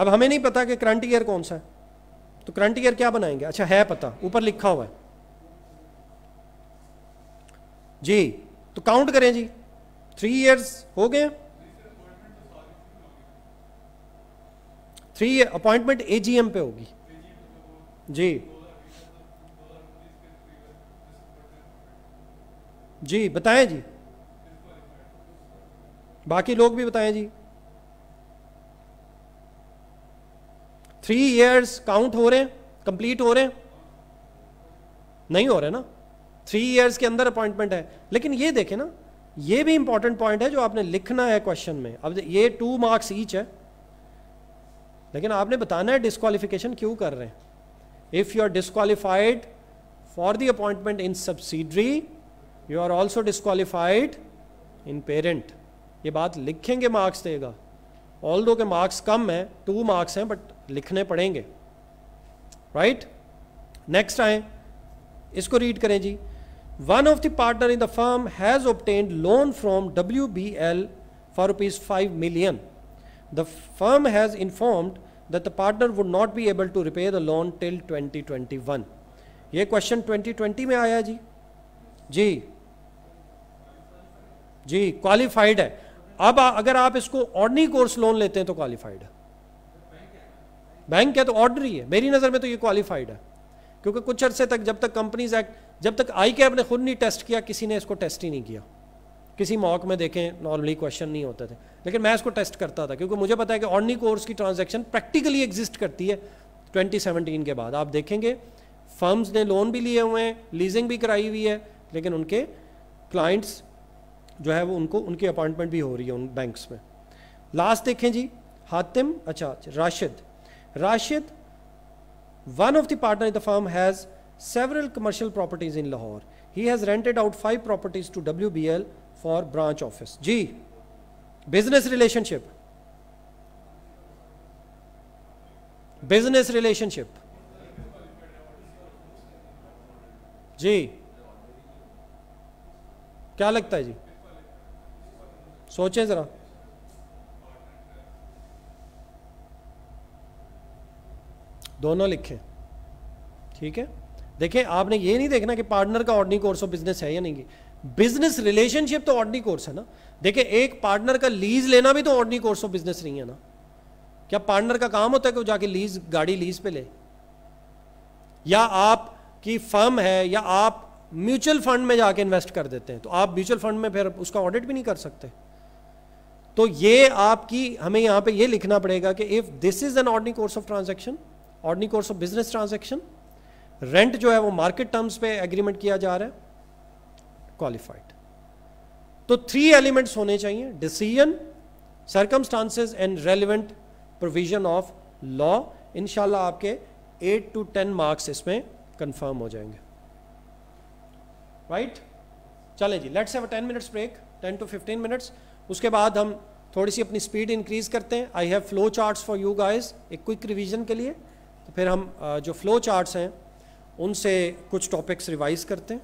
अब हमें नहीं पता कि करंट ईयर कौन सा है तो करंट ईयर क्या बनाएंगे अच्छा है पता ऊपर लिखा हुआ है जी तो काउंट करें जी थ्री इयर्स हो गए थ्री अपॉइंटमेंट एजीएम पे होगी जी जी बताएं जी बाकी लोग भी बताएं जी थ्री इयर्स काउंट हो रहे हैं कंप्लीट हो रहे हैं नहीं हो रहे ना थ्री इयर्स के अंदर अपॉइंटमेंट है लेकिन ये देखें ना ये भी इंपॉर्टेंट पॉइंट है जो आपने लिखना है क्वेश्चन में अब ये टू मार्क्स ईच है लेकिन आपने बताना है डिस्कालिफिकेशन क्यों कर रहे हैं if you are disqualified for the appointment in subsidiary you are also disqualified in parent ये बात लिखेंगे मार्क्स देगा ऑल दो के मार्क्स कम हैं टू मार्क्स हैं बट लिखने पड़ेंगे राइट नेक्स्ट आए इसको रीड करें जी one of the partner in the firm has obtained loan from W B L for rupees five million the firm has informed that the partner would not be able to repay the loan till 2021 ये question 2020 में आया जी जी जी qualified है अब अगर आप इसको ordinary course loan लेते हैं तो क्वालिफाइड है बैंक है तो ऑर्डनरी है मेरी नज़र में तो ये क्वालिफाइड है क्योंकि कुछ अरसे तक जब तक कंपनीज एक्ट जब तक आई कैब ने खुद नहीं टेस्ट किया किसी ने इसको टेस्ट ही नहीं किया किसी मॉक में देखें नॉर्मली क्वेश्चन नहीं होते थे लेकिन मैं इसको टेस्ट करता था क्योंकि मुझे पता है कि ऑर्डनी कोर्स की ट्रांजेक्शन प्रैक्टिकली एग्जिस्ट करती है 2017 के बाद आप देखेंगे फर्म्स ने लोन भी लिए हुए हैं लीजिंग भी कराई हुई है लेकिन उनके क्लाइंट्स जो है वो उनको उनकी अपॉइंटमेंट भी हो रही है उन बैंक्स में लास्ट देखें जी हातिम अच्छा Rashid Rashid one of the partner the form has several commercial properties in Lahore he has rented out five properties to W B L for branch office जी बिजनेस रिलेशनशिप बिजनेस रिलेशनशिप जी क्या लगता है जी सोचे ज़रा दोनों लिखें ठीक है देखिए आपने ये नहीं देखना कि पार्टनर का ऑर्डनी कोर्स ऑफ बिजनेस है या नहीं बिजनेस रिलेशनशिप तो ऑर्डनी कोर्स है ना देखिए एक पार्टनर का लीज लेना भी तो ऑर्डनी कोर्स ऑफ बिजनेस नहीं है ना क्या पार्टनर का काम होता है कि वो जाके लीज गाड़ी लीज पे ले या आप की फर्म है या आप म्यूचुअल फंड में जाके इन्वेस्ट कर देते हैं तो आप म्यूचुअल फंड में फिर उसका ऑडिट भी नहीं कर सकते तो ये आपकी हमें यहां पे ये लिखना पड़ेगा कि if this is an ordinary course of transaction ordinary course of business transaction rent जो है वो मार्केट टर्म्स पे एग्रीमेंट किया जा रहा है क्वालिफाइड तो थ्री एलिमेंट्स होने चाहिए decision circumstances and relevant provision of law इनशाला आपके एट टू टेन मार्क्स इसमें कंफर्म हो जाएंगे राइट right? चले जी let's have a minutes break ten to fifteen minutes उसके बाद हम थोड़ी सी अपनी स्पीड इंक्रीज करते हैं I have flow charts for you guys एक क्विक रिवीजन के लिए तो फिर हम जो फ्लो चार्ट्स हैं उनसे कुछ टॉपिक्स रिवाइज करते हैं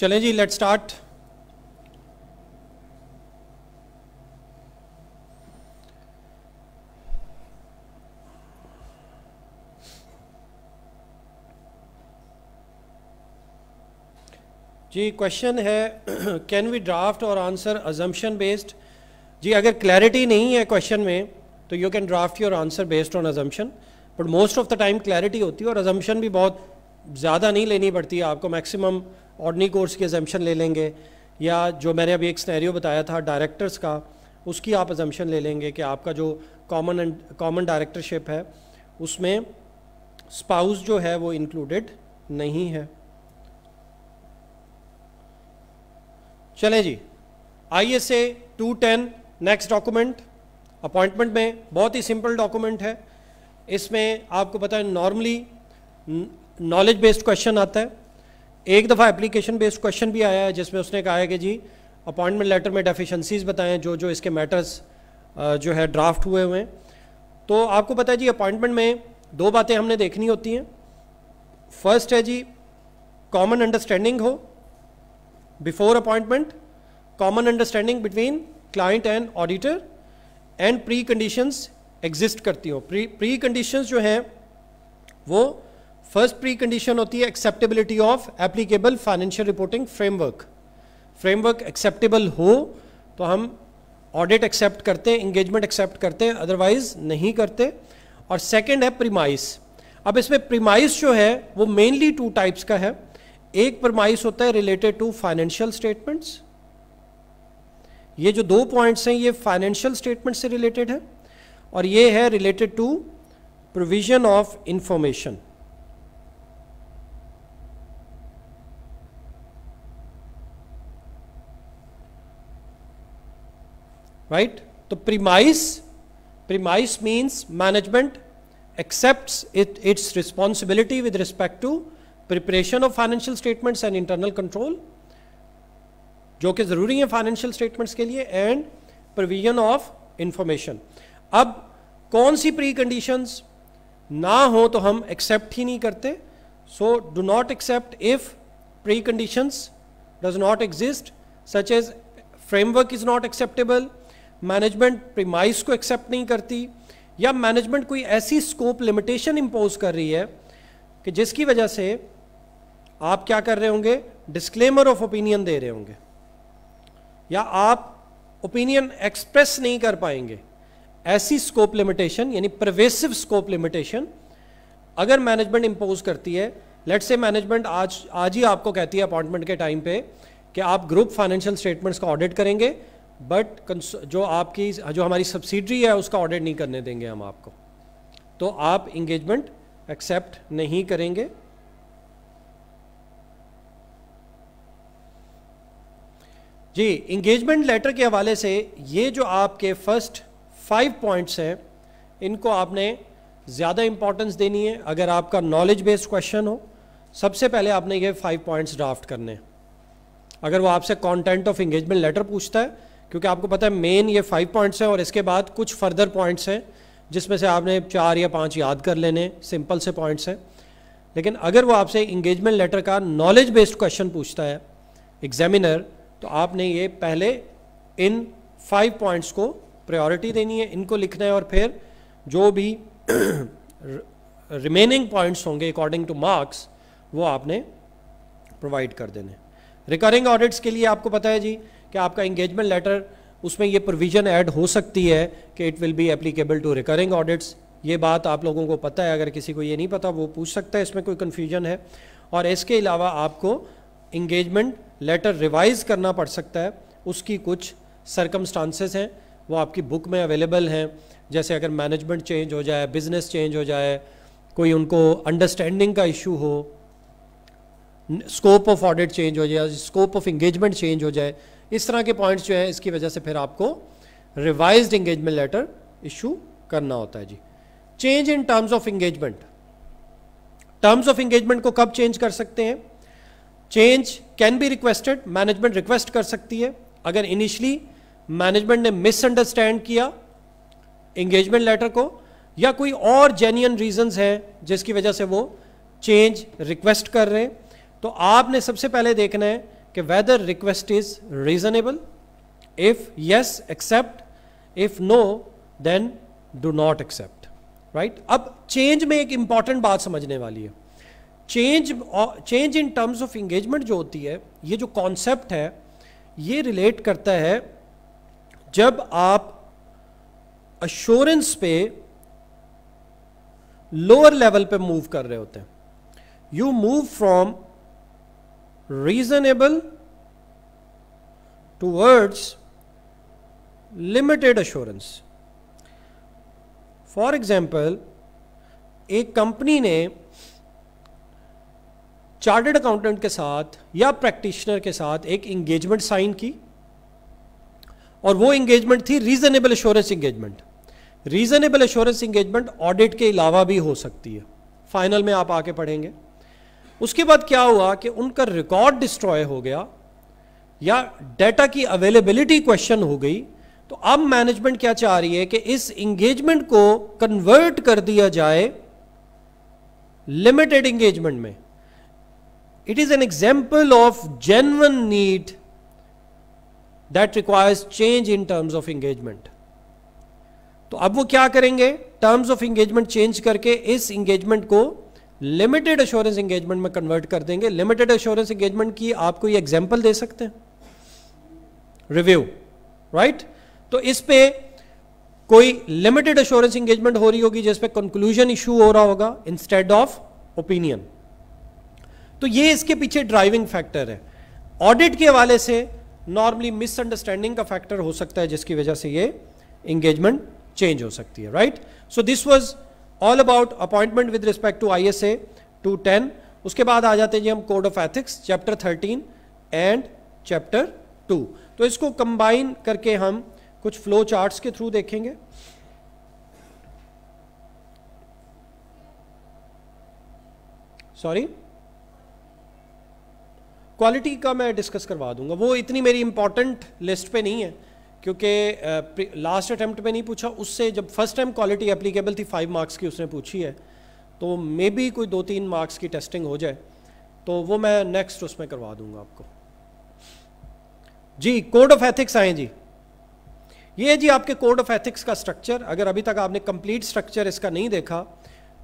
चलें जी लेट स्टार्ट जी क्वेश्चन है can we draft our answer assumption based जी अगर क्लैरिटी नहीं है क्वेश्चन में तो you can draft your answer based on assumption but most of the time clarity होती है और अजम्पन भी बहुत ज़्यादा नहीं लेनी पड़ती आपको मैक्सिमम ऑर्डनी कोर्स की एजम्पन ले लेंगे या जो मैंने अभी एक स्नैरियो बताया था डायरेक्टर्स का उसकी आप एजम्पन ले लेंगे कि आपका जो कॉमन एंड कॉमन डायरेक्टरशिप है उसमें स्पाउस जो है वो इंक्लूडेड नहीं है चले जी I S A two ten next document appointment में बहुत ही सिंपल डॉक्यूमेंट है इसमें आपको पता है नॉर्मली नॉलेज बेस्ड क्वेश्चन आता है एक दफ़ा एप्लीकेशन बेस्ड क्वेश्चन भी आया है जिसमें उसने कहा है कि जी अपॉइंटमेंट लेटर में डेफिशंसीज बताएं जो जो इसके मैटर्स जो है ड्राफ्ट हुए हुए हैं तो आपको पता है जी अपॉइंटमेंट में दो बातें हमने देखनी होती हैं फर्स्ट है जी कॉमन अंडरस्टैंडिंग हो before appointment common understanding between client and auditor and pre conditions exist करती हो प्री प्री कंडीशंस जो हैं वो फर्स्ट प्री कंडीशन होती है acceptability of applicable financial reporting framework framework acceptable हो तो हम ऑडिट एक्सेप्ट करते हैं इंगेजमेंट एक्सेप्ट करते हैं अदरवाइज नहीं करते और सेकेंड है प्रीमाइस अब इसमें प्रीमाइस जो है वो मेनली टू टाइप्स का है एक प्रमाइस होता है रिलेटेड टू फाइनेंशियल स्टेटमेंट्स ये जो दो पॉइंट्स हैं ये फाइनेंशियल स्टेटमेंट से रिलेटेड है और ये है related to provision of information right तो premise premise means management accept it it's responsibility with respect to preparation of financial statements and internal control जो कि जरूरी है फाइनेंशियल स्टेटमेंट्स के लिए एंड प्रोविजन ऑफ इंफॉर्मेशन अब कौन सी प्री कंडीशंस ना हो तो हम एक्सेप्ट ही नहीं करते so do not accept if pre conditions does not exist such as framework is not acceptable management premise को एक्सेप्ट नहीं करती या मैनेजमेंट कोई ऐसी स्कोप लिमिटेशन इम्पोज कर रही है कि जिसकी वजह से आप क्या कर रहे होंगे डिस्क्लेमर ऑफ ओपिनियन दे रहे होंगे या आप ओपिनियन एक्सप्रेस नहीं कर पाएंगे ऐसी स्कोप लिमिटेशन यानी प्रवेसिव स्कोप लिमिटेशन अगर मैनेजमेंट इम्पोज करती है लेट से मैनेजमेंट आज आज ही आपको कहती है अपॉइंटमेंट के टाइम पे कि आप ग्रुप फाइनेंशियल स्टेटमेंट्स का ऑडिट करेंगे बट जो आपकी जो हमारी सब्सिडरी है उसका ऑडिट नहीं करने देंगे हम आपको तो आप इंगेजमेंट एक्सेप्ट नहीं करेंगे जी इंगेजमेंट लेटर के हवाले से ये जो आपके फर्स्ट फाइव पॉइंट्स हैं इनको आपने ज़्यादा इंपॉर्टेंस देनी है अगर आपका नॉलेज बेस्ड क्वेश्चन हो सबसे पहले आपने ये फाइव पॉइंट्स ड्राफ्ट करने हैं अगर वो आपसे कंटेंट ऑफ इंगेजमेंट लेटर पूछता है क्योंकि आपको पता है मेन ये फाइव पॉइंट्स हैं और इसके बाद कुछ फर्दर पॉइंट्स हैं जिसमें से आपने चार या पांच याद कर लेने सिंपल से पॉइंट्स हैं लेकिन अगर वो आपसे इंगेजमेंट लेटर का नॉलेज बेस्ड क्वेश्चन पूछता है एग्जामिनर तो आपने ये पहले इन फाइव पॉइंट्स को प्रायोरिटी देनी है इनको लिखना है और फिर जो भी रिमेनिंग पॉइंट्स होंगे अकॉर्डिंग टू मार्क्स वो आपने प्रोवाइड कर देने रिकरिंग ऑडिट्स के लिए आपको पता है जी कि आपका इंगेजमेंट लेटर उसमें ये प्रोविजन ऐड हो सकती है कि it will be applicable to recurring audits ये बात आप लोगों को पता है अगर किसी को ये नहीं पता वो पूछ सकता है इसमें कोई कन्फ्यूजन है और इसके अलावा आपको इंगेजमेंट लेटर रिवाइज करना पड़ सकता है उसकी कुछ सरकमस्टांसेस हैं वो आपकी बुक में अवेलेबल हैं जैसे अगर मैनेजमेंट चेंज हो जाए बिजनेस चेंज हो जाए कोई उनको अंडरस्टैंडिंग का इशू हो स्कोप ऑफ ऑडिट चेंज हो जाए स्कोप ऑफ इंगेजमेंट चेंज हो जाए इस तरह के पॉइंट्स जो हैं इसकी वजह से फिर आपको रिवाइज इंगेजमेंट लेटर इशू करना होता है जी change in terms of engagement terms of engagement को कब चेंज कर सकते हैं change can be requested management request कर सकती है अगर इनिशियली मैनेजमेंट ने मिसअंडरस्टैंड किया इंगेजमेंट लेटर को या कोई और जेन्यन रीजंस हैं जिसकी वजह से वो चेंज रिक्वेस्ट कर रहे हैं तो आपने सबसे पहले देखना है कि whether request is reasonable if yes accept if no then do not accept right अब चेंज में एक इंपॉर्टेंट बात समझने वाली है change change in terms of engagement जो होती है ये जो कॉन्सेप्ट है ये रिलेट करता है जब आप अश्योरेंस पे लोअर लेवल पे मूव कर रहे होते हैं you move from reasonable towards limited assurance. For example एक कंपनी ने चार्टर्ड अकाउंटेंट के साथ या प्रैक्टिशनर के साथ एक इंगेजमेंट साइन की और वो इंगेजमेंट थी reasonable assurance engagement reasonable assurance engagement audit के अलावा भी हो सकती है फाइनल में आप आके पढ़ेंगे उसके बाद क्या हुआ कि उनका रिकॉर्ड डिस्ट्रॉय हो गया या डेटा की अवेलेबिलिटी क्वेश्चन हो गई तो अब मैनेजमेंट क्या चाह रही है कि इस इंगेजमेंट को कन्वर्ट कर दिया जाए लिमिटेड इंगेजमेंट में it is an example of genuine need that requires change in terms of engagement तो अब वो क्या करेंगे टर्म्स ऑफ एंगेजमेंट चेंज करके इस एंगेजमेंट को लिमिटेड अश्योरेंस एंगेजमेंट में कन्वर्ट कर देंगे लिमिटेड अश्योरेंस एंगेजमेंट की आपको ये एग्जाम्पल दे सकते हैं रिव्यू राइट तो इस पे कोई लिमिटेड एश्योरेंस एंगेजमेंट हो रही होगी जिसपे कंक्लूजन इशू हो रहा होगा इंस्टेड ऑफ ओपिनियन तो ये इसके पीछे ड्राइविंग फैक्टर है ऑडिट के हवाले से नॉर्मली मिसअंडरस्टैंडिंग का फैक्टर हो सकता है जिसकी वजह से ये इंगेजमेंट चेंज हो सकती है right so this was all about appointment with respect to I S A two ten उसके बाद आ जाते हैं जी हम code of ethics chapter thirteen and chapter two तो इसको कंबाइन करके हम कुछ फ्लो चार्ट्स के थ्रू देखेंगे सॉरी क्वालिटी का मैं डिस्कस करवा दूंगा वो इतनी मेरी इंपॉर्टेंट लिस्ट पे नहीं है क्योंकि लास्ट अटैम्प्ट में नहीं पूछा उससे जब फर्स्ट टाइम क्वालिटी एप्लीकेबल थी फाइव मार्क्स की उसने पूछी है तो मे बी कोई दो तीन मार्क्स की टेस्टिंग हो जाए तो वो मैं नेक्स्ट उसमें करवा दूंगा आपको जी कोड ऑफ एथिक्स आए जी ये जी आपके कोड ऑफ एथिक्स का स्ट्रक्चर अगर अभी तक आपने कंप्लीट स्ट्रक्चर इसका नहीं देखा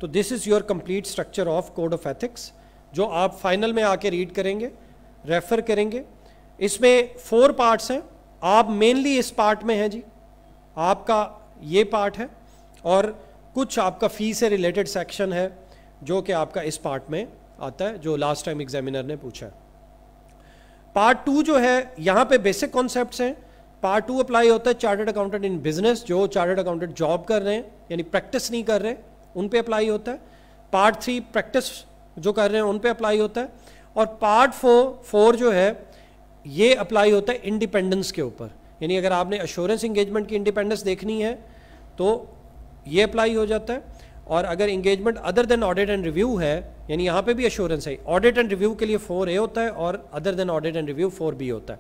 तो this is your complete structure of code of ethics जो आप फाइनल में आके रीड करेंगे रेफर करेंगे इसमें फोर पार्ट्स हैं आप मेनली इस पार्ट में हैं जी आपका ये पार्ट है और कुछ आपका फ़ी से रिलेटेड सेक्शन है जो कि आपका इस पार्ट में आता है जो लास्ट टाइम एग्जामिनर ने पूछा है पार्ट टू जो है यहाँ पे बेसिक कॉन्सेप्ट हैं पार्ट टू अप्लाई होता है चार्टर्ड अकाउंटेंट इन बिजनेस जो चार्टर्ड अकाउंटेंट जॉब कर रहे हैं यानी प्रैक्टिस नहीं कर रहे उन पे अप्लाई होता है पार्ट थ्री प्रैक्टिस जो कर रहे हैं उन पे अप्लाई होता है और पार्ट फोर फोर जो है ये अप्लाई होता है इंडिपेंडेंस के ऊपर यानी अगर आपने अश्योरेंस इंगेजमेंट की इंडिपेंडेंस देखनी है तो ये अप्लाई हो जाता है और अगर engagement other than audit and review है यानी यहाँ पे भी अश्योरेंस है ऑडिट एंड रिव्यू के लिए फोर ए होता है और other than audit and review four B होता है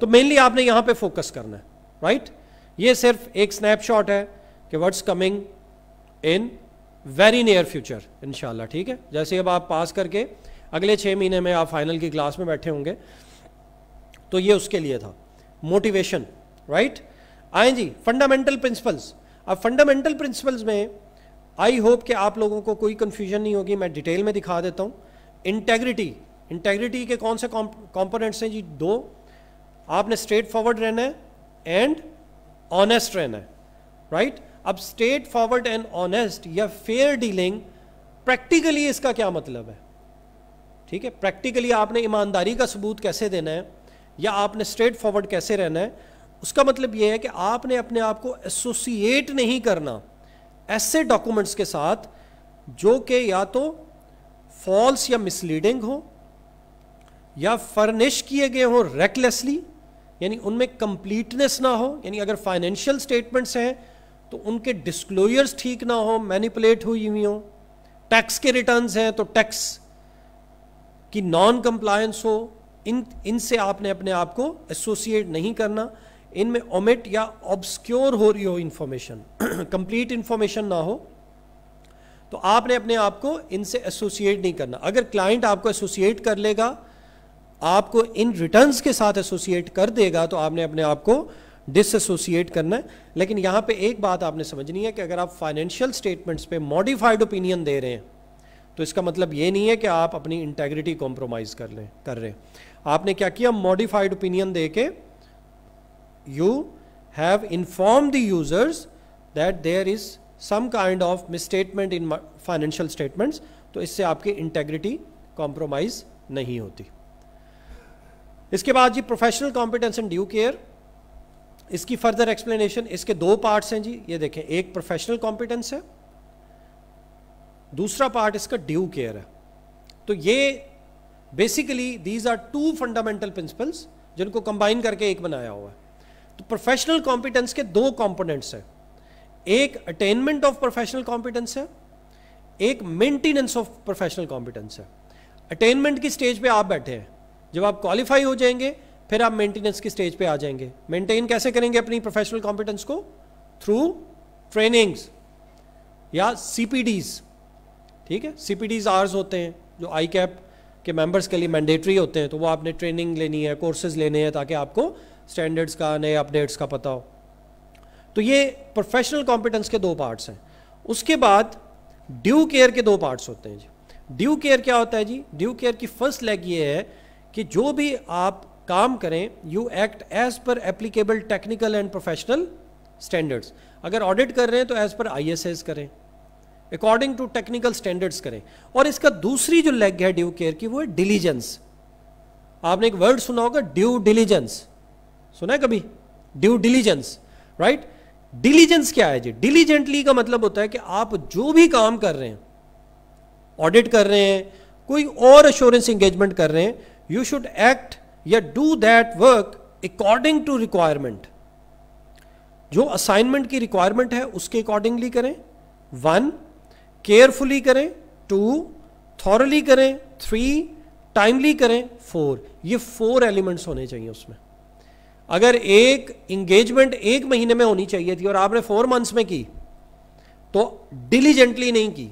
तो मेनली आपने यहाँ पे फोकस करना है राइट right? ये सिर्फ एक स्नैपशॉट है कि what's coming in very near future इनशाला ठीक है जैसे अब आप पास करके अगले छः महीने में आप फाइनल की क्लास में बैठे होंगे तो ये उसके लिए था मोटिवेशन राइट आए जी फंडामेंटल प्रिंसिपल्स अब फंडामेंटल प्रिंसिपल्स में आई होप कि आप लोगों को कोई कंफ्यूजन नहीं होगी मैं डिटेल में दिखा देता हूँ इंटेग्रिटी इंटेग्रिटी के कौन से कॉम्पोनेंट्स हैं जी दो आपने स्ट्रेट फॉरवर्ड रहना है एंड ऑनेस्ट रहना है राइट right? अब स्ट्रेट फॉरवर्ड एंड ऑनेस्ट या फेयर डीलिंग प्रैक्टिकली इसका क्या मतलब है ठीक है प्रैक्टिकली आपने ईमानदारी का सबूत कैसे देना है या आपने स्ट्रेट फॉरवर्ड कैसे रहना है उसका मतलब यह है कि आपने अपने आप को एसोसिएट नहीं करना ऐसे डॉक्यूमेंट्स के साथ जो कि या तो फॉल्स या मिसलीडिंग हो या फर्निश किए गए हों रेकलेसली यानी उनमें कंप्लीटनेस ना हो यानी अगर फाइनेंशियल स्टेटमेंट्स हैं तो उनके डिस्क्लोजर्स ठीक ना हो मैनिपुलेट हुई हुई हो टैक्स के रिटर्न्स हैं तो टैक्स की नॉन कंप्लायंस हो इन इनसे आपने अपने आप को एसोसिएट नहीं करना इनमें ओमिट या ऑब्सक्योर हो रही हो इन्फॉर्मेशन कंप्लीट इंफॉर्मेशन ना हो तो आपने अपने आप को इनसे एसोसिएट नहीं करना अगर क्लाइंट आपको एसोसिएट कर लेगा आपको इन रिटर्न्स के साथ एसोसिएट कर देगा तो आपने अपने आप को डिसोसिएट करना है लेकिन यहां पे एक बात आपने समझनी है कि अगर आप फाइनेंशियल स्टेटमेंट्स पे मॉडिफाइड ओपिनियन दे रहे हैं तो इसका मतलब ये नहीं है कि आप अपनी इंटेग्रिटी कॉम्प्रोमाइज़ कर लें कर रहे हैं आपने क्या किया मॉडिफाइड ओपिनियन दे के you have inform the users that there is some kind of misstatement in financial statements तो इससे आपकी इंटेग्रिटी कॉम्प्रोमाइज नहीं होती इसके बाद जी professional competence and due care इसकी फर्दर एक्सप्लेनेशन इसके दो पार्ट्स हैं जी ये देखें एक प्रोफेशनल कॉम्पिटेंस है दूसरा पार्ट इसका ड्यू केयर है तो ये basically these are two fundamental principles जिनको कंबाइन करके एक बनाया हुआ है तो प्रोफेशनल कॉम्पिटेंस के दो कॉम्पोनेंट्स हैं एक अटेनमेंट ऑफ प्रोफेशनल कॉम्पिटेंस है एक मेंटेनेंस ऑफ प्रोफेशनल कॉम्पिटेंस है अटेनमेंट की स्टेज पे आप बैठे हैं जब आप क्वालिफाई हो जाएंगे फिर आप मेंटेनेंस की स्टेज पे आ जाएंगे मेंटेन कैसे करेंगे अपनी प्रोफेशनल कॉम्पिटेंस को थ्रू ट्रेनिंग्स या सीपीडीज ठीक है सीपीडीज आर्स होते हैं जो आई कैप के मेंबर्स के लिए मैंडेटरी होते हैं तो वो आपने ट्रेनिंग लेनी है कोर्सेज लेने हैं ताकि आपको स्टैंडर्ड्स का नए अपडेट्स का पता हो तो ये प्रोफेशनल कॉम्पिटेंस के दो पार्ट्स हैं उसके बाद ड्यू केयर के दो पार्ट्स होते हैं जी ड्यू केयर क्या होता है जी ड्यू केयर की फर्स्ट लेग ये है कि जो भी आप काम करें you act as per applicable technical and professional standards अगर ऑडिट कर रहे हैं तो एज पर आई करें अकॉर्डिंग टू टेक्निकल स्टैंडर्ड्स करें और इसका दूसरी जो लेग है ड्यू केयर की वो है डिलीजेंस आपने एक वर्ड सुना होगा ड्यू डिलीजेंस सुना है कभी ड्यू डिलीजेंस राइट डिलीजेंस क्या है जी डिलीजेंटली का मतलब होता है कि आप जो भी काम कर रहे हैं ऑडिट कर रहे हैं कोई और अश्योरेंस एंगेजमेंट कर रहे हैं यू शुड एक्ट या do that work according to requirement जो असाइनमेंट की रिक्वायरमेंट है उसके अकॉर्डिंगली करें वन केयरफुली करें टू थॉरली करें थ्री टाइमली करें फोर ये फोर एलिमेंट्स होने चाहिए उसमें अगर एक इंगेजमेंट एक महीने में होनी चाहिए थी और आपने फोर मंथ्स में की तो डिलीजेंटली नहीं की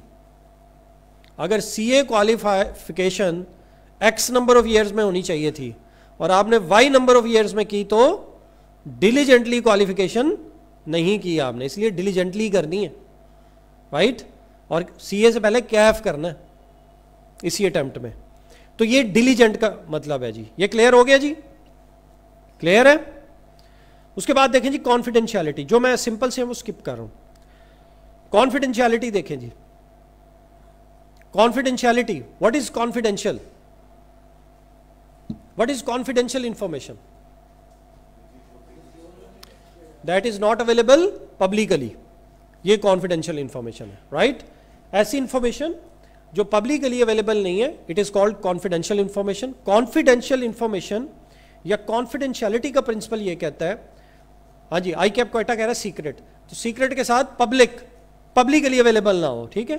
अगर C A qualification X number of years में होनी चाहिए थी और आपने वाई नंबर ऑफ ईयर्स में की तो डिलीजेंटली क्वालिफिकेशन नहीं की आपने इसलिए डिलीजेंटली करनी है राइट right? और सी से पहले कैफ करना है इसी अटैम्प्ट में तो ये डिलीजेंट का मतलब है जी ये क्लियर हो गया जी क्लियर है उसके बाद देखें जी कॉन्फिडेंशियलिटी जो मैं सिंपल से वो स्किप कर रहा हूं कॉन्फिडेंशियलिटी देखें जी confidentiality what is confidential what is confidential information that is not available publicly ये कॉन्फिडेंशियल इंफॉर्मेशन है राइट right? ऐसी इंफॉर्मेशन जो पब्लिकली अवेलेबल नहीं है it is called confidential information confidential information या कॉन्फिडेंशियलिटी का प्रिंसिपल ये कहता है हाँ जी आई कैप कोयटा कह रहा है सीक्रेट तो सीक्रेट के साथ पब्लिक पब्लिकली अवेलेबल ना हो ठीक है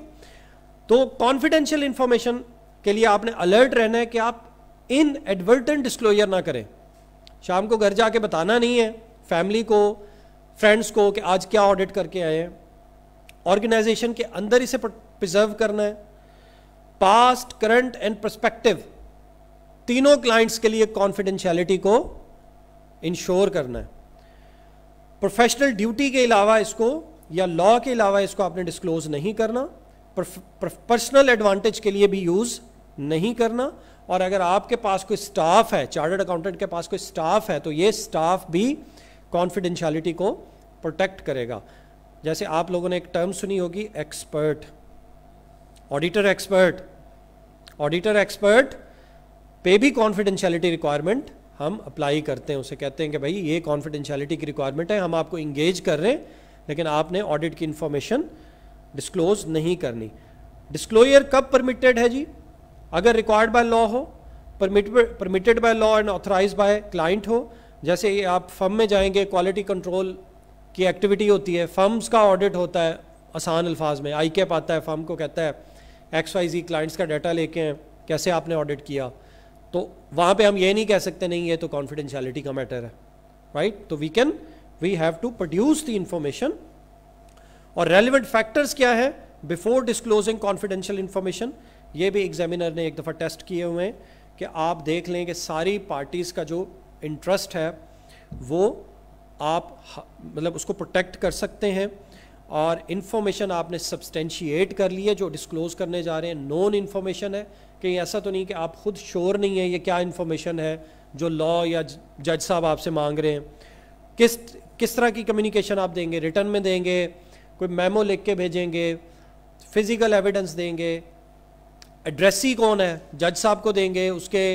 तो कॉन्फिडेंशियल इंफॉर्मेशन के लिए आपने अलर्ट रहना है कि आप इन एडवर्टन डिस्क्लोजर ना करें शाम को घर जाके बताना नहीं है फैमिली को फ्रेंड्स को कि आज क्या ऑडिट करके आए हैं ऑर्गेनाइजेशन के अंदर इसे प्रिजर्व करना है पास्ट करंट एंड प्रस्पेक्टिव तीनों क्लाइंट्स के लिए कॉन्फिडेंशियलिटी को इंश्योर करना है प्रोफेशनल ड्यूटी के अलावा इसको या लॉ के अलावा इसको आपने डिस्क्लोज नहीं करना पर्सनल एडवांटेज के लिए भी यूज नहीं करना और अगर आपके पास कोई स्टाफ है चार्टर्ड अकाउंटेंट के पास कोई स्टाफ है तो ये स्टाफ भी कॉन्फिडेंशियलिटी को प्रोटेक्ट करेगा जैसे आप लोगों ने एक टर्म सुनी होगी expert auditor expert auditor expert पे भी कॉन्फिडेंशियलिटी रिक्वायरमेंट हम अप्लाई करते हैं उसे कहते हैं कि भाई ये कॉन्फिडेंशियलिटी की रिक्वायरमेंट है हम आपको इंगेज कर रहे हैं लेकिन आपने ऑडिट की इंफॉर्मेशन डिस्क्लोज नहीं करनी डिस्क्लोजर कब परमिटेड है जी अगर रिक्वायर्ड बाय लॉ हो permitted by law and authorise by client हो जैसे आप फर्म में जाएंगे क्वालिटी कंट्रोल की एक्टिविटी होती है फर्म्स का ऑडिट होता है आसान अल्फाज में आई कैप आता है फर्म को कहता है एक्स वाई जी क्लाइंट्स का डाटा लेके हैं कैसे आपने ऑडिट किया तो वहाँ पे हम ये नहीं कह सकते नहीं ये तो कॉन्फिडेंशियलिटी का मैटर है राइट तो we can we have to produce the information और रेलिवेंट फैक्टर्स क्या है बिफोर डिस्क्लोजिंग कॉन्फिडेंशियल इंफॉर्मेशन ये भी एग्जामिनर ने एक दफ़ा टेस्ट किए हुए हैं कि आप देख लें कि सारी पार्टीज़ का जो इंटरेस्ट है वो आप मतलब उसको प्रोटेक्ट कर सकते हैं और इन्फॉर्मेशन आपने सब्सटेंशिएट कर ली है जो डिस्क्लोज करने जा रहे हैं नॉन इन्फॉर्मेशन है कहीं ऐसा तो नहीं कि आप खुद श्योर नहीं है ये क्या इन्फॉर्मेशन है जो लॉ या जज साहब आपसे मांग रहे हैं किस किस तरह की कम्युनिकेशन आप देंगे रिटर्न में देंगे कोई मेमो लिख के भेजेंगे फिज़िकल एविडेंस देंगे एड्रेसी कौन है जज साहब को देंगे उसके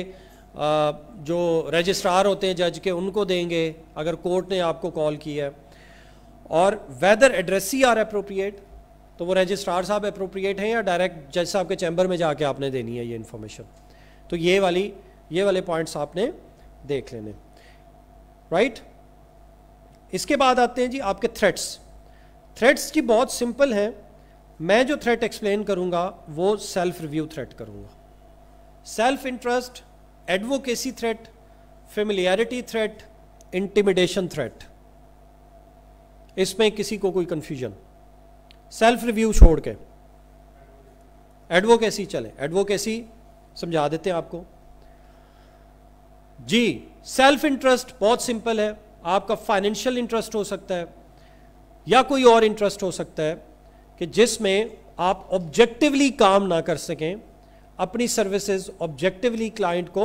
जो रजिस्ट्रार होते हैं जज के उनको देंगे अगर कोर्ट ने आपको कॉल किया है और वेदर एड्रेसी आर अप्रोप्रिएट तो वो रजिस्ट्रार साहब अप्रोप्रिएट हैं या डायरेक्ट जज साहब के चैम्बर में जाके आपने देनी है ये इन्फॉर्मेशन तो ये वाली ये वाले पॉइंट्स आपने देख लेने राइट right? इसके बाद आते हैं जी आपके थ्रेट्स थ्रेट्स की बहुत सिंपल हैं मैं जो थ्रेट एक्सप्लेन करूंगा वो सेल्फ रिव्यू थ्रेट करूंगा self interest advocacy threat familiarity threat intimidation threat इसमें किसी को कोई कंफ्यूजन सेल्फ रिव्यू छोड़ के एडवोकेसी चले एडवोकेसी समझा देते हैं आपको जी सेल्फ इंटरेस्ट बहुत सिंपल है आपका फाइनेंशियल इंटरेस्ट हो सकता है या कोई और इंटरेस्ट हो सकता है कि जिसमें आप ऑब्जेक्टिवली काम ना कर सकें अपनी सर्विसेज ऑब्जेक्टिवली क्लाइंट को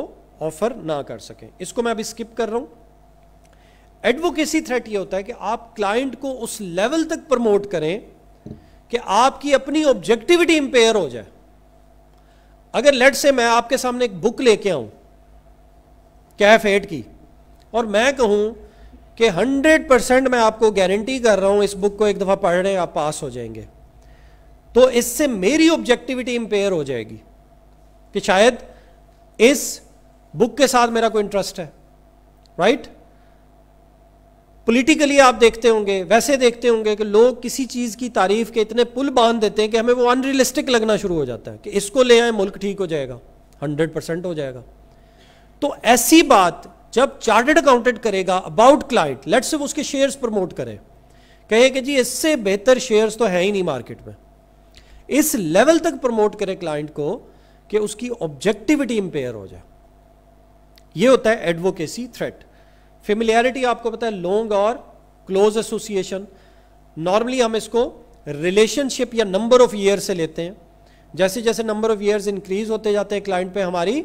ऑफर ना कर सकें इसको मैं अभी स्किप कर रहा हूं एडवोकेसी थ्रेट ये होता है कि आप क्लाइंट को उस लेवल तक प्रमोट करें कि आपकी अपनी ऑब्जेक्टिविटी इंपेयर हो जाए अगर लेट से मैं आपके सामने एक बुक लेके आऊं कैफ एट की और मैं कहूं कि 100 परसेंट मैं आपको गारंटी कर रहा हूं इस बुक को एक दफा पढ़ रहे आप पास हो जाएंगे तो इससे मेरी ऑब्जेक्टिविटी इंपेयर हो जाएगी कि शायद इस बुक के साथ मेरा कोई इंटरेस्ट है राइट पॉलिटिकली आप देखते होंगे वैसे देखते होंगे कि लोग किसी चीज़ की तारीफ के इतने पुल बांध देते हैं कि हमें वो अनरियलिस्टिक लगना शुरू हो जाता है कि इसको ले आए मुल्क ठीक हो जाएगा हंड्रेड परसेंट हो जाएगा तो ऐसी बात जब चार्टर्ड अकाउंटेंट करेगा अबाउट क्लाइंट लेट्स से उसके शेयर्स प्रमोट करें कहे कि जी इससे बेहतर शेयर्स तो है ही नहीं मार्केट में इस लेवल तक प्रमोट करें क्लाइंट को कि उसकी ऑब्जेक्टिविटी इंपेयर हो जाए ये होता है एडवोकेसी थ्रेट फेमिलियरिटी आपको पता है लॉन्ग और क्लोज एसोसिएशन नॉर्मली हम इसको रिलेशनशिप या नंबर ऑफ ईयर से लेते हैं जैसे जैसे नंबर ऑफ ईयर्स इंक्रीज होते जाते हैं क्लाइंट पे हमारी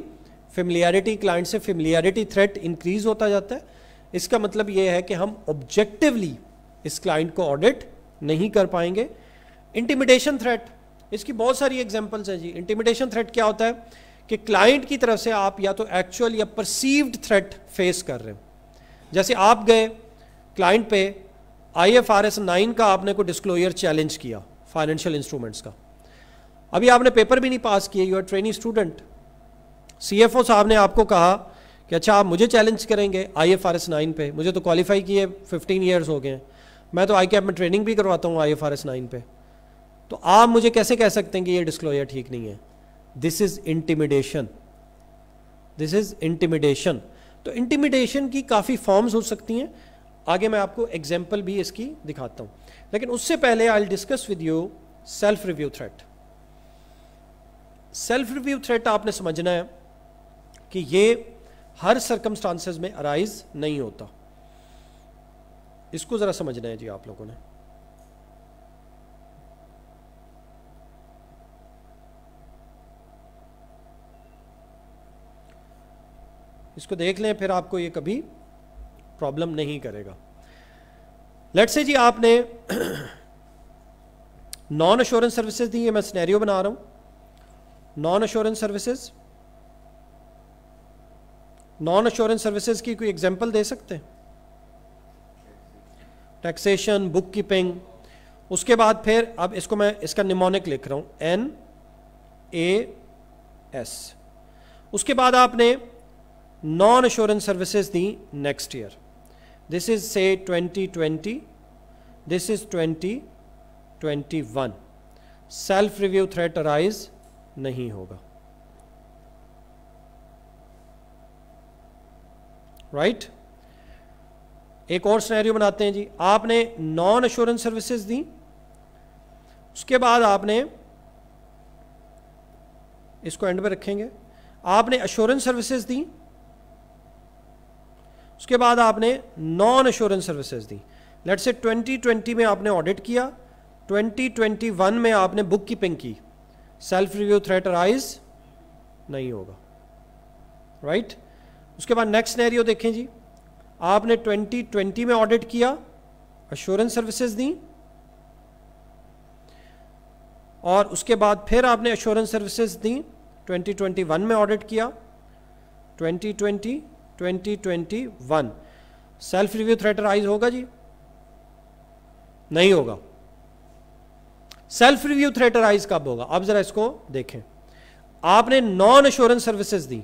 फेमिलियरिटी क्लाइंट से फेमिलियरिटी थ्रेट इंक्रीज होता जाता है इसका मतलब यह है कि हम ऑब्जेक्टिवली इस क्लाइंट को ऑडिट नहीं कर पाएंगे इंटीमिडेशन थ्रेट इसकी बहुत सारी एग्जाम्पल्स हैं जी इंटीमिडेशन थ्रेट क्या होता है कि क्लाइंट की तरफ से आप या तो एक्चुअल या परसीव्ड थ्रेट फेस कर रहे हैं जैसे आप गए क्लाइंट पे I F R S nine का आपने को डिस्क्लोजर चैलेंज किया फाइनेंशियल इंस्ट्रूमेंट्स का अभी आपने पेपर भी नहीं पास किए you are training student C F O साहब ने आपको कहा कि अच्छा आप मुझे चैलेंज करेंगे I F R S nine पे मुझे तो क्वालिफाई किए फिफ्टीन ईयर्स हो गए हैं मैं तो आई कैप में ट्रेनिंग भी करवाता हूँ I F R S nine पे तो आप मुझे कैसे कह सकते हैं कि ये डिस्क्लोजर ठीक नहीं है this is intimidation this is intimidation तो इंटिमिडेशन की काफ़ी फॉर्म्स हो सकती हैं आगे मैं आपको एग्जाम्पल भी इसकी दिखाता हूं लेकिन उससे पहले I discuss with you self review threat self review threat आपने समझना है कि ये हर सर्कमस्टांसेस में अराइज नहीं होता इसको ज़रा समझना है जी आप लोगों ने इसको देख लें फिर आपको ये कभी प्रॉब्लम नहीं करेगा लेट्स से जी आपने नॉन अश्योरेंस सर्विसेज दी है मैं स्नैरियो बना रहा हूं non assurance services non assurance services की कोई एग्जांपल दे सकते हैं टैक्सेशन बुक कीपिंग उसके बाद फिर अब इसको मैं इसका निमोनिक लिख रहा हूं एन ए एस उसके बाद आपने non-assurance services the next year. This is say 2020, this is 2021. Self review threat arise नहीं होगा राइट right? एक और सिनेरियो बनाते हैं जी आपने नॉन अश्योरेंस सर्विसेज दी उसके बाद आपने इसको एंड में रखेंगे आपने अश्योरेंस सर्विसेज दी उसके बाद आपने नॉन एश्योरेंस सर्विसेज दी लेट से 2020 में आपने ऑडिट किया 2021 में आपने बुक कीपिंग की सेल्फ रिव्यू थ्रेट राइज नहीं होगा राइट right? उसके बाद नेक्स्ट नैरियो देखें जी आपने 2020 में ऑडिट किया अश्योरेंस सर्विसेज दी और उसके बाद फिर आपने अश्योरेंस सर्विसेज दी 2021 में ऑडिट किया 2020 2021 सेल्फ रिव्यू थ्रेटर आइज होगा जी नहीं होगा सेल्फ रिव्यू थ्रेटर आइज कब होगा आप जरा इसको देखें आपने नॉन अश्योरेंस सर्विसेज दी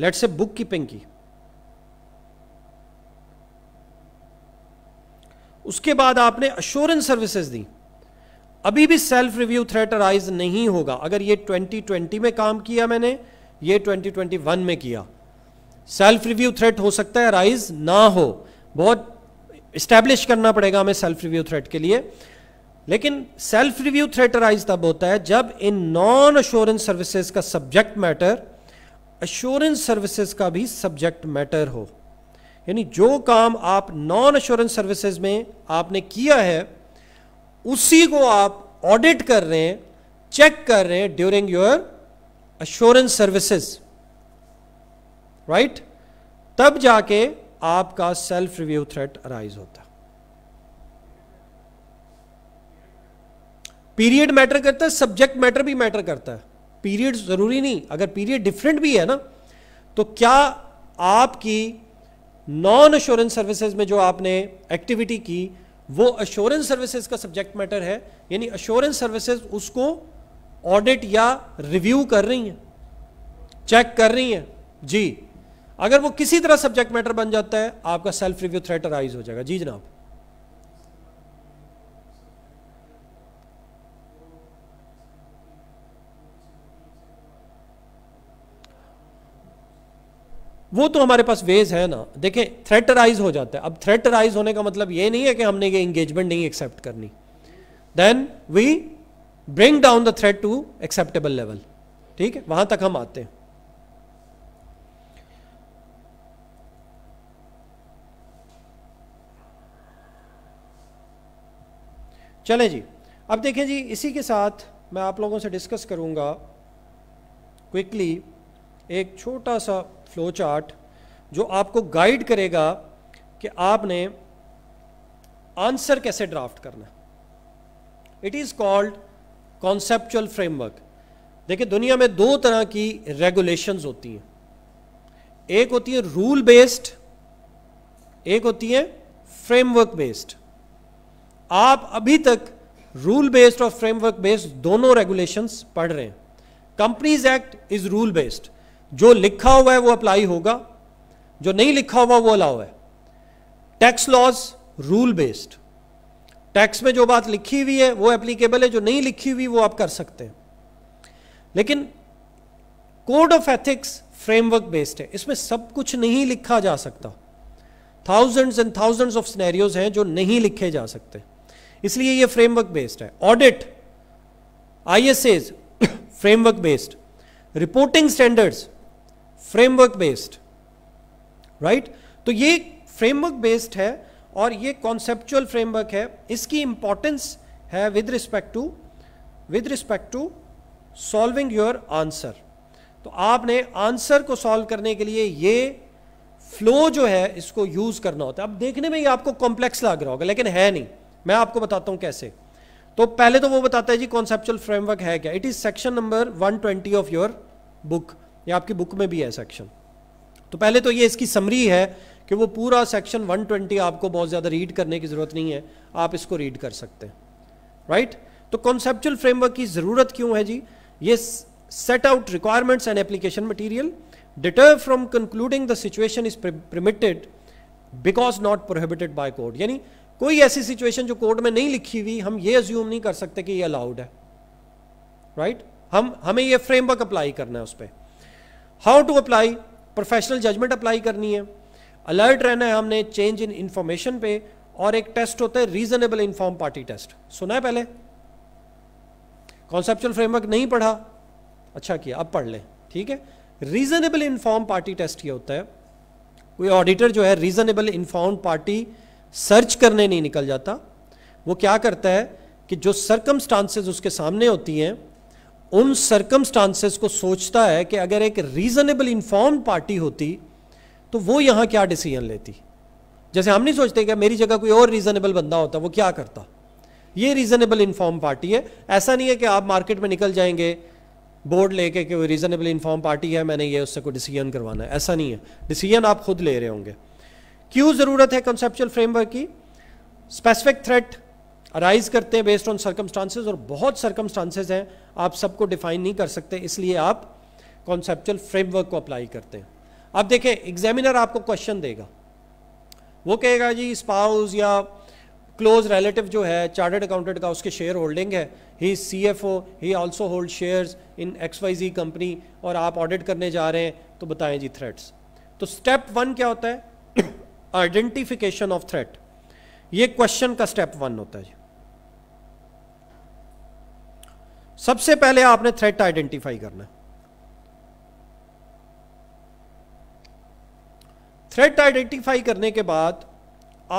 लेट से बुक कीपिंग की उसके बाद आपने अश्योरेंस सर्विसेज दी अभी भी सेल्फ रिव्यू थ्रेटर आइज नहीं होगा अगर ये 2020 में काम किया मैंने ये 2021 में किया सेल्फ रिव्यू थ्रेट हो सकता है राइज ना हो बहुत इस्टेब्लिश करना पड़ेगा हमें सेल्फ रिव्यू थ्रेट के लिए लेकिन सेल्फ रिव्यू थ्रेट राइज तब होता है जब इन नॉन अश्योरेंस सर्विसेज का सब्जेक्ट मैटर अश्योरेंस सर्विसेज का भी सब्जेक्ट मैटर हो यानी जो काम आप नॉन अश्योरेंस सर्विसेज में आपने किया है उसी को आप ऑडिट कर रहे हैं चेक कर रहे हैं during your assurance services right तब जाके आपका सेल्फ रिव्यू थ्रेट अराइज होता पीरियड मैटर करता है सब्जेक्ट मैटर भी मैटर करता है पीरियड जरूरी नहीं अगर पीरियड डिफरेंट भी है ना तो क्या आपकी नॉन अश्योरेंस सर्विसेज में जो आपने एक्टिविटी की वो अश्योरेंस सर्विसेज का सब्जेक्ट मैटर है यानी अश्योरेंस सर्विसेज उसको ऑडिट या रिव्यू कर रही हैं चेक कर रही हैं जी अगर वो किसी तरह सब्जेक्ट मैटर बन जाता है आपका सेल्फ रिव्यू थ्रेटराइज हो जाएगा जी जनाब वो तो हमारे पास वेज है ना देखें थ्रेटराइज हो जाता है अब थ्रेटराइज होने का मतलब ये नहीं है कि हमने ये इंगेजमेंट नहीं एक्सेप्ट करनी then we bring down the threat to acceptable level ठीक है वहां तक हम आते हैं चलें जी अब देखें जी इसी के साथ मैं आप लोगों से डिस्कस करूंगा क्विकली एक छोटा सा फ्लो चार्ट जो आपको गाइड करेगा कि आपने आंसर कैसे ड्राफ्ट करना it is called conceptual framework देखिए दुनिया में दो तरह की रेगुलेशंस होती हैं एक होती है रूल बेस्ड एक होती है फ्रेमवर्क बेस्ड आप अभी तक रूल बेस्ड और फ्रेमवर्क बेस्ड दोनों रेगुलेशंस पढ़ रहे हैं companies act is rule based जो लिखा हुआ है वो अप्लाई होगा जो नहीं लिखा हुआ वो अलाउ है tax laws rule based tax में जो बात लिखी हुई है वो एप्लीकेबल है जो नहीं लिखी हुई वो आप कर सकते हैं लेकिन code of ethics framework based है इसमें सब कुछ नहीं लिखा जा सकता thousands and thousands of scenarios हैं जो नहीं लिखे जा सकते इसलिए ये फ्रेमवर्क बेस्ड है audit I framework based reporting standards framework based right तो ये फ्रेमवर्क बेस्ड है और ये कॉन्सेप्चुअल फ्रेमवर्क है इसकी इंपॉर्टेंस है with respect to with respect to solving your answer तो आपने आंसर को सॉल्व करने के लिए ये फ्लो जो है इसको यूज करना होता है अब देखने में ये आपको कॉम्प्लेक्स लग रहा होगा लेकिन है नहीं मैं आपको बताता हूं कैसे तो पहले तो वो बताता है जी कॉन्सेप्चुअल फ्रेमवर्क है क्या it is section number 120 of your book या आपकी बुक में भी है सेक्शन तो पहले तो ये इसकी समरी है कि वो पूरा सेक्शन 120 आपको बहुत ज़्यादा रीड करने की ज़रूरत नहीं है आप इसको रीड कर सकते हैं राइट तो कॉन्सेप्चुअल फ्रेमवर्क की ज़रूरत क्यों है जी ये set out requirements and application material deter from concluding the situation is permitted because not prohibited by code यानी कोई ऐसी सिचुएशन जो कोर्ट में नहीं लिखी हुई हम ये अज्यूम नहीं कर सकते कि ये अलाउड है राइट right? हम हमें ये फ्रेमवर्क अप्लाई करना है उस पर how to apply professional judgement apply करनी है अलर्ट रहना है हमने चेंज इन इंफॉर्मेशन पे और एक टेस्ट होता है रीजनेबल इन्फॉर्म पार्टी टेस्ट सुना है पहले कॉन्सेप्चुअल फ्रेमवर्क नहीं पढ़ा अच्छा किया अब पढ़ लें ठीक है रीजनेबल इन्फॉर्म पार्टी टेस्ट ये होता है कोई ऑडिटर जो है रीजनेबल इन्फॉर्म पार्टी सर्च करने नहीं निकल जाता वो क्या करता है कि जो सरकम उसके सामने होती हैं उन सरकम को सोचता है कि अगर एक रीजनेबल इंफॉर्म पार्टी होती तो वो यहाँ क्या डिसीजन लेती जैसे हम नहीं सोचते कि मेरी जगह कोई और रीजनेबल बंदा होता वो क्या करता ये रीजनेबल इन्फॉर्म पार्टी है ऐसा नहीं है कि आप मार्केट में निकल जाएंगे बोर्ड लेके कि वो रीजनेबल इन्फॉर्म पार्टी है मैंने ये उससे कोई डिसीजन करवाना है ऐसा नहीं है डिसीजन आप खुद ले रहे होंगे क्यों ज़रूरत है कंसेप्चुअल फ्रेमवर्क की स्पेसिफिक थ्रेट अराइज करते हैं बेस्ड ऑन सर्कमस्टांसेज और बहुत सर्कमस्टांसेज हैं आप सबको डिफाइन नहीं कर सकते इसलिए आप कॉन्सेप्चुअल फ्रेमवर्क को अप्लाई करते हैं अब देखें एग्जामिनर आपको क्वेश्चन देगा वो कहेगा जी स्पाउस या क्लोज रिलेटिव जो है चार्टर्ड अकाउंटेंट का उसके शेयर होल्डिंग है ही C F O he also hold share in X Y Z company और आप ऑडिट करने जा रहे हैं तो बताएं जी थ्रेट्स तो स्टेप वन क्या होता है आइडेंटिफिकेशन ऑफ थ्रेट ये क्वेश्चन का स्टेप वन होता है सबसे पहले आपने थ्रेट आइडेंटिफाई करना है थ्रेट आइडेंटिफाई करने के बाद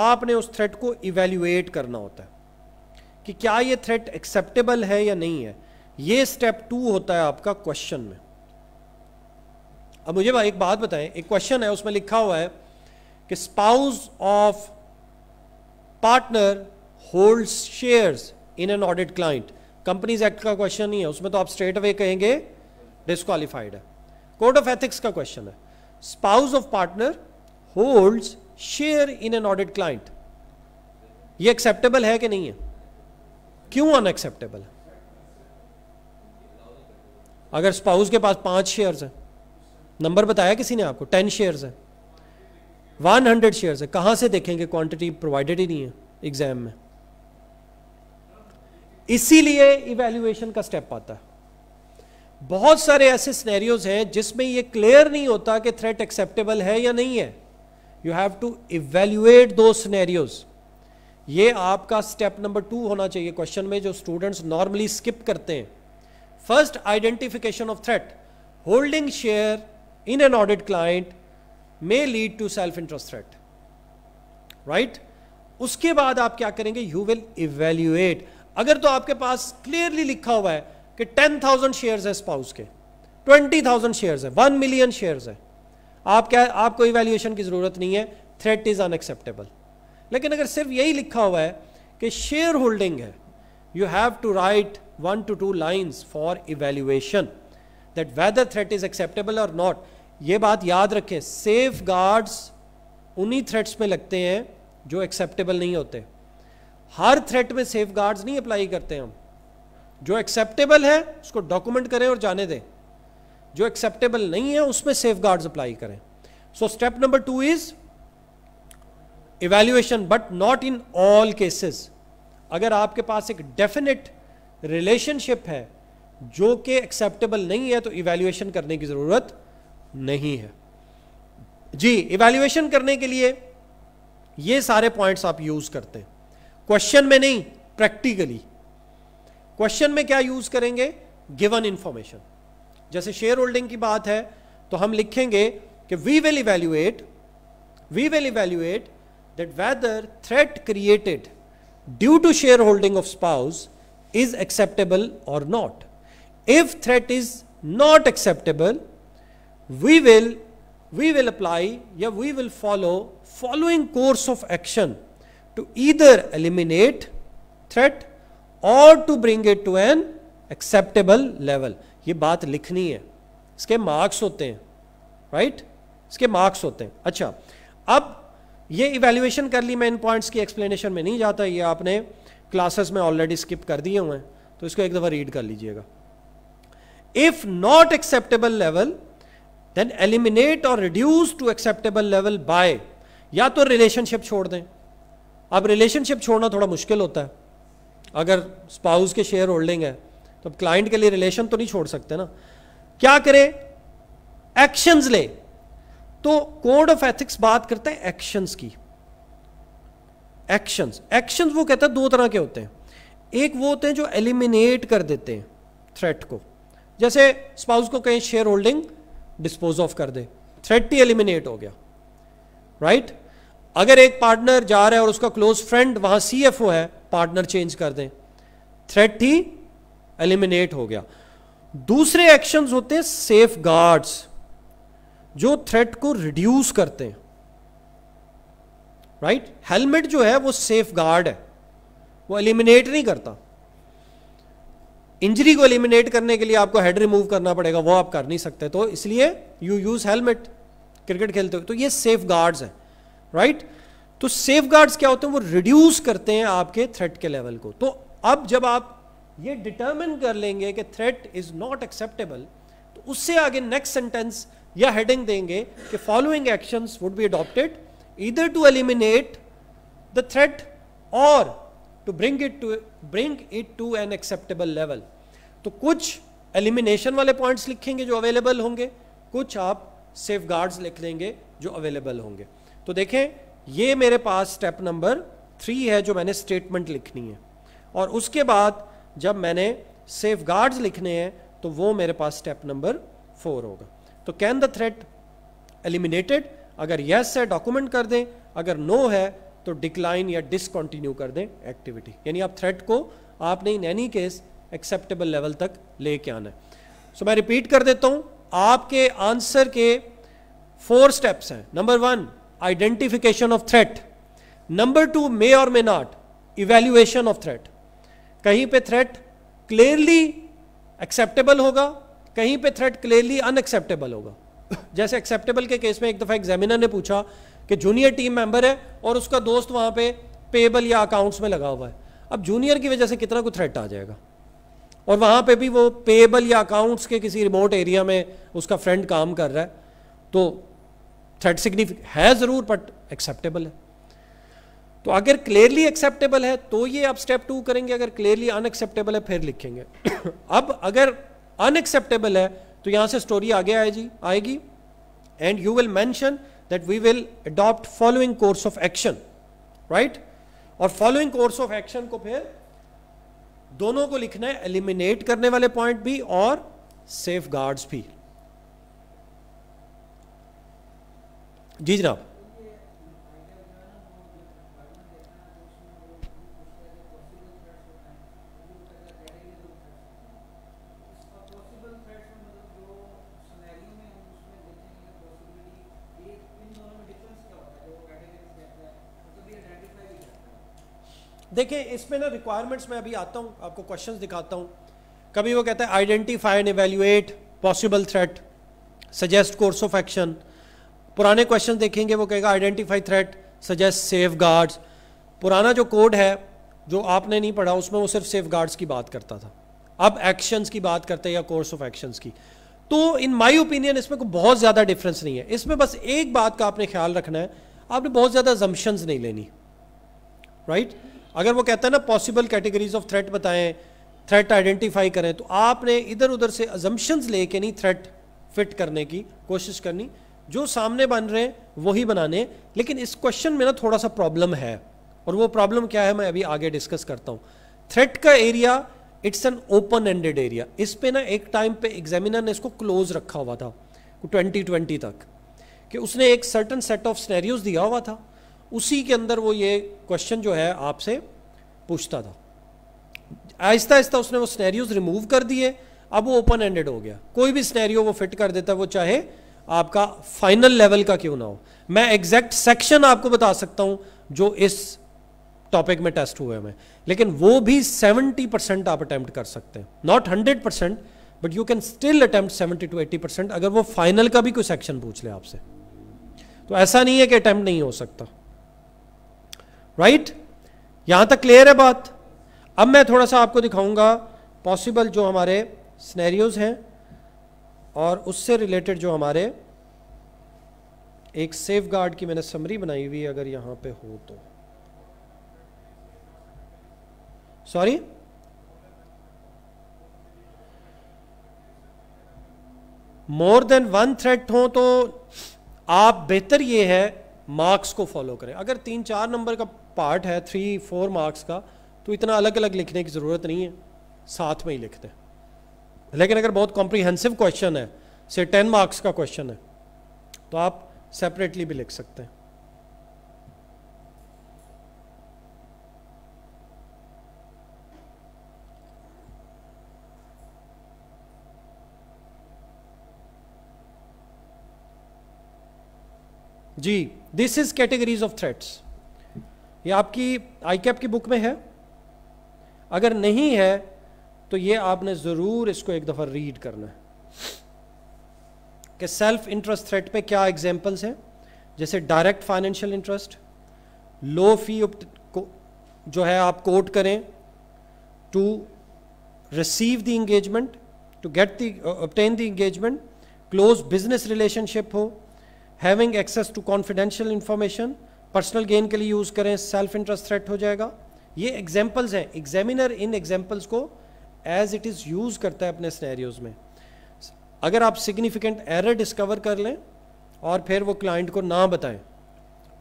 आपने उस थ्रेट को इवेल्युएट करना होता है कि क्या ये थ्रेट एक्सेप्टेबल है या नहीं है ये स्टेप टू होता है आपका क्वेश्चन में अब मुझे एक बात बताएं एक क्वेश्चन है उसमें लिखा हुआ है कि spouse of partner hold shares in an audit client companies act का क्वेश्चन नहीं है उसमें तो आप स्ट्रेट अवे कहेंगे डिस्कालीफाइड है कोर्ट ऑफ एथिक्स का क्वेश्चन है spouse of partner holds share in an audit client ये एक्सेप्टेबल है कि नहीं है क्यों अनएक्सेप्टेबल है अगर स्पाउस के पास पांच शेयर्स हैं नंबर बताया किसी ने आपको टेन शेयर्स हैं वन हंड्रेड शेयर है कहां से देखेंगे क्वांटिटी प्रोवाइडेड ही नहीं है एग्जाम में इसीलिए इवेल्युएशन का स्टेप आता है बहुत सारे ऐसे स्नैरियोज हैं जिसमें यह क्लियर नहीं होता कि थ्रेट एक्सेप्टेबल है या नहीं है यू हैव टू इवेल्युएट दो स्नैरियोज ये आपका स्टेप नंबर टू होना चाहिए क्वेश्चन में जो स्टूडेंट्स नॉर्मली स्किप करते हैं first identification of threat holding share in an audit client may lead to self interest threat right उसके बाद आप क्या करेंगे यू विल इवेल्युएट अगर तो आपके पास क्लियरली लिखा हुआ है कि टेन थाउजेंड शेयर है स्पाउस के ट्वेंटी थाउजेंड शेयर है वन मिलियन शेयर है आप क्या आपको इवेल्युएशन की जरूरत नहीं है थ्रेट इज अनएक्सेप्टेबल लेकिन अगर सिर्फ यही लिखा हुआ है कि शेयर होल्डिंग है you have to write one two two lines for evaluation that whether threat is acceptable और नॉट ये बात याद रखें सेफ गार्ड्स उन्हीं थ्रेट्स पे लगते हैं जो एक्सेप्टेबल नहीं होते हर थ्रेट में सेफ गार्ड्स नहीं अप्लाई करते हम जो एक्सेप्टेबल है उसको डॉक्यूमेंट करें और जाने दें जो एक्सेप्टेबल नहीं है उसमें सेफ गार्ड्स अप्लाई करें so step number two is evaluation but not in all cases अगर आपके पास एक डेफिनेट रिलेशनशिप है जो कि एक्सेप्टेबल नहीं है तो इवेल्युएशन करने की ज़रूरत नहीं है जी इवेल्युएशन करने के लिए ये सारे पॉइंट्स आप यूज करते हैं क्वेश्चन में नहीं प्रैक्टिकली क्वेश्चन में क्या यूज करेंगे गिवन इंफॉर्मेशन जैसे शेयर होल्डिंग की बात है तो हम लिखेंगे कि we will evaluate we will evaluate that whether threat created due to share holding of spouse is acceptable और not if threat is not acceptable we will we will apply या we will follow following course of action to either eliminate threat और to bring it to an acceptable level ये बात लिखनी है इसके marks होते हैं राइट right? इसके मार्क्स होते हैं अच्छा अब ये इवेल्युएशन कर ली मैं इन पॉइंट्स की एक्सप्लेनेशन में नहीं जाता ये आपने क्लासेस में ऑलरेडी स्किप कर दिए हुए हैं तो इसको एक दफ़ा रीड कर लीजिएगा if not acceptable level then eliminate और reduce to acceptable level by या तो रिलेशनशिप छोड़ दें अब रिलेशनशिप छोड़ना थोड़ा मुश्किल होता है अगर स्पाउस के शेयर होल्डिंग है तो क्लाइंट के लिए रिलेशन तो नहीं छोड़ सकते ना क्या करें एक्शंस ले तो कोड ऑफ एथिक्स बात करते हैं एक्शंस की एक्शंस एक्शंस वो कहता है दो तरह के होते हैं एक वो होते हैं जो एलिमिनेट कर देते हैं थ्रेट को जैसे स्पाउस को कहीं शेयर होल्डिंग डिस्पोज ऑफ कर दे थ्रेट ही एलिमिनेट हो गया राइट right? अगर एक पार्टनर जा रहा है और उसका क्लोज फ्रेंड वहां सी एफ ओ है पार्टनर चेंज कर दें थ्रेट ही एलिमिनेट हो गया दूसरे एक्शंस होते हैं सेफ गार्ड्स जो थ्रेट को रिड्यूस करते हैं राइट right? हेलमेट जो है वो सेफ गार्ड है वो एलिमिनेट नहीं करता इंजरी को एलिमिनेट करने के लिए आपको हेड रिमूव करना पड़ेगा वो आप कर नहीं सकते तो इसलिए यू यूज हेलमेट क्रिकेट खेलते हो तो ये सेफ गार्ड्स हैं राइट तो सेफ गार्ड्स क्या होते हैं वो रिड्यूस करते हैं आपके थ्रेट के लेवल को तो अब जब आप ये डिटर्मिन कर लेंगे कि थ्रेट इज नॉट एक्सेप्टेबल तो उससे आगे नेक्स्ट सेंटेंस या हेडिंग देंगे कि following action would be adopted इधर टू एलिमिनेट द थ्रेट और to bring it to bring it to an acceptable level तो कुछ एलिमिनेशन वाले पॉइंट्स लिखेंगे जो अवेलेबल होंगे कुछ आप सेफ लिख लेंगे जो अवेलेबल होंगे तो देखें ये मेरे पास स्टेप नंबर थ्री है जो मैंने स्टेटमेंट लिखनी है और उसके बाद जब मैंने सेफ लिखने हैं तो वो मेरे पास स्टेप नंबर फोर होगा तो कैन द थ्रेट एलिमिनेटेड अगर यस है डॉक्यूमेंट कर दें अगर नो no है तो डिक्लाइन या डिसकंटिन्यू कर दें एक्टिविटी यानी आप थ्रेट को आपने in any case acceptable level तक लेके आना है सो so, मैं रिपीट कर देता हूँ आपके आंसर के फोर स्टेप्स हैं number one identification of threat number two may और may not evaluation of threat कहीं पे थ्रेट क्लियरली एक्सेप्टेबल होगा कहीं पे थ्रेट क्लियरली अनएक्सेप्टेबल होगा जैसे एक्सेप्टेबल के केस में एक दफ़ा एग्जामिनर ने पूछा कि जूनियर टीम मेंबर है और उसका दोस्त वहां पे पेबल या अकाउंट्स में लगा हुआ है अब जूनियर की वजह से कितना को थ्रेट आ जाएगा और वहाँ पे भी वो पेबल या अकाउंट्स के किसी रिमोट एरिया में उसका फ्रेंड काम कर रहा है तो थ्रेड सिग्निफिक है ज़रूर बट एक्सेप्टेबल है तो अगर क्लियरली एक्सेप्टेबल है तो ये आप स्टेप टू करेंगे अगर क्लियरली अनएक्सेप्टेबल है फिर लिखेंगे अब अगर अनएक्सेप्टेबल है तो यहाँ से स्टोरी आगे आएगी आएगी and you will mention that we will adopt following course of action right और फॉलोइंग कोर्स ऑफ एक्शन को फिर दोनों को लिखना है एलिमिनेट करने वाले पॉइंट भी और सेफ गार्ड्स भी जी जनाब देखिए इसमें ना रिक्वायरमेंट्स में अभी आता हूँ आपको क्वेश्चंस दिखाता हूँ कभी वो कहता है identify and evaluate possible threat suggest course of action पुराने क्वेश्चन देखेंगे वो कहेगा identify threat suggest safe guards पुराना जो कोड है जो आपने नहीं पढ़ा उसमें वो सिर्फ सेफ गार्ड्स की बात करता था अब एक्शंस की बात करते हैं या कोर्स ऑफ एक्शंस की तो इन माय ओपिनियन इसमें कोई बहुत ज़्यादा डिफरेंस नहीं है इसमें बस एक बात का आपने ख्याल रखना है आपने बहुत ज़्यादा जम्पन्स नहीं लेनी राइट right? अगर वो कहता है ना पॉसिबल कैटेगरीज ऑफ थ्रेट बताएं थ्रेट आइडेंटिफाई करें तो आपने इधर उधर से अजम्पन्स लेके नहीं थ्रेट फिट करने की कोशिश करनी जो सामने बन रहे हैं वही बनाने लेकिन इस क्वेश्चन में ना थोड़ा सा प्रॉब्लम है और वो प्रॉब्लम क्या है मैं अभी आगे डिस्कस करता हूँ थ्रेट का area it's an open ended area इस पे ना एक टाइम पे एग्जामिनर ने इसको क्लोज रखा हुआ था 2020 तक कि उसने एक सर्टन सेट ऑफ स्नैरियोज दिया हुआ था उसी के अंदर वो ये क्वेश्चन जो है आपसे पूछता था आहिस्ता आहिस्ता उसने वो स्नैरियोज रिमूव कर दिए अब वो ओपन एंडेड हो गया कोई भी स्नैरियो वो फिट कर देता है वो चाहे आपका फाइनल लेवल का क्यों ना हो मैं एग्जैक्ट सेक्शन आपको बता सकता हूं जो इस टॉपिक में टेस्ट हुए हमें लेकिन वो भी 70 परसेंट आप अटैम्प्ट कर सकते हैं not 100 percent but you can still attempt 70 to 80 percent अगर वो फाइनल का भी कोई सेक्शन पूछ ले आपसे तो ऐसा नहीं है कि अटैम्प्ट नहीं हो सकता राइट right? यहां तक क्लियर है बात अब मैं थोड़ा सा आपको दिखाऊंगा पॉसिबल जो हमारे स्नैरियोज हैं और उससे रिलेटेड जो हमारे एक सेफ गार्ड की मैंने समरी बनाई हुई है अगर यहां पे हो तो sorry more than one threat हो तो आप बेहतर ये है मार्क्स को फॉलो करें अगर तीन चार नंबर का पार्ट है थ्री फोर मार्क्स का तो इतना अलग अलग लिखने की ज़रूरत नहीं है साथ में ही लिखते हैं लेकिन अगर बहुत कॉम्प्रीहेंसिव क्वेश्चन है से टेन मार्क्स का क्वेश्चन है तो आप सेपरेटली भी लिख सकते हैं जी this is categories of threats ये आपकी आई कैप की बुक में है अगर नहीं है तो ये आपने ज़रूर इसको एक दफ़ा रीड करना है कि सेल्फ इंटरेस्ट थ्रेट पे क्या एग्जांपल्स हैं जैसे direct financial interest low fee को जो है आप कोट करें to receive the engagement to get the obtain the engagement close business relationship हो having access to confidential information personal gain के लिए यूज करें सेल्फ इंटरेस्ट थ्रेट हो जाएगा ये एग्जाम्पल्स हैं एग्जामिनर इन एग्जाम्पल्स को एज इट इज़ यूज करता है अपने स्नैरियोज में अगर आप सिग्निफिकेंट एरर डिस्कवर कर लें और फिर वो क्लाइंट को ना बताएं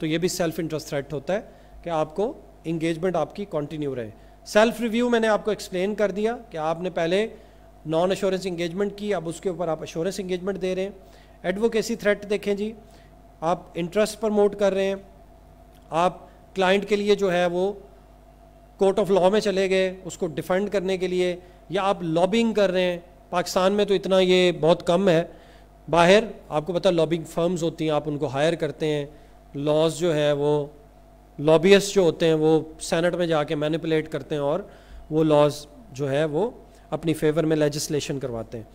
तो ये भी सेल्फ इंटरेस्ट थ्रेट होता है कि आपको इंगेजमेंट आपकी कंटिन्यू रहे सेल्फ रिव्यू मैंने आपको एक्सप्लेन कर दिया कि आपने पहले नॉन अश्योरेंस इंगेजमेंट की अब उसके ऊपर आप अश्योरेंस इंगेजमेंट दे रहे हैं एडवोकेसी थ्रेट देखें जी आप इंटरेस्ट प्रमोट कर रहे हैं आप क्लाइंट के लिए जो है वो कोर्ट ऑफ लॉ में चले गए उसको डिफेंड करने के लिए या आप लॉबिंग कर रहे हैं पाकिस्तान में तो इतना ये बहुत कम है बाहर आपको पता लॉबिंग फर्म्स होती हैं आप उनको हायर करते हैं लॉज जो है वो लॉबियस जो होते हैं वो सेनेट में जाके मैनिपुलेट करते हैं और वो लॉज जो है वो अपनी फेवर में लेजिस्लेशन करवाते हैं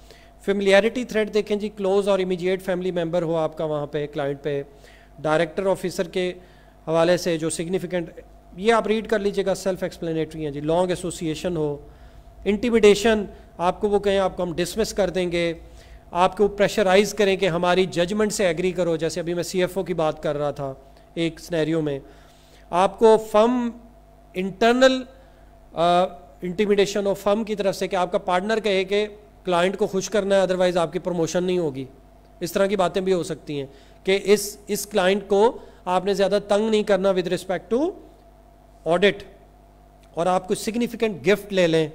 फेमिलियरिटी थ्रेड देखें जी क्लोज और इमीडिएट फैमिली मेम्बर हो आपका वहाँ पे क्लाइंट पे डायरेक्टर ऑफिसर के हवाले से जो सिग्निफिकेंट ये आप रीड कर लीजिएगा सेल्फ एक्सप्लेनेटरी हैं जी लॉन्ग एसोसिएशन हो इंटीमिडेशन आपको वो कहें आपको हम डिसमिस कर देंगे आपको प्रेशराइज करें कि हमारी जजमेंट से एग्री करो जैसे अभी मैं सीएफओ की बात कर रहा था एक स्नैरियो में आपको फर्म इंटरनल इंटीमिडेशन हो फर्म की तरफ से कि आपका पार्टनर कहे कि क्लाइंट को खुश करना है अदरवाइज़ आपकी प्रमोशन नहीं होगी इस तरह की बातें भी हो सकती हैं कि इस इस क्लाइंट को आपने ज़्यादा तंग नहीं करना विद रिस्पेक्ट टू ऑडिट और आप कुछ सिग्निफिकेंट गिफ्ट ले लें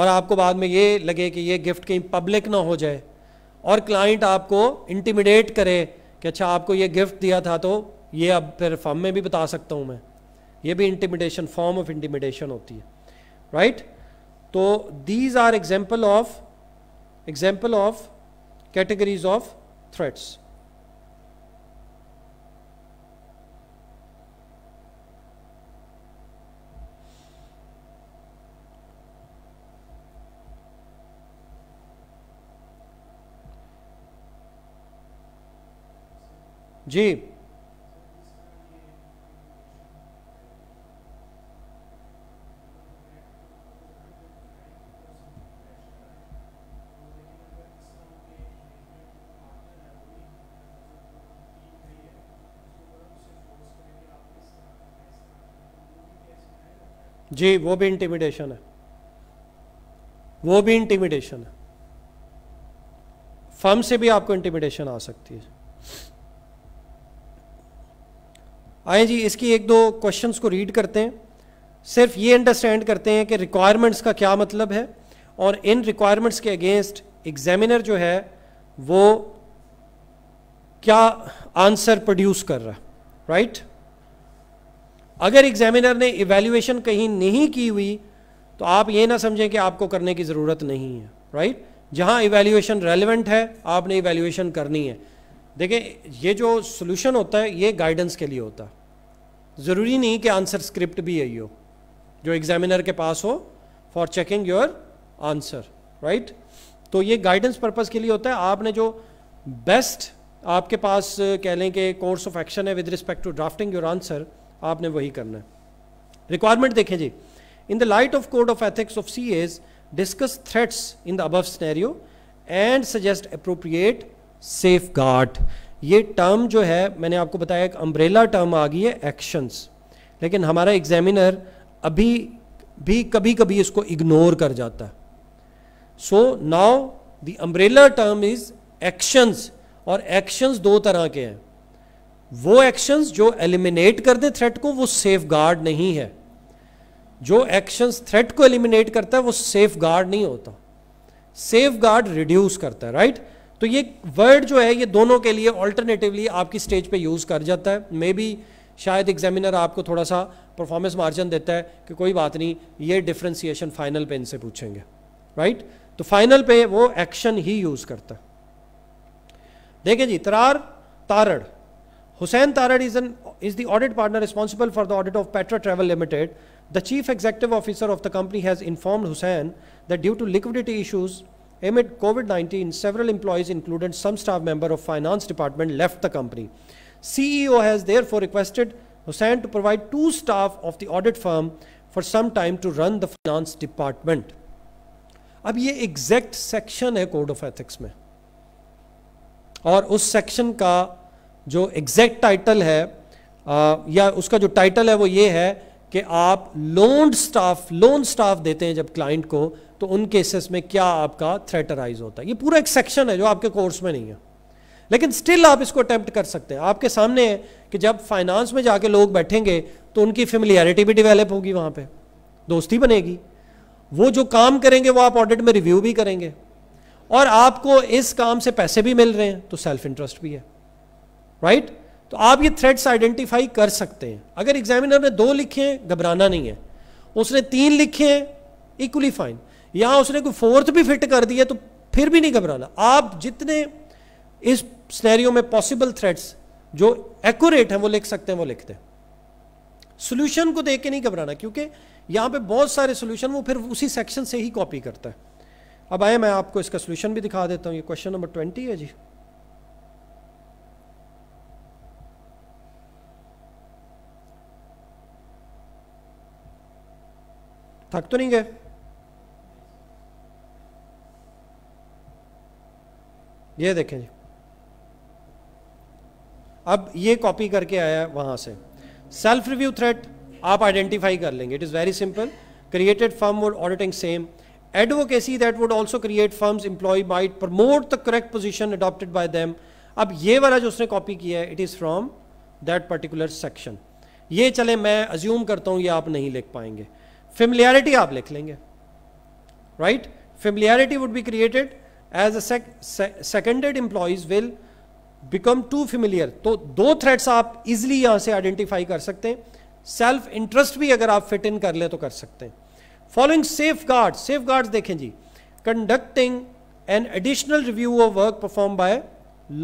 और आपको बाद में ये लगे कि ये गिफ्ट कहीं पब्लिक ना हो जाए और क्लाइंट आपको इंटिमिडेट करे कि अच्छा आपको ये गिफ्ट दिया था तो ये अब फिर फॉर्म में भी बता सकता हूँ मैं ये भी इंटिमिडेशन फॉर्म ऑफ इंटिमिडेशन होती है राइट right? तो these are example of example of categories of threats जी जी वो भी इंटिमिडेशन है वो भी इंटिमिडेशन है फर्म से भी आपको इंटिमिडेशन आ सकती है आए जी इसकी एक दो क्वेश्चंस को रीड करते हैं सिर्फ ये अंडरस्टैंड करते हैं कि रिक्वायरमेंट्स का क्या मतलब है और इन रिक्वायरमेंट्स के अगेंस्ट एग्जामिनर जो है वो क्या आंसर प्रोड्यूस कर रहा राइट अगर एग्जामिनर ने इवेल्युएशन कहीं नहीं की हुई तो आप ये ना समझें कि आपको करने की ज़रूरत नहीं है राइट जहां इवेल्युएशन रेलिवेंट है आपने इवेल्युएशन करनी है देखें ये जो सोल्यूशन होता है ये गाइडेंस के लिए होता है ज़रूरी नहीं कि आंसर स्क्रिप्ट भी यही हो जो एग्जामिनर के पास हो for checking your answer right तो ये गाइडेंस पर्पज़ के लिए होता है आपने जो बेस्ट आपके पास कह लें कि कोर्स ऑफ एक्शन है with respect to drafting your answer आपने वही करना है रिक्वायरमेंट देखें जी in the light of code of ethics of C as discuss threats in the above scenario and suggest appropriate safe guard ये term जो है मैंने आपको बताया एक अम्ब्रेला टर्म आ गई है एक्शंस लेकिन हमारा एग्जामिनर अभी भी कभी कभी इसको इग्नोर कर जाता है so now the umbrella term is actions और एक्शंस दो तरह के हैं वो एक्शंस जो एलिमिनेट कर दे थ्रेट को वो सेफ गार्ड नहीं है जो एक्शंस थ्रेट को एलिमिनेट करता है वो सेफ गार्ड नहीं होता सेफ गार्ड रिड्यूस करता है राइट right? तो ये वर्ड जो है ये दोनों के लिए ऑल्टरनेटिवली आपकी स्टेज पे यूज़ कर जाता है मे बी शायद एग्जामिनर आपको थोड़ा सा परफॉर्मेंस मार्जिन देता है कि कोई बात नहीं ये डिफ्रेंसिएशन फाइनल पे इनसे पूछेंगे राइट तो फाइनल पे वो एक्शन ही यूज करता है देखें जी Tarar Tarar Hussain Tarar is an is the audit partner responsible for the audit of petro travel limited the chief executive officer of the company has inform Hussain that due to liquidity issues Amid COVID-19, several employees, including some staff member of finance department, left the company. CEO has therefore requested Hussain to provide two staff of the audit firm for some time to run the finance department. अब ये exact section है code of ethics में और उस section का जो exact title है आ, या उसका जो टाइटल है वो ये है कि आप लोन स्टाफ लोन स्टाफ देते हैं जब क्लाइंट को तो उन केसेस में क्या आपका थ्रेटराइज होता है ये पूरा एक सेक्शन है जो आपके कोर्स में नहीं है लेकिन स्टिल आप इसको अटैम्प्ट कर सकते हैं आपके सामने है कि जब फाइनेंस में जाके लोग बैठेंगे तो उनकी फेमिलियरिटी भी डिवेलप होगी वहाँ पे दोस्ती बनेगी वो जो काम करेंगे वो आप ऑडिट में रिव्यू भी करेंगे और आपको इस काम से पैसे भी मिल रहे हैं तो सेल्फ इंटरेस्ट भी है राइट right? तो आप ये थ्रेड्स आइडेंटिफाई कर सकते हैं अगर एग्जामिनर ने दो लिखे हैं घबराना नहीं है उसने तीन लिखे हैं इक्वली फाइन यहां उसने कोई फोर्थ भी फिट कर दिया तो फिर भी नहीं घबराना आप जितने इस स्नैरियो में पॉसिबल थ्रेड्स जो एक्यूरेट हैं वो लिख सकते हैं वो लिखते हैं सोल्यूशन को देख के नहीं घबराना क्योंकि यहां पे बहुत सारे सोल्यूशन वो फिर उसी सेक्शन से ही कॉपी करता है अब आए मैं आपको इसका सोल्यूशन भी दिखा देता हूं ये क्वेश्चन नंबर ट्वेंटी है जी थक तो नहीं गए ये देखें जी अब ये कॉपी करके आया वहां से सेल्फ रिव्यू थ्रेट आप आइडेंटिफाई कर लेंगे it is very simple created firm would auditing same advocacy that would also create firms employee might promote the correct position adopted by them अब ये वाला जो उसने कॉपी किया है it is from that particular section ये चले मैं अज्यूम करता हूं ये आप नहीं लिख पाएंगे फेमिलियरिटी आप लिख लेंगे right familiarity would be created as a seconded sec, will become too familiar तो दो थ्रेड्स आप इजिली यहां से आइडेंटिफाई कर सकते हैं सेल्फ इंटरेस्ट भी अगर आप फिट इन कर ले तो कर सकते हैं following safe guard safe guard देखें जी conducting an additional review of work perform by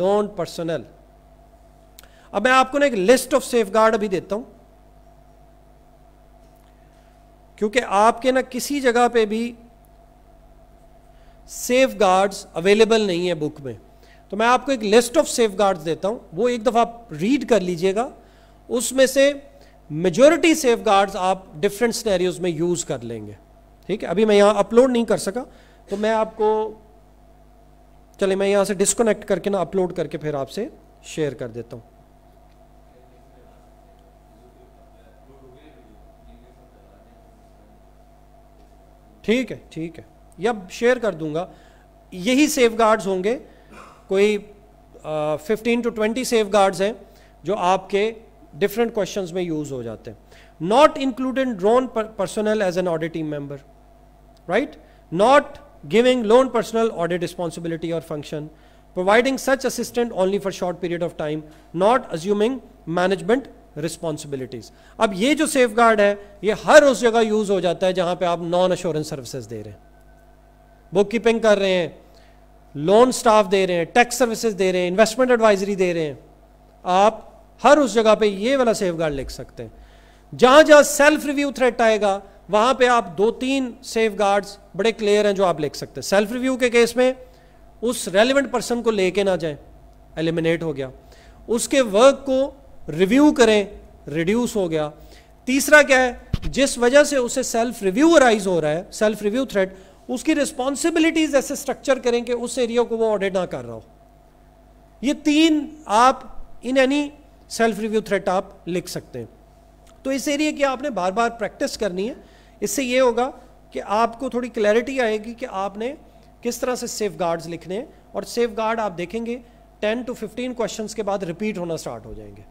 loan personnel अब मैं आपको ना एक लिस्ट ऑफ सेफ गार्ड अभी देता हूं क्योंकि आपके ना किसी जगह पे भी सेफ गार्ड्स अवेलेबल नहीं है बुक में तो मैं आपको एक लिस्ट ऑफ सेफ गार्ड्स देता हूँ वो एक दफ़ा आप रीड कर लीजिएगा उसमें से मेजोरिटी सेफ गार्ड्स आप डिफरेंट स्नैरियोज में यूज़ कर लेंगे ठीक है अभी मैं यहाँ अपलोड नहीं कर सका तो मैं आपको चले मैं यहाँ से डिस्कनेक्ट करके ना अपलोड करके फिर आपसे शेयर कर देता हूँ ठीक है ठीक है या शेयर कर दूंगा यही सेफ गार्ड्स होंगे कोई fifteen to twenty safe guards हैं जो आपके डिफरेंट क्वेश्चन में यूज हो जाते हैं not included drone personnel as an audit team member right not giving loan personnel audit responsibility और function providing such assistant only for short period of time not assuming management responsibilities अब ये जो safe safeguard है ये हर उस जगह use हो जाता है जहां पे आप नॉन अश्योरेंस सर्विसेज दे रहे हैं बुक कीपिंग कर रहे हैं लोन स्टाफ दे रहे हैं टैक्स सर्विसेज दे रहे हैं इन्वेस्टमेंट एडवाइजरी दे रहे हैं आप हर उस जगह पे ये वाला सेफ गार्ड लिख सकते हैं जहां जहां सेल्फ रिव्यू थ्रेट आएगा वहां पे आप दो तीन सेफ गार्ड्स बड़े क्लियर हैं जो आप लिख सकते हैं सेल्फ रिव्यू के केस में उस रेलिवेंट पर्सन को लेके ना जाए एलिमिनेट हो गया उसके वर्क को रिव्यू करें रिड्यूस हो गया तीसरा क्या है जिस वजह से उसे सेल्फ रिव्यू अराइज हो रहा है सेल्फ रिव्यू थ्रेट उसकी रिस्पॉन्सिबिलिटीज ऐसे स्ट्रक्चर करें कि उस एरिया को वो ऑडिट ना कर रहा हो ये तीन आप in any self review threat आप लिख सकते हैं तो इस एरिया की आपने बार बार प्रैक्टिस करनी है इससे ये होगा कि आपको थोड़ी क्लैरिटी आएगी कि आपने किस तरह से सेफ गार्ड्स लिखने हैं और सेफ गार्ड आप देखेंगे 10 टू 15 क्वेश्चंस के बाद रिपीट होना स्टार्ट हो जाएंगे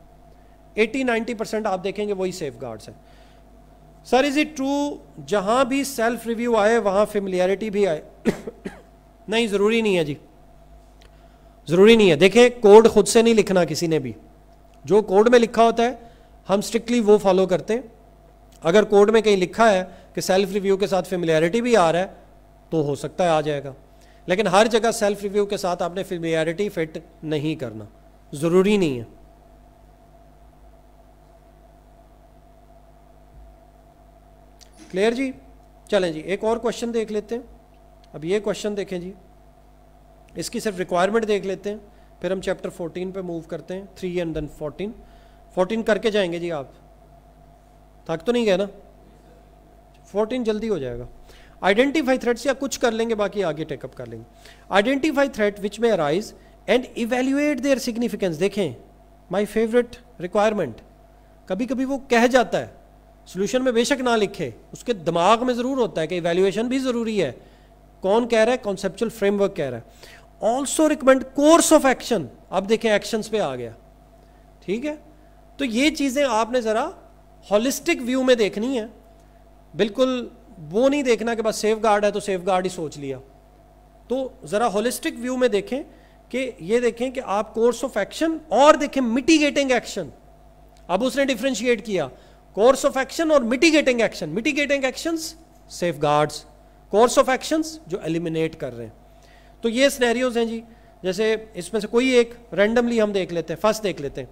80-90 परसेंट आप देखेंगे वही सेफ गार्ड्स हैं सर इज़ इट ट्रू जहाँ भी सेल्फ रिव्यू आए वहाँ फेमिलियरिटी भी आए नहीं ज़रूरी नहीं है जी ज़रूरी नहीं है देखिए कोड खुद से नहीं लिखना किसी ने भी जो कोड में लिखा होता है हम स्ट्रिक्टली वो फॉलो करते हैं अगर कोड में कहीं लिखा है कि सेल्फ रिव्यू के साथ फेमिलियरिटी भी आ रहा है तो हो सकता है आ जाएगा लेकिन हर जगह सेल्फ रिव्यू के साथ आपने फेमिलियरिटी फिट नहीं करना ज़रूरी नहीं है क्लियर जी चलें जी एक और क्वेश्चन देख लेते हैं अब ये क्वेश्चन देखें जी इसकी सिर्फ रिक्वायरमेंट देख लेते हैं फिर हम चैप्टर 14 पे मूव करते हैं थ्री एंड देन 14 14 करके जाएंगे जी आप थक तो नहीं गए ना 14 जल्दी हो जाएगा आइडेंटिफाई थ्रेट्स या कुछ कर लेंगे बाकी आगे टेकअप कर लेंगे आइडेंटिफाई थ्रेट विच में arise and evaluate their significance देखें माई फेवरेट रिक्वायरमेंट कभी कभी वो कह जाता है सोल्यूशन में बेशक ना लिखे उसके दिमाग में ज़रूर होता है कि इवेल्यूएशन भी ज़रूरी है कौन कह रहा है कॉन्सेप्चुअल फ्रेमवर्क कह रहा है also recommend course of action अब देखें एक्शंस पे आ गया ठीक है तो ये चीज़ें आपने ज़रा हॉलिस्टिक व्यू में देखनी है बिल्कुल वो नहीं देखना कि बस सेफ गार्ड है तो सेफ गार्ड ही सोच लिया तो ज़रा होलिस्टिक व्यू में देखें कि ये देखें कि आप कोर्स ऑफ एक्शन और देखें मिटिगेटिंग एक्शन अब उसने डिफ्रेंशिएट किया कोर्स ऑफ एक्शन और mitigating action mitigating action safe guards course of action जो एलिमिनेट कर रहे हैं तो ये स्नैरियोज हैं जी जैसे इसमें से कोई एक रैंडमली हम देख लेते हैं फर्स्ट देख लेते हैं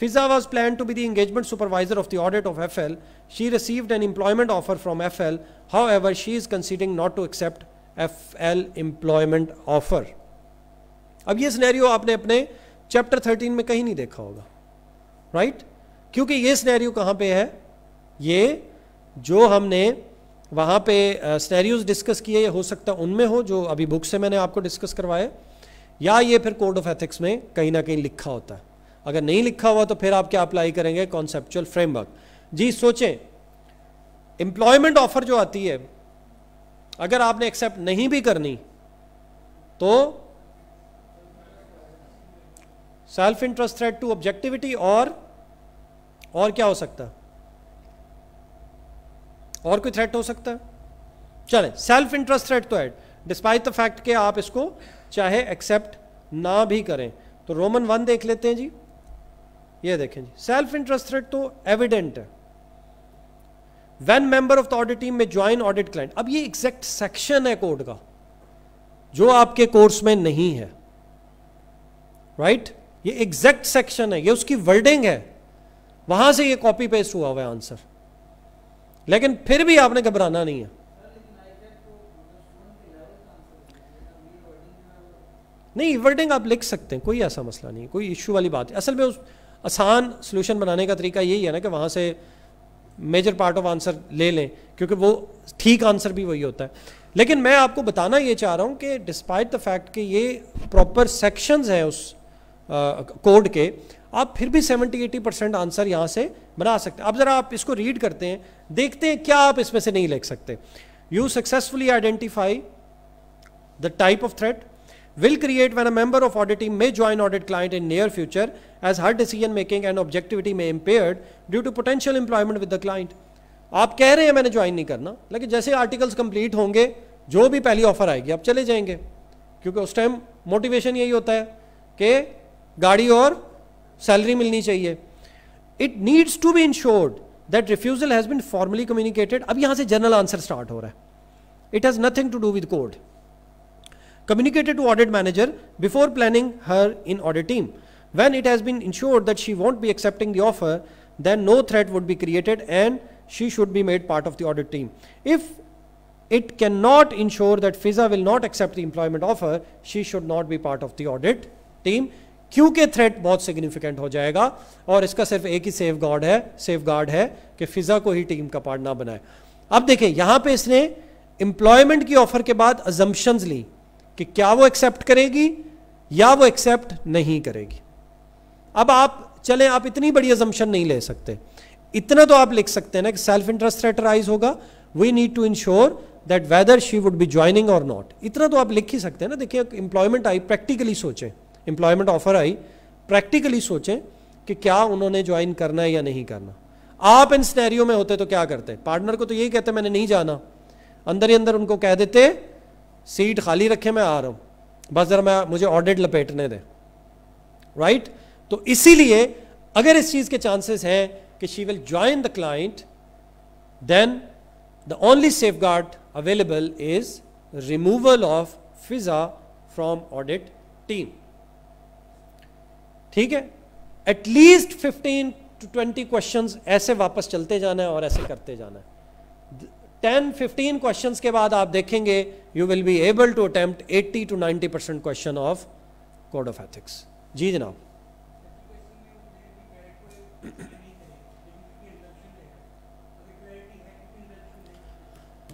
Fiza was plan to be the engagement supervisor of the audit of F L she received an employment offer from F L however she is considering not to accept F L employment offer अब ये scenario आपने अपने chapter thirteen में कहीं नहीं देखा होगा right right? क्योंकि ये स्नैरियो कहां पे है ये जो हमने वहाँ पे स्नैरियोज डिस्कस किए हो सकता है उनमें हो जो अभी बुक से मैंने आपको डिस्कस करवाए या ये फिर कोड ऑफ एथिक्स में कहीं ना कहीं लिखा होता है अगर नहीं लिखा हुआ तो फिर आप क्या अप्लाई करेंगे कॉन्सेप्चुअल फ्रेमवर्क जी सोचें एम्प्लॉयमेंट ऑफर जो आती है अगर आपने एक्सेप्ट नहीं भी करनी तो self interest threat to objectivity और और क्या हो सकता और कोई थ्रेट हो सकता है चले सेल्फ इंटरेस्ट थ्रेट तो एड डिस्पाइट द फैक्ट के आप इसको चाहे एक्सेप्ट ना भी करें तो रोमन वन देख लेते हैं जी ये देखें जी सेल्फ इंटरेस्ट थ्रेट तो एविडेंट है when member of the audit team may join audit client अब ये एग्जैक्ट सेक्शन है कोर्ट का जो आपके कोर्स में नहीं है राइट right? ये एग्जैक्ट सेक्शन है ये उसकी वर्डिंग है वहां से ये कॉपी पेस्ट हुआ हुआ है आंसर लेकिन फिर भी आपने घबराना नहीं है नहीं वर्डिंग आप लिख सकते हैं कोई ऐसा मसला नहीं है कोई इशू वाली बात है असल में उस आसान सोल्यूशन बनाने का तरीका यही है ना कि वहां से मेजर पार्ट ऑफ आंसर ले लें क्योंकि वो ठीक आंसर भी वही होता है लेकिन मैं आपको बताना ये चाह रहा हूं कि डिस्पाइट द फैक्ट कि ये प्रॉपर सेक्शंस हैं उस कोड के आप फिर भी 70 80 परसेंट आंसर यहां से बना सकते हैं अब ज़रा आप इसको रीड करते हैं देखते हैं क्या आप इसमें से नहीं लिख सकते you successfully identify the type of threat will create when a member of audit team may join audit client in near future as her decision making and objectivity may impair due to potential employment with the client आप कह रहे हैं मैंने join नहीं करना लेकिन जैसे articles complete होंगे जो भी पहली ऑफर आएगी आप चले जाएंगे क्योंकि उस टाइम मोटिवेशन यही होता है कि गाड़ी और सैलरी मिलनी चाहिए it needs to be ensured that refusal has been formally communicated अब यहां से जनरल आंसर स्टार्ट हो रहा है it has nothing to do with code communicated to audit manager before planning her in audit team when it has been ensured that she won't be accepting the offer then no threat would be created and she should be made part of the audit team if it can not ensure that Fiza will not accept the employment offer she should not be part of the audit क्योंकि threat बहुत significant हो जाएगा और इसका सिर्फ एक ही safeguard है सेफ गार्ड है कि फिजा को ही टीम का पार्ट ना बनाए अब देखें यहां पे इसने एम्प्लॉयमेंट की ऑफर के बाद अजम्पन्स ली कि क्या वो एक्सेप्ट करेगी या वो एक्सेप्ट नहीं करेगी अब आप चले आप इतनी बड़ी अजम्पन नहीं ले सकते इतना तो आप लिख सकते हैं ना कि सेल्फ इंटरेस्ट थ्रेट राइज होगा we need to ensure that whether she would be joining और नॉट इतना तो आप लिख ही सकते हैं ना देखिए एम्प्लॉयमेंट आई प्रैक्टिकली सोचें एम्प्लॉयमेंट ऑफर आई प्रैक्टिकली सोचें कि क्या उन्होंने ज्वाइन करना है या नहीं करना आप इन स्नैरियो में होते तो क्या करते पार्टनर को तो यही कहते मैंने नहीं जाना अंदर ही अंदर उनको कह देते सीट खाली रखे मैं आ रहा हूं बस जरा मैं मुझे ऑडिट लपेटने दें राइट right? तो इसीलिए अगर इस चीज के चांसेस हैं कि she will join the client then the only safeguard available is removal of Fiza from audit team ठीक है at least fifteen to twenty question ऐसे वापस चलते जाना है और ऐसे करते जाना है टेन फिफ्टीन क्वेश्चन के बाद आप देखेंगे you will be able to attempt eighty to ninety percent question of code of ethics जी जनाब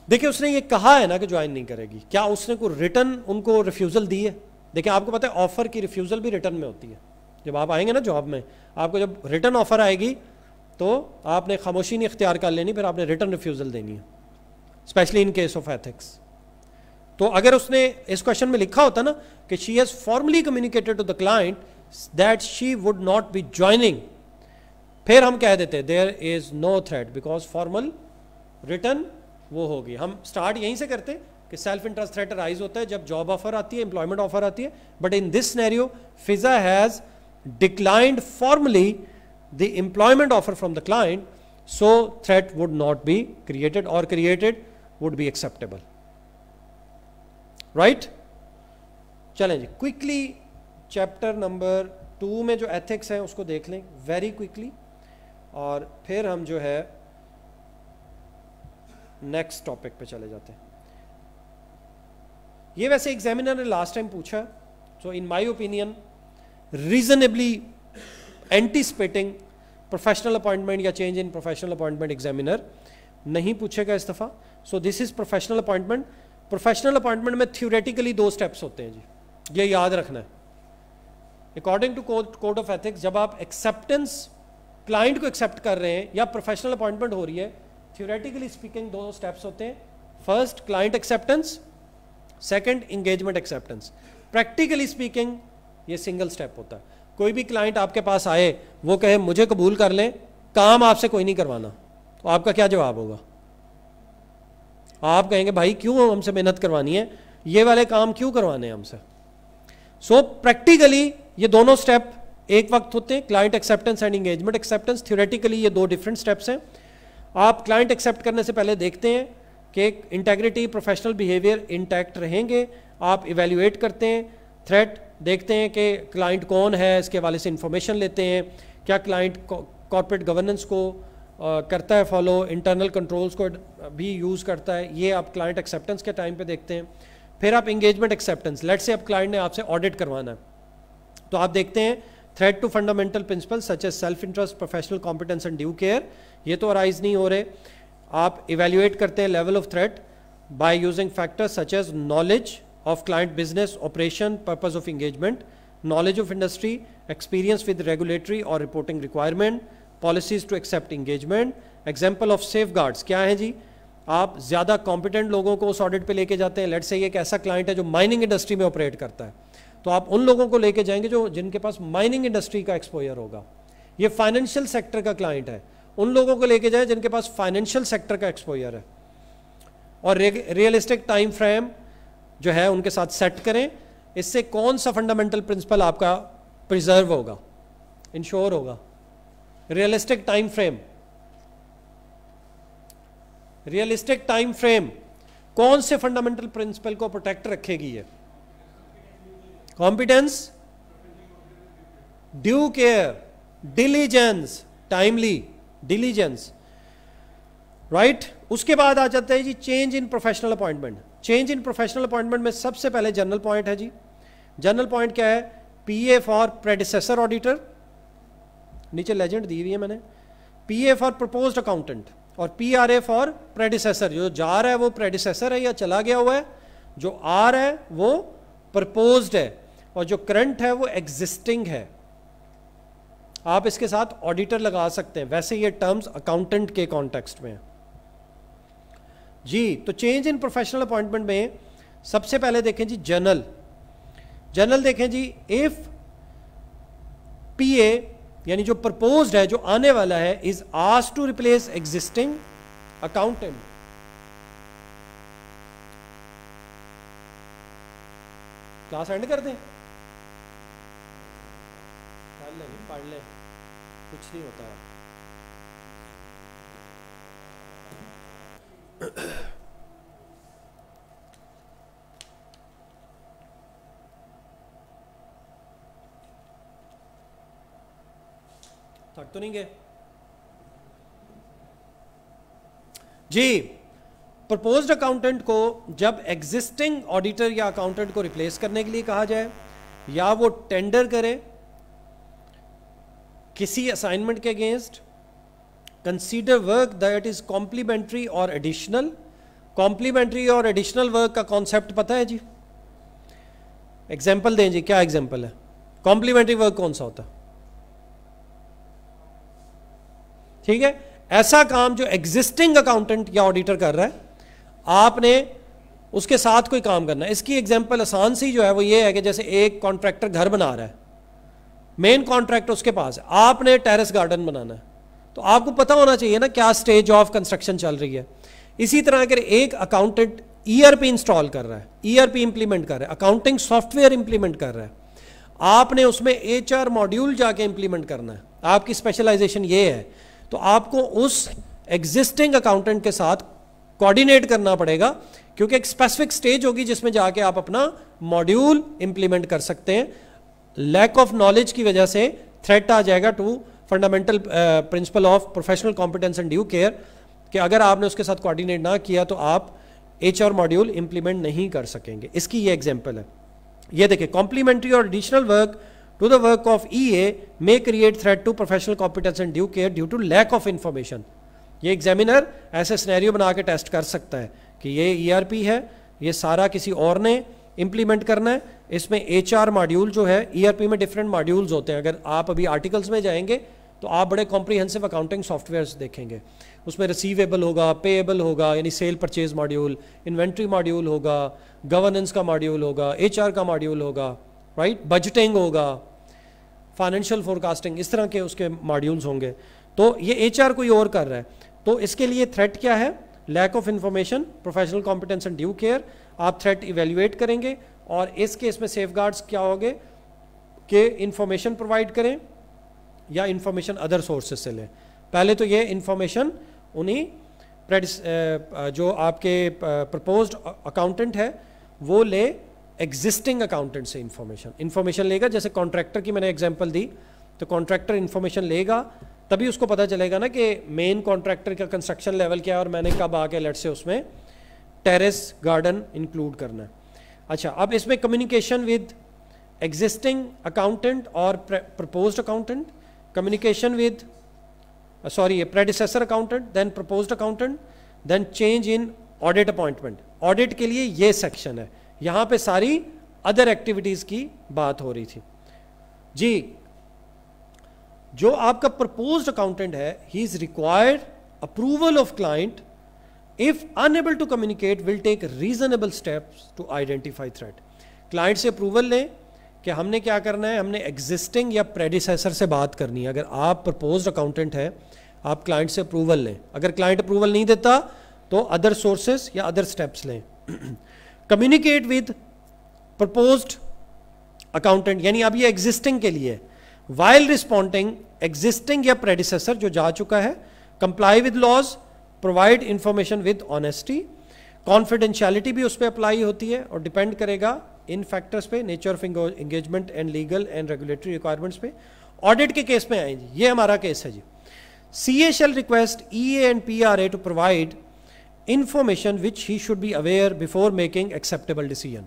देखिए उसने ये कहा है ना कि ज्वाइन नहीं करेगी क्या उसने को रिटर्न उनको रिफ्यूजल दी है देखिए आपको पता है ऑफर की रिफ्यूजल भी रिटर्न में होती है जब आप आएंगे ना जॉब में आपको जब रिटर्न ऑफर आएगी तो आपने खामोशी नहीं इख्तियार कर लेनी फिर आपने रिटर्न रिफ्यूज़ल देनी है specially in case of ethics तो अगर उसने इस क्वेश्चन में लिखा होता ना कि she has formally communicated to the client that she would not be joining फिर हम कह देते there is no threat because formal return वो होगी हम स्टार्ट यहीं से करते कि सेल्फ इंटरेस्ट थ्रेट राइज होता है जब जॉब ऑफर आती है एम्प्लॉयमेंट ऑफर आती है but in this scenario Fiza has declined formally the employment offer from the client so threat would not be created or created would be acceptable right Challenge. Quickly, chapter number two में जो ethics हैं उसको देख लें very quickly और फिर हम जो है नेक्स्ट टॉपिक पे चले जाते हैं ये वैसे एग्जामिनर ने लास्ट टाइम पूछा so in my opinion reasonably anticipating professional appointment या change in professional appointment examiner नहीं पूछेगा इस दफ़ा so this is professional appointment professional appointment में थ्योरेटिकली दो स्टेप्स होते हैं जी ये याद रखना है according to code of ethics जब आप एक्सेप्टेंस क्लाइंट को एक्सेप्ट कर रहे हैं या प्रोफेशनल अपॉइंटमेंट हो रही है थ्योरेटिकली स्पीकिंग दो स्टेप्स होते हैं first client acceptance second engagement acceptance practically speaking ये सिंगल स्टेप होता है कोई भी क्लाइंट आपके पास आए वो कहे मुझे कबूल कर लें काम आपसे कोई नहीं करवाना तो आपका क्या जवाब होगा आप कहेंगे भाई क्यों हमसे मेहनत करवानी है ये वाले काम क्यों करवाने हैं हमसे सो प्रैक्टिकली ये दोनों स्टेप एक वक्त होते हैं client acceptance and engagement acceptance theoretically ये दो डिफरेंट स्टेप्स हैं आप क्लाइंट एक्सेप्ट करने से पहले देखते हैं कि इंटेग्रिटी प्रोफेशनल बिहेवियर इंटैक्ट रहेंगे आप इवेल्युएट करते हैं थ्रेट देखते हैं कि क्लाइंट कौन है इसके वाले से इंफॉर्मेशन लेते हैं क्या क्लाइंट कॉरपोरेट गवर्नेंस को आ, करता है फॉलो इंटरनल कंट्रोल्स को भी यूज़ करता है ये आप क्लाइंट एक्सेप्टेंस के टाइम पे देखते हैं फिर आप इंगेजमेंट एक्सेप्टेंस लेट से अब क्लाइंट ने आपसे ऑडिट करवाना है तो आप देखते हैं threat to fundamental principle such as self interest professional competence and due care ये तो अराइज नहीं हो रहे आप इवेल्यूएट करते हैं level of threat by using factors such as knowledge of client business, operation, purpose of engagement, knowledge of industry, experience with regulatory or reporting requirement, policies to accept engagement, example of सेफ guards क्या है जी आप ज़्यादा competent लोगों को उस audit पे लेके जाते हैं लेट से एक ऐसा क्लाइंट है जो माइनिंग इंडस्ट्री में ऑपरेट करता है तो आप उन लोगों को लेके जाएंगे जो जिनके पास माइनिंग इंडस्ट्री का एक्सपोजर होगा ये फाइनेंशियल सेक्टर का क्लाइंट है उन लोगों को लेके जाए जिनके पास फाइनेंशियल सेक्टर का एक्सपोजर है और रियलिस्टिक टाइम फ्रेम जो है उनके साथ सेट करें इससे कौन सा फंडामेंटल प्रिंसिपल आपका प्रिजर्व होगा इंश्योर होगा realistic time frame realistic time frame कौन से फंडामेंटल प्रिंसिपल को प्रोटेक्ट रखेगी ये competence due care diligence timely diligence right उसके बाद आ जाता है जी change in professional appointment change in professional appointment में सबसे पहले जनरल पॉइंट है जी जनरल पॉइंट क्या है P A for predecessor auditor नीचे लेजेंड दी हुई है मैंने P A for propose accountant और P R A for predecessor जो जा रहा है वो प्रेडिसेसर है या चला गया हुआ है जो आ रहा है वो प्रपोज्ड है और जो करंट है वो एग्जिस्टिंग है आप इसके साथ ऑडिटर लगा सकते हैं वैसे ये टर्म्स अकाउंटेंट के कॉन्टेक्स्ट में जी तो चेंज इन प्रोफेशनल अपॉइंटमेंट में सबसे पहले देखें जी जनरल जनरल देखें जी इफ पीए यानी जो प्रपोज्ड है जो आने वाला है is ask to replace existing accountant class and कर दें थक तो नहीं गए जी प्रपोज्ड अकाउंटेंट को जब एग्जिस्टिंग ऑडिटर या अकाउंटेंट को रिप्लेस करने के लिए कहा जाए या वो टेंडर करे किसी असाइनमेंट के against consider work that is complementary और एडिशनल कॉम्प्लीमेंट्री और एडिशनल वर्क का कॉन्सेप्ट पता है जी एग्जाम्पल दें जी क्या एग्जाम्पल है कॉम्प्लीमेंट्री वर्क कौन सा होता ठीक है ऐसा काम जो एग्जिस्टिंग अकाउंटेंट या ऑडिटर कर रहा है आपने उसके साथ कोई काम करना है इसकी एग्जाम्पल आसान सी जो है वो ये है कि जैसे एक कॉन्ट्रैक्टर घर बना रहा है मेन कॉन्ट्रैक्ट उसके पास है आपने टेरेस गार्डन बनाना है तो आपको पता होना चाहिए ना क्या स्टेज ऑफ कंस्ट्रक्शन चल रही है इसी तरह अगर एक अकाउंटेंट ईआरपी इंस्टॉल कर रहा है ईआरपी इंप्लीमेंट कर रहा है अकाउंटिंग सॉफ्टवेयर इंप्लीमेंट कर रहा है आपने उसमें एच मॉड्यूल जाके इंप्लीमेंट करना है आपकी स्पेशलाइजेशन ये है तो आपको उस एग्जिस्टिंग अकाउंटेंट के साथ कोऑर्डिनेट करना पड़ेगा क्योंकि एक स्पेसिफिक स्टेज होगी जिसमें जाके आप अपना मॉड्यूल इंप्लीमेंट कर सकते हैं लैक ऑफ नॉलेज की वजह से थ्रेट आ जाएगा to fundamental principle of professional competence and due care कि अगर आपने उसके साथ कोऑर्डिनेट ना किया तो आप एच आर मॉड्यूल इंप्लीमेंट नहीं कर सकेंगे इसकी ये एग्जाम्पल है ये देखिए कॉम्प्लीमेंट्री और additional work to the work of E A may create threat to professional competence and due care due to lack of information ये एग्जामिनर ऐसे स्नैरियो बना के टेस्ट कर सकता है कि ये ई आर पी है ये सारा किसी और ने इम्प्लीमेंट करना है इसमें एच आर मॉड्यूल जो है ई आर पी में डिफरेंट मॉड्यूल्स होते हैं अगर आप अभी आर्टिकल्स में जाएंगे तो आप बड़े कॉम्प्रीहेंसिव अकाउंटिंग सॉफ्टवेयर्स देखेंगे उसमें रिसीवेबल होगा पेएबल होगा यानी sale purchase module inventory module होगा गवर्नेंस का मॉड्यूल होगा एचआर का मॉड्यूल होगा राइट बजटिंग होगा फाइनेंशियल फोरकास्टिंग इस तरह के उसके मॉड्यूल्स होंगे तो ये एच कोई और कर रहा है तो इसके लिए थ्रेट क्या है lack of information professional competence and due care आप थ्रेट इवेल्युएट करेंगे और इस केस में सेफ क्या होंगे कि इन्फॉर्मेशन प्रोवाइड करें या इन्फॉर्मेशन अदर सोर्सेज से लें पहले तो ये इन्फॉर्मेशन उन्हीं जो आपके प्रपोज्ड अकाउंटेंट है वो ले एग्जिस्टिंग अकाउंटेंट से इन्फॉर्मेशन इन्फॉर्मेशन लेगा जैसे कॉन्ट्रैक्टर की मैंने एग्जाम्पल दी तो कॉन्ट्रैक्टर इन्फॉर्मेशन लेगा तभी उसको पता चलेगा ना कि मेन कॉन्ट्रैक्टर का कंस्ट्रक्शन लेवल क्या है और मैंने कब आके लेट से उसमें टेरेस गार्डन इंक्लूड करना है अच्छा अब इसमें कम्युनिकेशन विद एग्जिस्टिंग अकाउंटेंट और proposed accountant communication with uh, sorry a predecessor accountant then proposed accountant then change in audit appointment audit ke liye ye section hai yahan pe sari other activities ki baat ho rahi thi ji जो आपका proposed accountant है he is required approval of client if unable to communicate will take reasonable steps to identify threat client से approval लें कि हमने क्या करना है हमने एग्जिस्टिंग या प्रेडिसेसर से बात करनी है अगर आप प्रपोज अकाउंटेंट हैं आप क्लाइंट से अप्रूवल लें अगर क्लाइंट अप्रूवल नहीं देता तो अदर सोर्सेस या अदर स्टेप्स लें कम्युनिकेट विद प्रपोज अकाउंटेंट यानी अब ये एग्जिस्टिंग के लिए वाइल रिस्पॉन्डिंग एग्जिस्टिंग या प्रेडिसेसर जो जा चुका है comply with laws provide information with honesty confidentiality भी उस पर अप्लाई होती है और डिपेंड करेगा इन फैक्टर्स पे nature of engagement and legal and regulatory requirements पे ऑडिट के केस में आए जी ये हमारा केस है जी सी ए shall request E A and P R A to provide information which he should be aware before making acceptable decision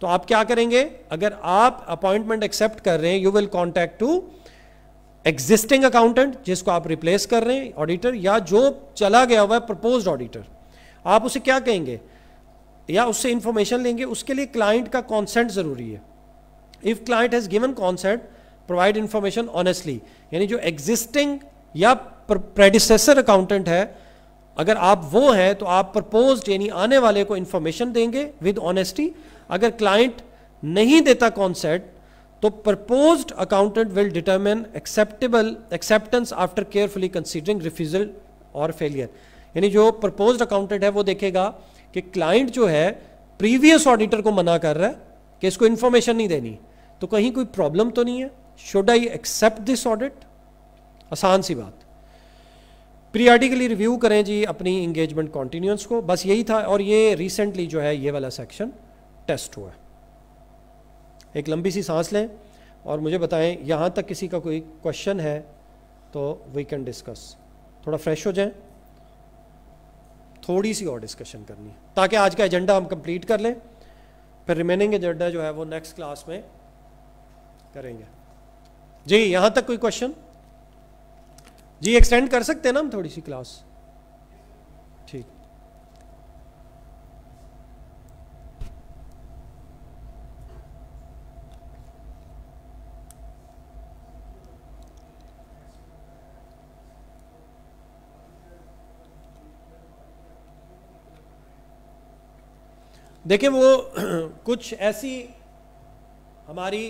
तो आप क्या करेंगे अगर आप अपॉइंटमेंट एक्सेप्ट कर रहे हैं you will contact to existing accountant जिसको आप रिप्लेस कर रहे हैं ऑडिटर या जो चला गया हुआ है प्रपोज ऑडिटर आप उसे क्या कहेंगे या उससे इंफॉर्मेशन लेंगे उसके लिए क्लाइंट का कॉन्सेंट ज़रूरी है if client has given consent provide information honestly यानी जो एग्जिस्टिंग या प्रेडिसेसर अकाउंटेंट है अगर आप वो हैं तो आप प्रपोज यानी आने वाले को इंफॉर्मेशन देंगे विद ऑनेस्टी अगर क्लाइंट नहीं देता कॉन्सेंट तो propose accountant will determine acceptable acceptance after carefully considering refusal और फेलियर यानी जो प्रपोज अकाउंटेंट है वो देखेगा कि क्लाइंट जो है प्रीवियस ऑडिटर को मना कर रहा है कि इसको इंफॉर्मेशन नहीं देनी तो कहीं कोई प्रॉब्लम तो नहीं है should I accept this audit आसान सी बात पीरियाडिकली रिव्यू करें जी अपनी इंगेजमेंट कॉन्टिन्यूस को बस यही था और ये रिसेंटली जो है ये वाला सेक्शन टेस्ट हुआ एक लंबी सी सांस लें और मुझे बताएं यहाँ तक किसी का कोई क्वेश्चन है तो वी कैन डिस्कस थोड़ा फ्रेश हो जाएं थोड़ी सी और डिस्कशन करनी है ताकि आज का एजेंडा हम कंप्लीट कर लें फिर रिमेनिंग एजेंडा जो है वो नेक्स्ट क्लास में करेंगे जी यहाँ तक कोई क्वेश्चन जी एक्सटेंड कर सकते हैं ना हम थोड़ी सी क्लास देखिए वो कुछ ऐसी हमारी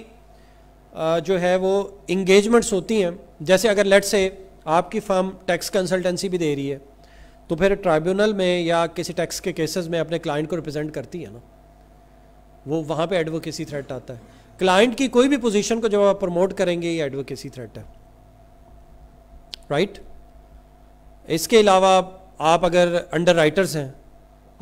जो है वो इंगेजमेंट्स होती हैं जैसे अगर लेट से आपकी फर्म टैक्स कंसल्टेंसी भी दे रही है तो फिर ट्राइब्यूनल में या किसी टैक्स के केसेस में अपने क्लाइंट को रिप्रेजेंट करती है ना वो वहाँ पे एडवोकेसी थ्रेट आता है क्लाइंट की कोई भी पोजीशन को जब आप प्रमोट करेंगे ये एडवोकेसी थ्रेट है राइट right? इसके अलावा आप अगर अंडर राइटर्स हैं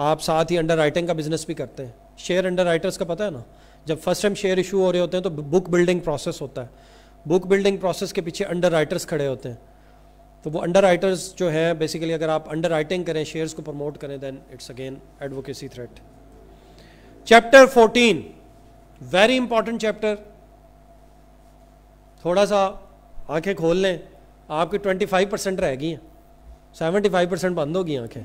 आप साथ ही अंडर राइटिंग का बिजनेस भी करते हैं शेयर अंडर राइटर्स का पता है ना जब फर्स्ट टाइम शेयर इशू हो रहे होते हैं तो बुक बिल्डिंग प्रोसेस होता है बुक बिल्डिंग प्रोसेस के पीछे अंडर राइटर्स खड़े होते हैं तो वो अंडर राइटर्स जो हैं बेसिकली अगर आप अंडर राइटिंग करें शेयर्स को प्रमोट करें then it's again advocacy threat chapter fourteen very important chapter थोड़ा सा आंखें खोल लें आपकी ट्वेंटी फाइव परसेंट रह गई हैं फाइव परसेंट बंद होगी आंखें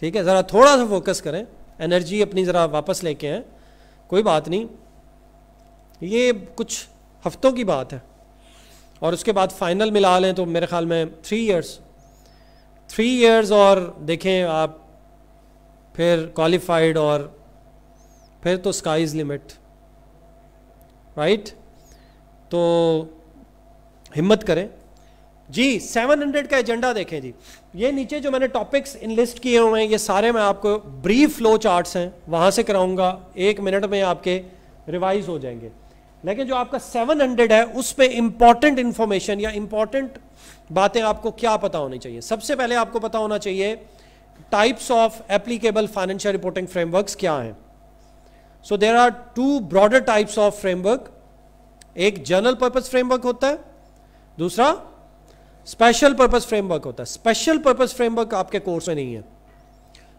ठीक है ज़रा थोड़ा सा फोकस करें एनर्जी अपनी ज़रा वापस लेके आए कोई बात नहीं ये कुछ हफ्तों की बात है और उसके बाद फाइनल मिला लें तो मेरे ख्याल में थ्री इयर्स थ्री इयर्स और देखें आप फिर क्वालिफाइड और फिर तो स्काई इज़ लिमिट राइट तो हिम्मत करें जी सेवन हंड्रेड का एजेंडा देखें जी ये नीचे जो मैंने टॉपिक्स इनलिस्ट किए हुए हैं ये सारे मैं आपको ब्रीफ फ्लो चार्ट्स हैं वहाँ से कराऊंगा एक मिनट में आपके रिवाइज हो जाएंगे लेकिन जो आपका 700 है उस पर इंपॉर्टेंट इंफॉर्मेशन या इंपॉर्टेंट बातें आपको क्या पता होनी चाहिए सबसे पहले आपको पता होना चाहिए types of applicable financial reporting frameworks क्या हैं so there are two broader types of framework एक जर्नल पर्पज फ्रेमवर्क होता है दूसरा स्पेशल पर्पज फ्रेमवर्क होता है स्पेशल पर्पज फ्रेमवर्क आपके कोर्स में नहीं है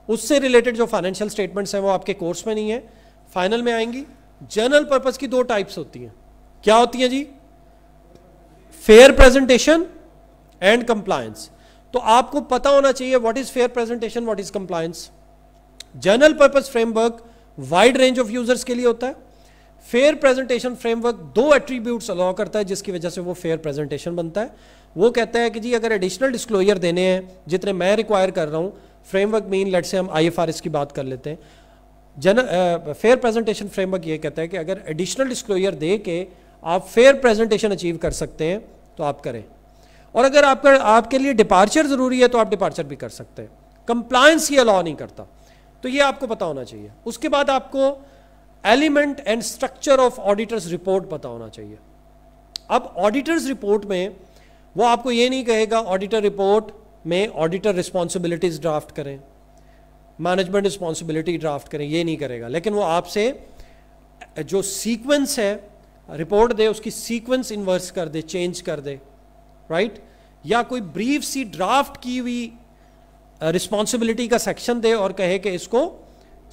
उससे रिलेटेड जो फाइनेंशियल स्टेटमेंट्स हैं वो आपके कोर्स में नहीं है फाइनल में आएंगी जनरल पर्पज की दो टाइप्स होती हैं क्या होती हैं जी फेयर प्रेजेंटेशन एंड कंप्लायंस तो आपको पता होना चाहिए what is fair presentation what is compliance general purpose framework wide range of users के लिए होता है फेयर प्रेजेंटेशन फ्रेमवर्क दो एट्रीब्यूट्स अलाउ करता है जिसकी वजह से वो फेयर प्रेजेंटेशन बनता है वो कहता है कि जी अगर एडिशनल डिस्क्लोजर देने हैं जितने मैं रिक्वायर कर रहा हूँ फ्रेमवर्क मीन लेट से हम आईएफआरएस की बात कर लेते हैं जन फेयर प्रेजेंटेशन फ्रेमवर्क ये कहता है कि अगर एडिशनल डिस्क्लोजर दे के आप फेयर प्रेजेंटेशन अचीव कर सकते हैं तो आप करें और अगर आपका आपके लिए डिपार्चर ज़रूरी है तो आप डिपार्चर भी कर सकते हैं कंप्लायंस ये अलाउ नहीं करता तो ये आपको पता होना चाहिए उसके बाद आपको element and structure of auditor's report पता होना चाहिए अब ऑडिटर्स रिपोर्ट में वो आपको ये नहीं कहेगा ऑडिटर रिपोर्ट में ऑडिटर रिस्पॉन्सिबिलिटीज ड्राफ्ट करें मैनेजमेंट रिस्पॉन्सिबिलिटी ड्राफ्ट करें ये नहीं करेगा लेकिन वो आपसे जो सीक्वेंस है रिपोर्ट दे उसकी सीक्वेंस इन्वर्स कर दे चेंज कर दे राइट right? या कोई ब्रीफ सी ड्राफ्ट की हुई रिस्पॉन्सिबिलिटी का सेक्शन दे और कहे कि इसको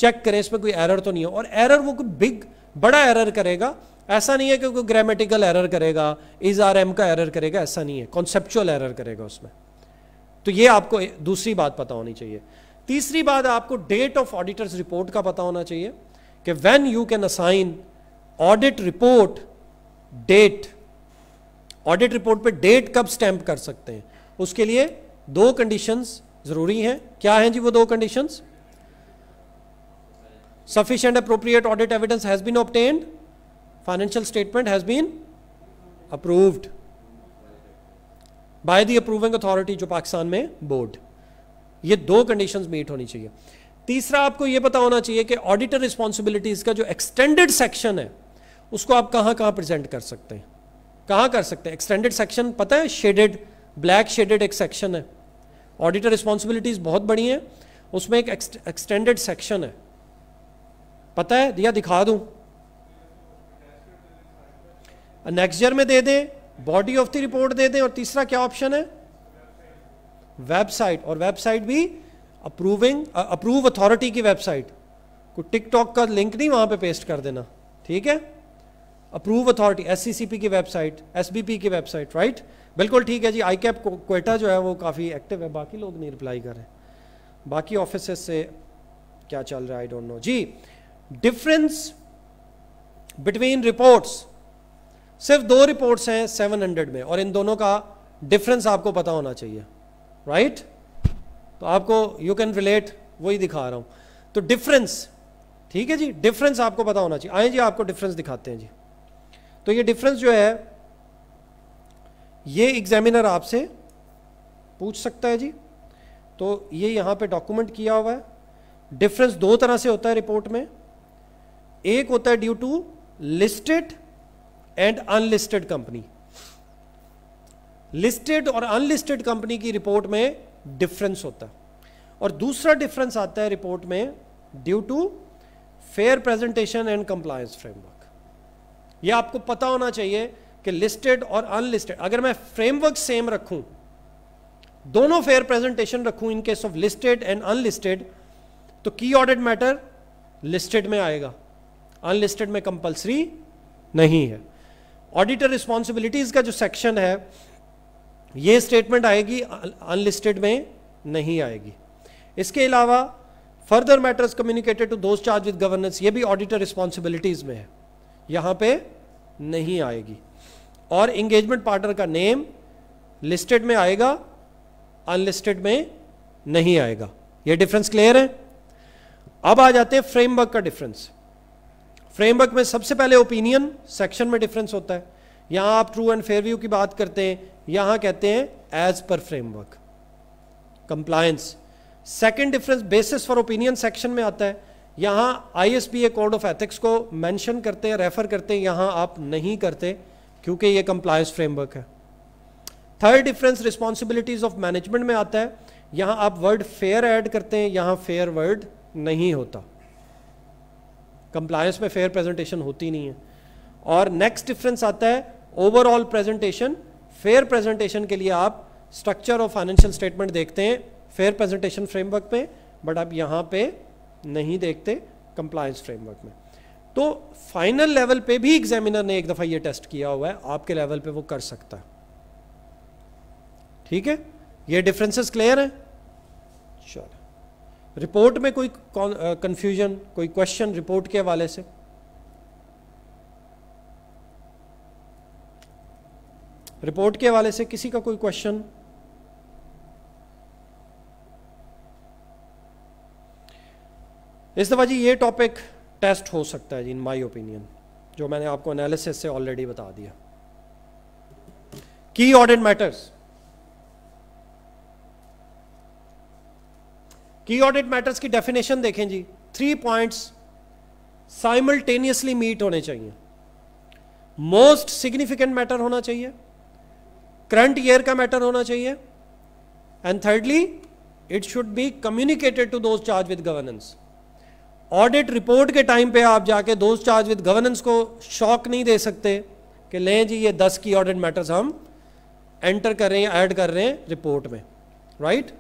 चेक करें इसमें कोई एरर तो नहीं है और एरर वो कोई बिग बड़ा एरर करेगा ऐसा नहीं है कि कोई ग्रामेटिकल एरर करेगा इज आर एम का एरर करेगा ऐसा नहीं है कॉन्सेप्चुअल एरर करेगा उसमें तो ये आपको दूसरी बात पता होनी चाहिए तीसरी बात आपको डेट ऑफ ऑडिटर्स रिपोर्ट का पता होना चाहिए कि when you can assign audit report date audit report पे डेट कब स्टैंप कर सकते हैं उसके लिए दो कंडीशंस जरूरी हैं क्या हैं जी वो दो conditions sufficient appropriate audit evidence has been obtained financial statement has been approved by the approving authority जो पाकिस्तान में बोर्ड ये दो कंडीशंस मीट होनी चाहिए तीसरा आपको यह पता होना चाहिए कि ऑडिटर रिस्पॉन्सिबिलिटीज का जो एक्सटेंडेड सेक्शन है उसको आप कहां कहां प्रेजेंट कर सकते हैं कहां कर सकते हैं एक्सटेंडेड सेक्शन पता है शेडेड ब्लैक शेडेड एक सेक्शन है ऑडिटर रिस्पॉन्सिबिलिटीज बहुत बड़ी हैं उसमें एक एक्सटेंडेड सेक्शन है पता है दिया दिखा दूं नेक्स्ट ईयर में दे दें बॉडी ऑफ द रिपोर्ट दे दें और तीसरा क्या ऑप्शन है वेबसाइट और वेबसाइट भी अप्रूविंग अप्रूव अथॉरिटी की वेबसाइट को टिकटॉक का लिंक नहीं वहां पे पेस्ट कर देना ठीक है अप्रूव अथॉरिटी एस की वेबसाइट एस की वेबसाइट राइट बिल्कुल ठीक है जी आई कैप कोटा जो है वो काफ़ी एक्टिव है बाकी लोग नहीं रिप्लाई कर रहे बाकी ऑफिस से क्या चल रहा है आई डोंट नो जी डिफरेंस बिटवीन रिपोर्ट्स सिर्फ दो रिपोर्ट्स हैं 700 में और इन दोनों का डिफरेंस आपको पता होना चाहिए राइट right? तो आपको यू कैन रिलेट वही दिखा रहा हूं तो डिफरेंस ठीक है जी डिफरेंस आपको पता होना चाहिए आए जी आपको डिफरेंस दिखाते हैं जी तो ये डिफरेंस जो है ये एग्जामिनर आपसे पूछ सकता है जी तो ये यहां पे डॉक्यूमेंट किया हुआ है डिफरेंस दो तरह से होता है रिपोर्ट में एक होता है due to listed and unlisted company listed और अनलिस्टेड कंपनी की रिपोर्ट में डिफरेंस होता है और दूसरा डिफरेंस आता है रिपोर्ट में due to fair presentation and compliance framework यह आपको पता होना चाहिए कि लिस्टेड और अनलिस्टेड अगर मैं फ्रेमवर्क सेम रखूं दोनों फेयर प्रेजेंटेशन रखूं in case of listed and unlisted तो की ऑडिट मैटर लिस्टेड में आएगा अनलिस्टेड में कंपलसरी नहीं है ऑडिटर रिस्पॉन्सिबिलिटीज का जो सेक्शन है ये स्टेटमेंट आएगी अनलिस्टेड में नहीं आएगी इसके अलावा further matters communicated to those charge with governance ये भी ऑडिटर रिस्पॉन्सिबिलिटीज में है यहां पे नहीं आएगी और इंगेजमेंट पार्टनर का नेम लिस्टेड में आएगा अनलिस्टेड में नहीं आएगा ये डिफरेंस क्लियर है अब आ जाते हैं फ्रेमवर्क का डिफरेंस फ्रेमवर्क में सबसे पहले ओपिनियन सेक्शन में डिफरेंस होता है यहां आप ट्रू एंड फेयर व्यू की बात करते हैं यहां कहते हैं as per framework compliance second difference basis for opinion section में आता है यहां ए कोड ऑफ एथिक्स को मेंशन करते हैं रेफर करते हैं यहां आप नहीं करते क्योंकि ये कंप्लायंस फ्रेमवर्क है third difference responsibilities of management में आता है यहां आप वर्ड फेयर ऐड करते हैं यहां फेयर वर्ड नहीं होता कंप्लायंस में फेयर प्रेजेंटेशन होती नहीं है और नेक्स्ट डिफरेंस आता है ओवरऑल प्रेजेंटेशन फेयर प्रेजेंटेशन के लिए आप स्ट्रक्चर और फाइनेंशियल स्टेटमेंट देखते हैं फेयर प्रेजेंटेशन फ्रेमवर्क में बट आप यहाँ पे नहीं देखते कंप्लायंस फ्रेमवर्क में तो फाइनल लेवल पे भी एग्जामिनर ने एक दफ़ा ये टेस्ट किया हुआ है आपके लेवल पे वो कर सकता है ठीक है ये डिफरेंसेस क्लियर है चलो रिपोर्ट में कोई कंफ्यूजन कोई क्वेश्चन रिपोर्ट के हवाले से रिपोर्ट के हवाले से किसी का कोई क्वेश्चन इस दफा जी ये टॉपिक टेस्ट हो सकता है जी इन माय ओपिनियन जो मैंने आपको एनालिसिस से ऑलरेडी बता दिया key audit matters key audit matters की डेफिनेशन देखें जी थ्री पॉइंट्स साइमल्टेनियसली मीट होने चाहिए मोस्ट सिग्निफिकेंट मैटर होना चाहिए करंट ईयर का मैटर होना चाहिए and thirdly it should be communicated to those charge with governance audit report के टाइम पे आप जाके दोस्त चार्ज विद गवर्नेंस को शॉक नहीं दे सकते कि लें जी ये दस की ऑडिट मैटर्स हम एंटर कर रहे हैं ऐड कर रहे हैं रिपोर्ट में राइट right?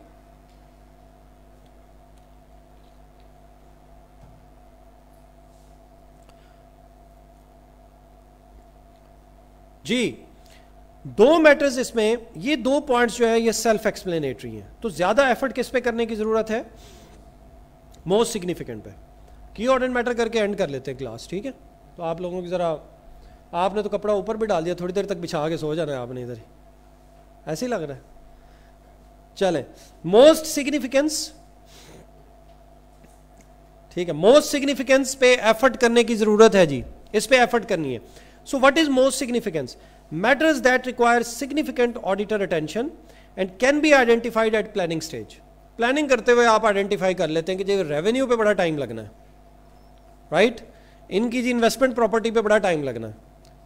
जी दो मैटर्स इसमें ये दो पॉइंट्स जो है ये सेल्फ एक्सप्लेनेटरी हैं तो ज़्यादा एफर्ट किस पे करने की ज़रूरत है मोस्ट सिग्निफिकेंट पे की ऑर्डर मैटर करके एंड कर लेते हैं क्लास ठीक है तो आप लोगों की ज़रा आपने तो कपड़ा ऊपर भी डाल दिया थोड़ी देर तक बिछा के सो जाना है आपने इधर ऐसे ही लग रहा है चले मोस्ट सिग्निफिकेंस ठीक है मोस्ट सिग्निफिकेंस पे एफर्ट करने की ज़रूरत है जी इस पे एफर्ट करनी है So what is most significance? Matters that require significant auditor attention and can be identified at planning stage. Planning करते हुए आप आइडेंटिफाई कर लेते हैं कि जी रेवेन्यू पे बड़ा टाइम लगना है राइट right? इनकी जी इन्वेस्टमेंट प्रॉपर्टी पे बड़ा टाइम लगना है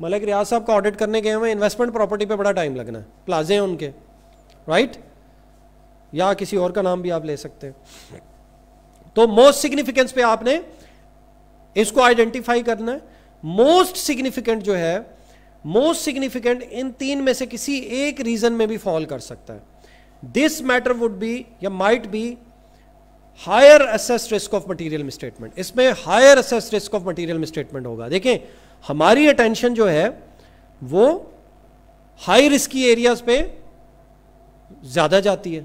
मलिक रियाज साहब का ऑडिट करने गए हुए इन्वेस्टमेंट प्रॉपर्टी पे बड़ा टाइम लगना है प्लाजे हैं उनके राइट right? या किसी और का नाम भी आप ले सकते हैं तो मोस्ट सिग्निफिकेंस पे आपने इसको आइडेंटिफाई करना है मोस्ट सिग्निफिकेंट जो है मोस्ट सिग्निफिकेंट इन तीन में से किसी एक रीजन में भी फॉल कर सकता है दिस मैटर वुड बी या might be higher assess risk of material misstatement इसमें higher assess risk of material misstatement होगा देखें हमारी अटेंशन जो है वो हाई रिस्की एरियाज पे ज्यादा जाती है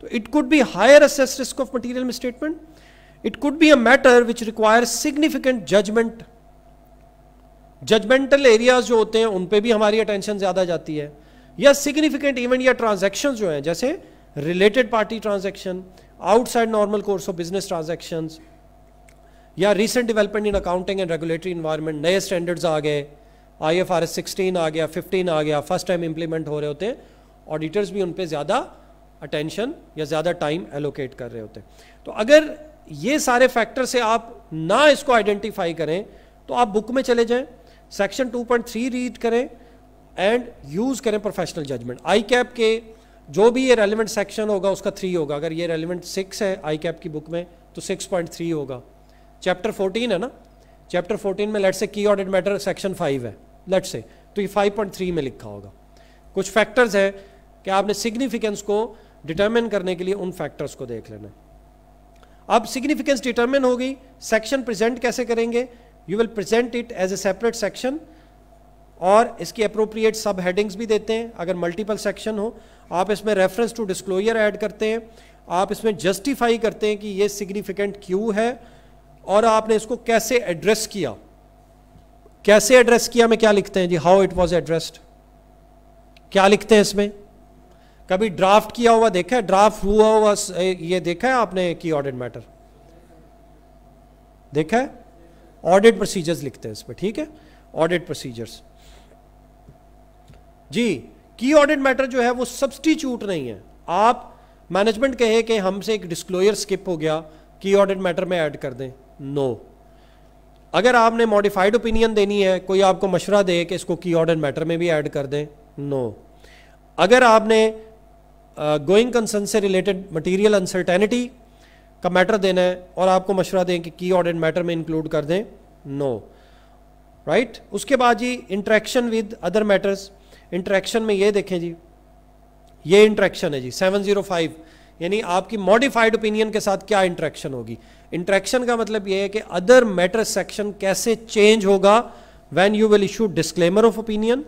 तो it could be higher assess risk of material misstatement it could be a matter which require significant judgement judgemental areas जो होते हैं उन पे भी हमारी अटेंशन ज़्यादा जाती है या सिग्निफिकेंट इवेंट या ट्रांजेक्शन जो हैं जैसे related party transaction outside normal course of business transaction या recent development in accounting and regulatory environment नए स्टैंडर्ड्स आ गए I F R S sixteen आ गया फिफ्टीन आ गया फर्स्ट टाइम इंप्लीमेंट हो रहे होते हैं ऑडिटर्स भी उन पर ज़्यादा अटेंशन या ज़्यादा टाइम एलोकेट कर रहे होते हैं तो अगर ये सारे फैक्टर से आप ना इसको आइडेंटिफाई करें तो आप बुक में चले जाएं सेक्शन 2.3 रीड करें एंड यूज़ करें प्रोफेशनल जजमेंट आई कैप के जो भी ये रेलिवेंट सेक्शन होगा उसका थ्री होगा अगर ये रेलिवेंट सिक्स है आई कैप की बुक में तो सिक्स पॉइंट थ्री होगा चैप्टर फोर्टीन है ना चैप्टर फोर्टीन में let's say key audit matter section five है लेट से तो ये फाइव पॉइंट थ्री में लिखा होगा कुछ फैक्टर्स हैं कि आपने सिग्निफिकेंस को डिटर्मिन करने के लिए उन फैक्टर्स को देख लेना अब सिग्निफिकेंस डिटर्मिन होगी सेक्शन प्रेजेंट कैसे करेंगे you will present it as a separate section और इसकी अप्रोप्रिएट सब हेडिंग्स भी देते हैं अगर मल्टीपल सेक्शन हो आप इसमें रेफरेंस टू डिस्क्लोजर ऐड करते हैं आप इसमें जस्टिफाई करते हैं कि ये सिग्निफिकेंट क्यों है और आपने इसको कैसे एड्रेस किया कैसे एड्रेस किया में क्या लिखते हैं जी हाउ इट वॉज एड्रेस्ड क्या लिखते हैं इसमें कभी ड्राफ्ट किया हुआ देखा है ड्राफ्ट हुआ हुआ ये देखा है आपने की ऑर्डेड मैटर देखा है ऑडिट प्रोसीजर्स लिखते हैं पर ठीक है ऑडिट प्रोसीजर्स जी की ऑडिट मैटर जो है वो सब्सटीट्यूट नहीं है आप मैनेजमेंट कहे कि हमसे एक डिस्क्लोजर स्किप हो गया की ऑडिट मैटर में ऐड कर दें नो no. अगर आपने मॉडिफाइड ओपिनियन देनी है कोई आपको मशवरा दे कि इसको की ऑर्डर मैटर में भी ऐड कर दें नो no. अगर आपने गोइंग uh, कंसर्न से रिलेटेड मटेरियल अनसर्टेनिटी का मैटर देना है और आपको मशवरा दें कि की ऑर्डेड मैटर में इंक्लूड कर दें नो no. Right right? उसके बाद जी interaction with other matters interaction में ये देखें जी ये इंट्रैक्शन है जी 705 यानी आपकी मॉडिफाइड ओपिनियन के साथ क्या इंट्रैक्शन होगी इंट्रैक्शन का मतलब ये है कि अदर मैटर सेक्शन कैसे चेंज होगा when you will issue disclaimer of opinion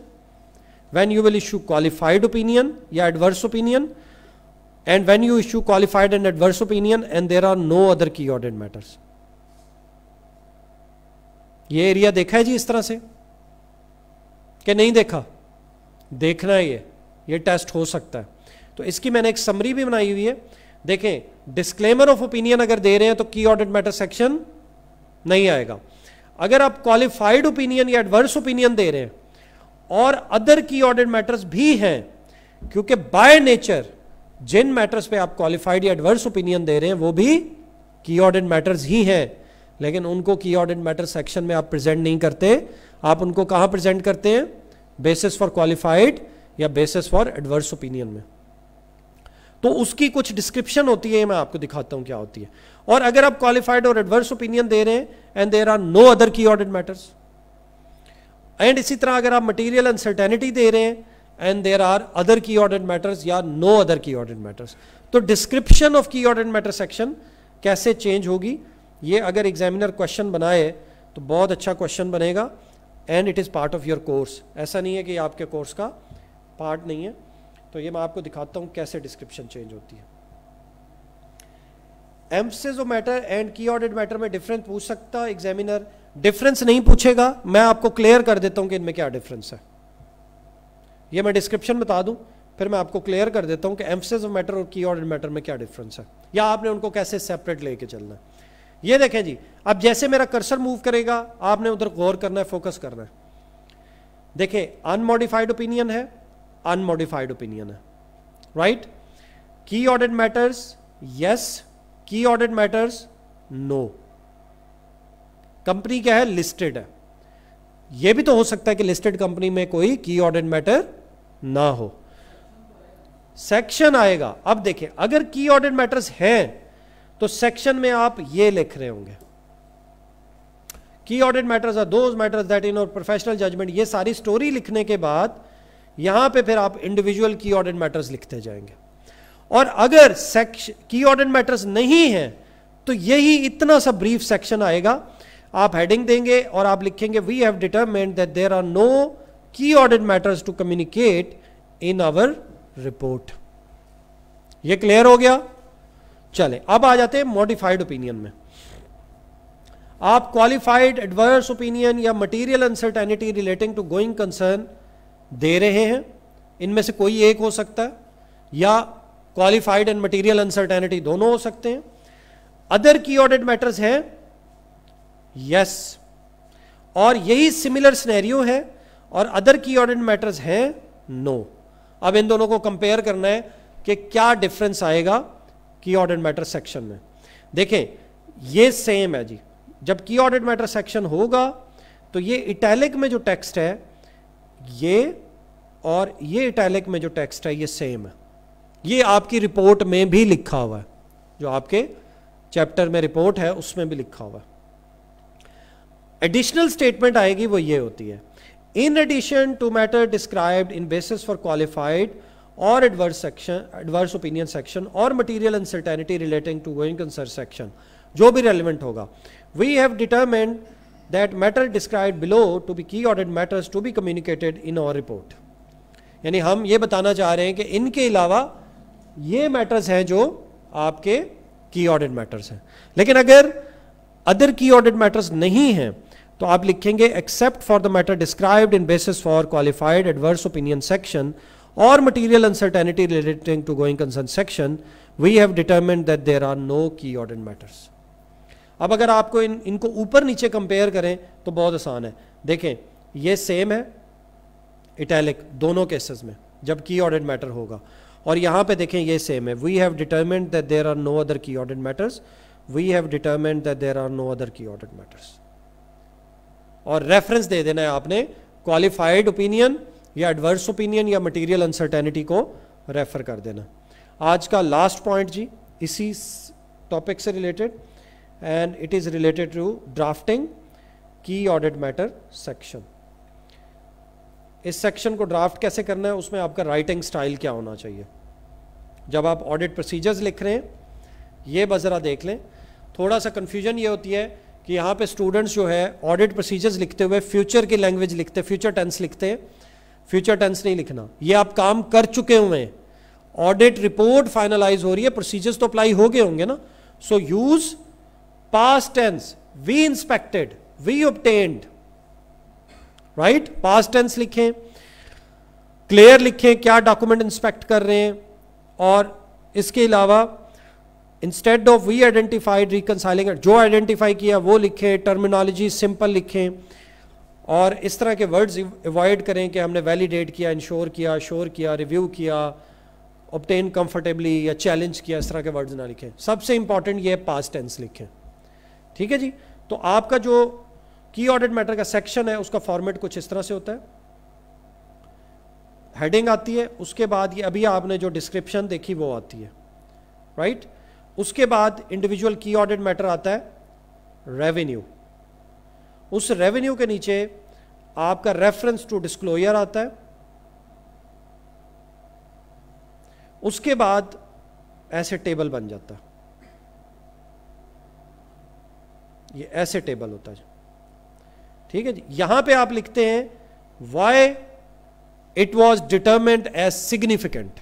when you will issue qualified opinion या adverse opinion and when you issue qualified and adverse opinion and there are no other key audit matters ये area देखा है जी इस तरह से कि नहीं देखा देखना है ये ये टेस्ट हो सकता है तो इसकी मैंने एक समरी भी बनाई हुई है देखें डिस्क्लेमर ऑफ ओपिनियन अगर दे रहे हैं तो की ऑर्डेड मैटर सेक्शन नहीं आएगा अगर आप क्वालिफाइड ओपिनियन या एडवर्स ओपिनियन दे रहे हैं और अदर की ऑर्डेड मैटर्स भी हैं क्योंकि बाय नेचर जिन मैटर्स पे आप क्वालिफाइड या एडवर्स ओपिनियन दे रहे हैं वो भी की ऑर्डेड मैटर्स ही हैं लेकिन उनको की ऑर्डेड मैटर सेक्शन में आप प्रेजेंट नहीं करते आप उनको कहाँ प्रेजेंट करते हैं बेसिस फॉर क्वालिफाइड या बेसिस फॉर एडवर्स ओपिनियन में तो उसकी कुछ डिस्क्रिप्शन होती है मैं आपको दिखाता हूं क्या होती है और अगर आप क्वालिफाइड और एडवर्स ओपिनियन दे रहे हैं and there are no other key audit matters and इसी तरह अगर आप मटीरियल अनसर्टेनिटी दे रहे हैं and there are other key ऑर्डर्ड मैटर्स या नो अदर की ऑर्डर्ड मैटर्स तो डिस्क्रिप्शन ऑफ की ऑर्डर्ड मैटर सेक्शन कैसे चेंज होगी ये अगर एग्जामिनर क्वेश्चन बनाए तो बहुत अच्छा क्वेश्चन बनेगा and it is part of your course ऐसा नहीं है कि आपके कोर्स का पार्ट नहीं है तो ये मैं आपको दिखाता हूँ कैसे डिस्क्रिप्शन चेंज होती है एम्पसेज ऑफ मैटर एंड की ऑर्डेड मैटर में डिफरेंस पूछ सकता एग्जामिनर डिफरेंस नहीं पूछेगा मैं आपको क्लियर कर देता हूँ कि इनमें क्या डिफरेंस है ये मैं डिस्क्रिप्शन बता दूं फिर मैं आपको क्लियर कर देता हूं कि एम्फसिस ऑफ मैटर और की ऑर्डर मैटर में क्या डिफरेंस है या आपने उनको कैसे सेपरेट लेके चलना है ये देखें जी अब जैसे मेरा कर्सर मूव करेगा आपने उधर गौर करना है फोकस करना है देखें अनमोडिफाइड ओपिनियन है अनमोडिफाइड ओपिनियन है right key audit matters yes की ऑर्डेड मैटर्स नो कंपनी क्या है लिस्टेड है यह भी तो हो सकता है कि लिस्टेड कंपनी में कोई की ऑर्डेड मैटर ना हो सेक्शन आएगा अब देखें अगर की ऑर्डर मैटर्स हैं तो सेक्शन में आप ये लिख रहे होंगे की ऑर्डर matters are those matters that in our professional judgement ये सारी स्टोरी लिखने के बाद यहां पे फिर आप इंडिविजुअल की ऑर्डर मैटर्स लिखते जाएंगे और अगर सेक्शन की ऑर्डर मैटर्स नहीं है तो यही इतना सा ब्रीफ सेक्शन आएगा आप हेडिंग देंगे और आप लिखेंगे we have determined that there are no key audit matters to communicate in our report ये क्लियर हो गया चले अब आ जाते हैं मॉडिफाइड ओपिनियन में आप क्वालिफाइड एडवर्स ओपिनियन या material uncertainty relating to going concern दे रहे हैं इनमें से कोई एक हो सकता है या क्वालिफाइड एंड मटेरियल अनसर्टेनिटी दोनों हो सकते हैं अदर की ऑडिट मैटर्स हैं यस और यही सिमिलर स्नेरियो है और अदर की ऑर्डेड मैटर्स हैं नो अब इन दोनों को कंपेयर करना है कि क्या डिफरेंस आएगा की ऑर्डेड मैटर सेक्शन में देखें ये सेम है जी जब की ऑर्डेड मैटर सेक्शन होगा तो ये इटैलिक में जो टेक्स्ट है ये और ये इटैलिक में जो टेक्स्ट है ये सेम है ये आपकी रिपोर्ट में भी लिखा हुआ है जो आपके चैप्टर में रिपोर्ट है उसमें भी लिखा हुआ है एडिशनल स्टेटमेंट आएगी वो ये होती है in addition to matter described in basis for qualified or adverse section adverse opinion section or material uncertainty relating to going concern section jo bhi relevant hoga we have determined that matter described below to be key audit matters to be communicated in our report yani hum ye batana चाह rahe hain ki inke ilawa ye matters hain jo आपके की audit matters हैं लेकिन अगर other की audit matters नहीं हैं तो आप लिखेंगे except for the matter described in basis for qualified adverse opinion section और material uncertainty relating to going section we have have that there are no key key ordained matters अब अगर आपको इन इनको ऊपर नीचे कंपेयर करें तो बहुत आसान है देखें ये सेम है इटैलिक दोनों केसेस में जब की ऑर्डेड मैटर होगा और यहां पे देखें ये सेम है we have determined that there are no other key audit matters we have determined that there are no other key audit matters और रेफरेंस दे देना है आपने क्वालिफाइड ओपिनियन या एडवर्स ओपिनियन या मटेरियल अनसर्टेनिटी को रेफर कर देना आज का लास्ट पॉइंट जी इसी टॉपिक से related and it is related to drafting key audit matter section इस सेक्शन को ड्राफ्ट कैसे करना है उसमें आपका राइटिंग स्टाइल क्या होना चाहिए जब आप ऑडिट प्रोसीजर्स लिख रहे हैं ये बज़रा देख लें थोड़ा सा कंफ्यूजन ये होती है कि यहाँ पे स्टूडेंट्स जो है ऑडिट प्रोसीजर्स लिखते हुए फ्यूचर की लैंग्वेज लिखते फ्यूचर टेंस लिखते फ्यूचर टेंस नहीं लिखना ये आप काम कर चुके हुए हैं ऑडिट रिपोर्ट फाइनलाइज हो रही है प्रोसीजर्स तो अप्लाई हो गए होंगे ना so use past tense we inspected we obtained right past tense लिखें क्लियर लिखें क्या डॉक्यूमेंट इंस्पेक्ट कर रहे हैं और इसके अलावा instead of we identified reconciling जो आइडेंटिफाई किया वो लिखें टर्मिनोलॉजी सिंपल लिखें और इस तरह के वर्ड्स अवॉइड करें कि हमने वैलिडेट किया इंश्योर किया श्योर किया रिव्यू किया ऑप्टेन कंफर्टेबली या चैलेंज किया इस तरह के वर्ड्स ना लिखें सबसे इंपॉर्टेंट ये पास टेंस लिखें ठीक है जी तो आपका जो की ऑडिट मैटर का सेक्शन है उसका फॉर्मेट कुछ इस तरह से होता है हेडिंग आती है उसके बाद ये अभी आपने जो डिस्क्रिप्शन देखी वो आती है राइट right? उसके बाद इंडिविजुअल की ऑडिट मैटर आता है रेवेन्यू उस रेवेन्यू के नीचे आपका रेफरेंस टू डिस्क्लोजर आता है उसके बाद ऐसे टेबल बन जाता है ये ऐसे टेबल होता है ठीक है जी यहां पे आप लिखते हैं why it was determined as significant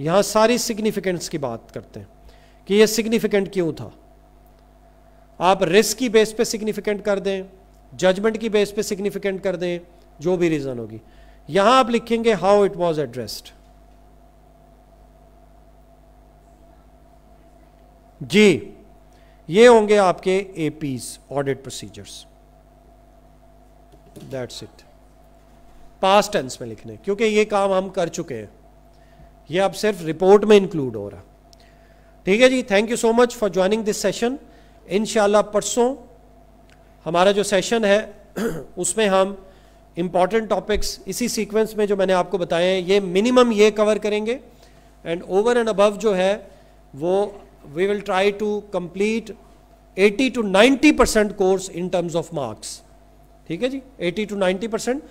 यहां सारी सिग्निफिकेंट्स की बात करते हैं कि ये सिग्निफिकेंट क्यों था आप रिस्क की बेस पे सिग्निफिकेंट कर दें जजमेंट की बेस पे सिग्निफिकेंट कर दें जो भी रीजन होगी यहां आप लिखेंगे हाउ इट वॉज एड्रेस्ड जी ये होंगे आपके एपीज audit procedures that's it past tense में लिखने क्योंकि ये काम हम कर चुके हैं ये अब सिर्फ रिपोर्ट में इंक्लूड हो रहा ठीक है जी thank you so much for joining this session इन परसों हमारा जो सेशन है उसमें हम इम्पॉर्टेंट टॉपिक्स इसी सीक्वेंस में जो मैंने आपको बताए हैं ये मिनिमम ये कवर करेंगे एंड ओवर एंड अबव जो है वो we will try to complete 80 to 90 percent course in terms of marks ठीक है जी 80 टू 90 परसेंट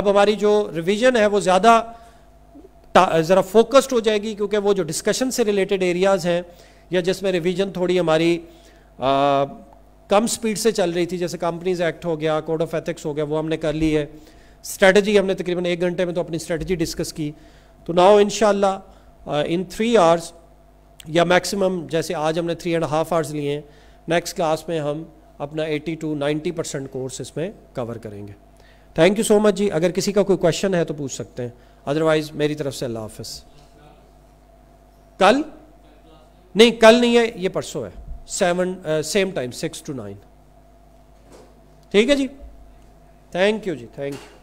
अब हमारी जो रिविजन है वो ज़्यादा ज़रा फोकस्ड हो जाएगी क्योंकि वो जो डिस्कशन से रिलेटेड एरियाज़ हैं या जिसमें रिवीजन थोड़ी हमारी आ, कम स्पीड से चल रही थी जैसे कंपनीज एक्ट हो गया कोड ऑफ एथिक्स हो गया वो हमने कर ली है स्ट्रेटजी हमने तकरीबन एक घंटे में तो अपनी स्ट्रेटजी डिस्कस की तो now in in three hours या मैक्सिमम जैसे आज हमने थ्री एंड हाफ आवर्स लिए हैं नेक्स्ट क्लास में हम अपना 80 टू 90 परसेंट कोर्स इसमें कवर करेंगे थैंक यू सो मच जी अगर किसी का कोई क्वेश्चन है तो पूछ सकते हैं अदरवाइज मेरी तरफ से अल्लाह हाफिज कल नहीं कल नहीं है ये परसों है seven same time six to nine ठीक है जी थैंक यू जी थैंक यू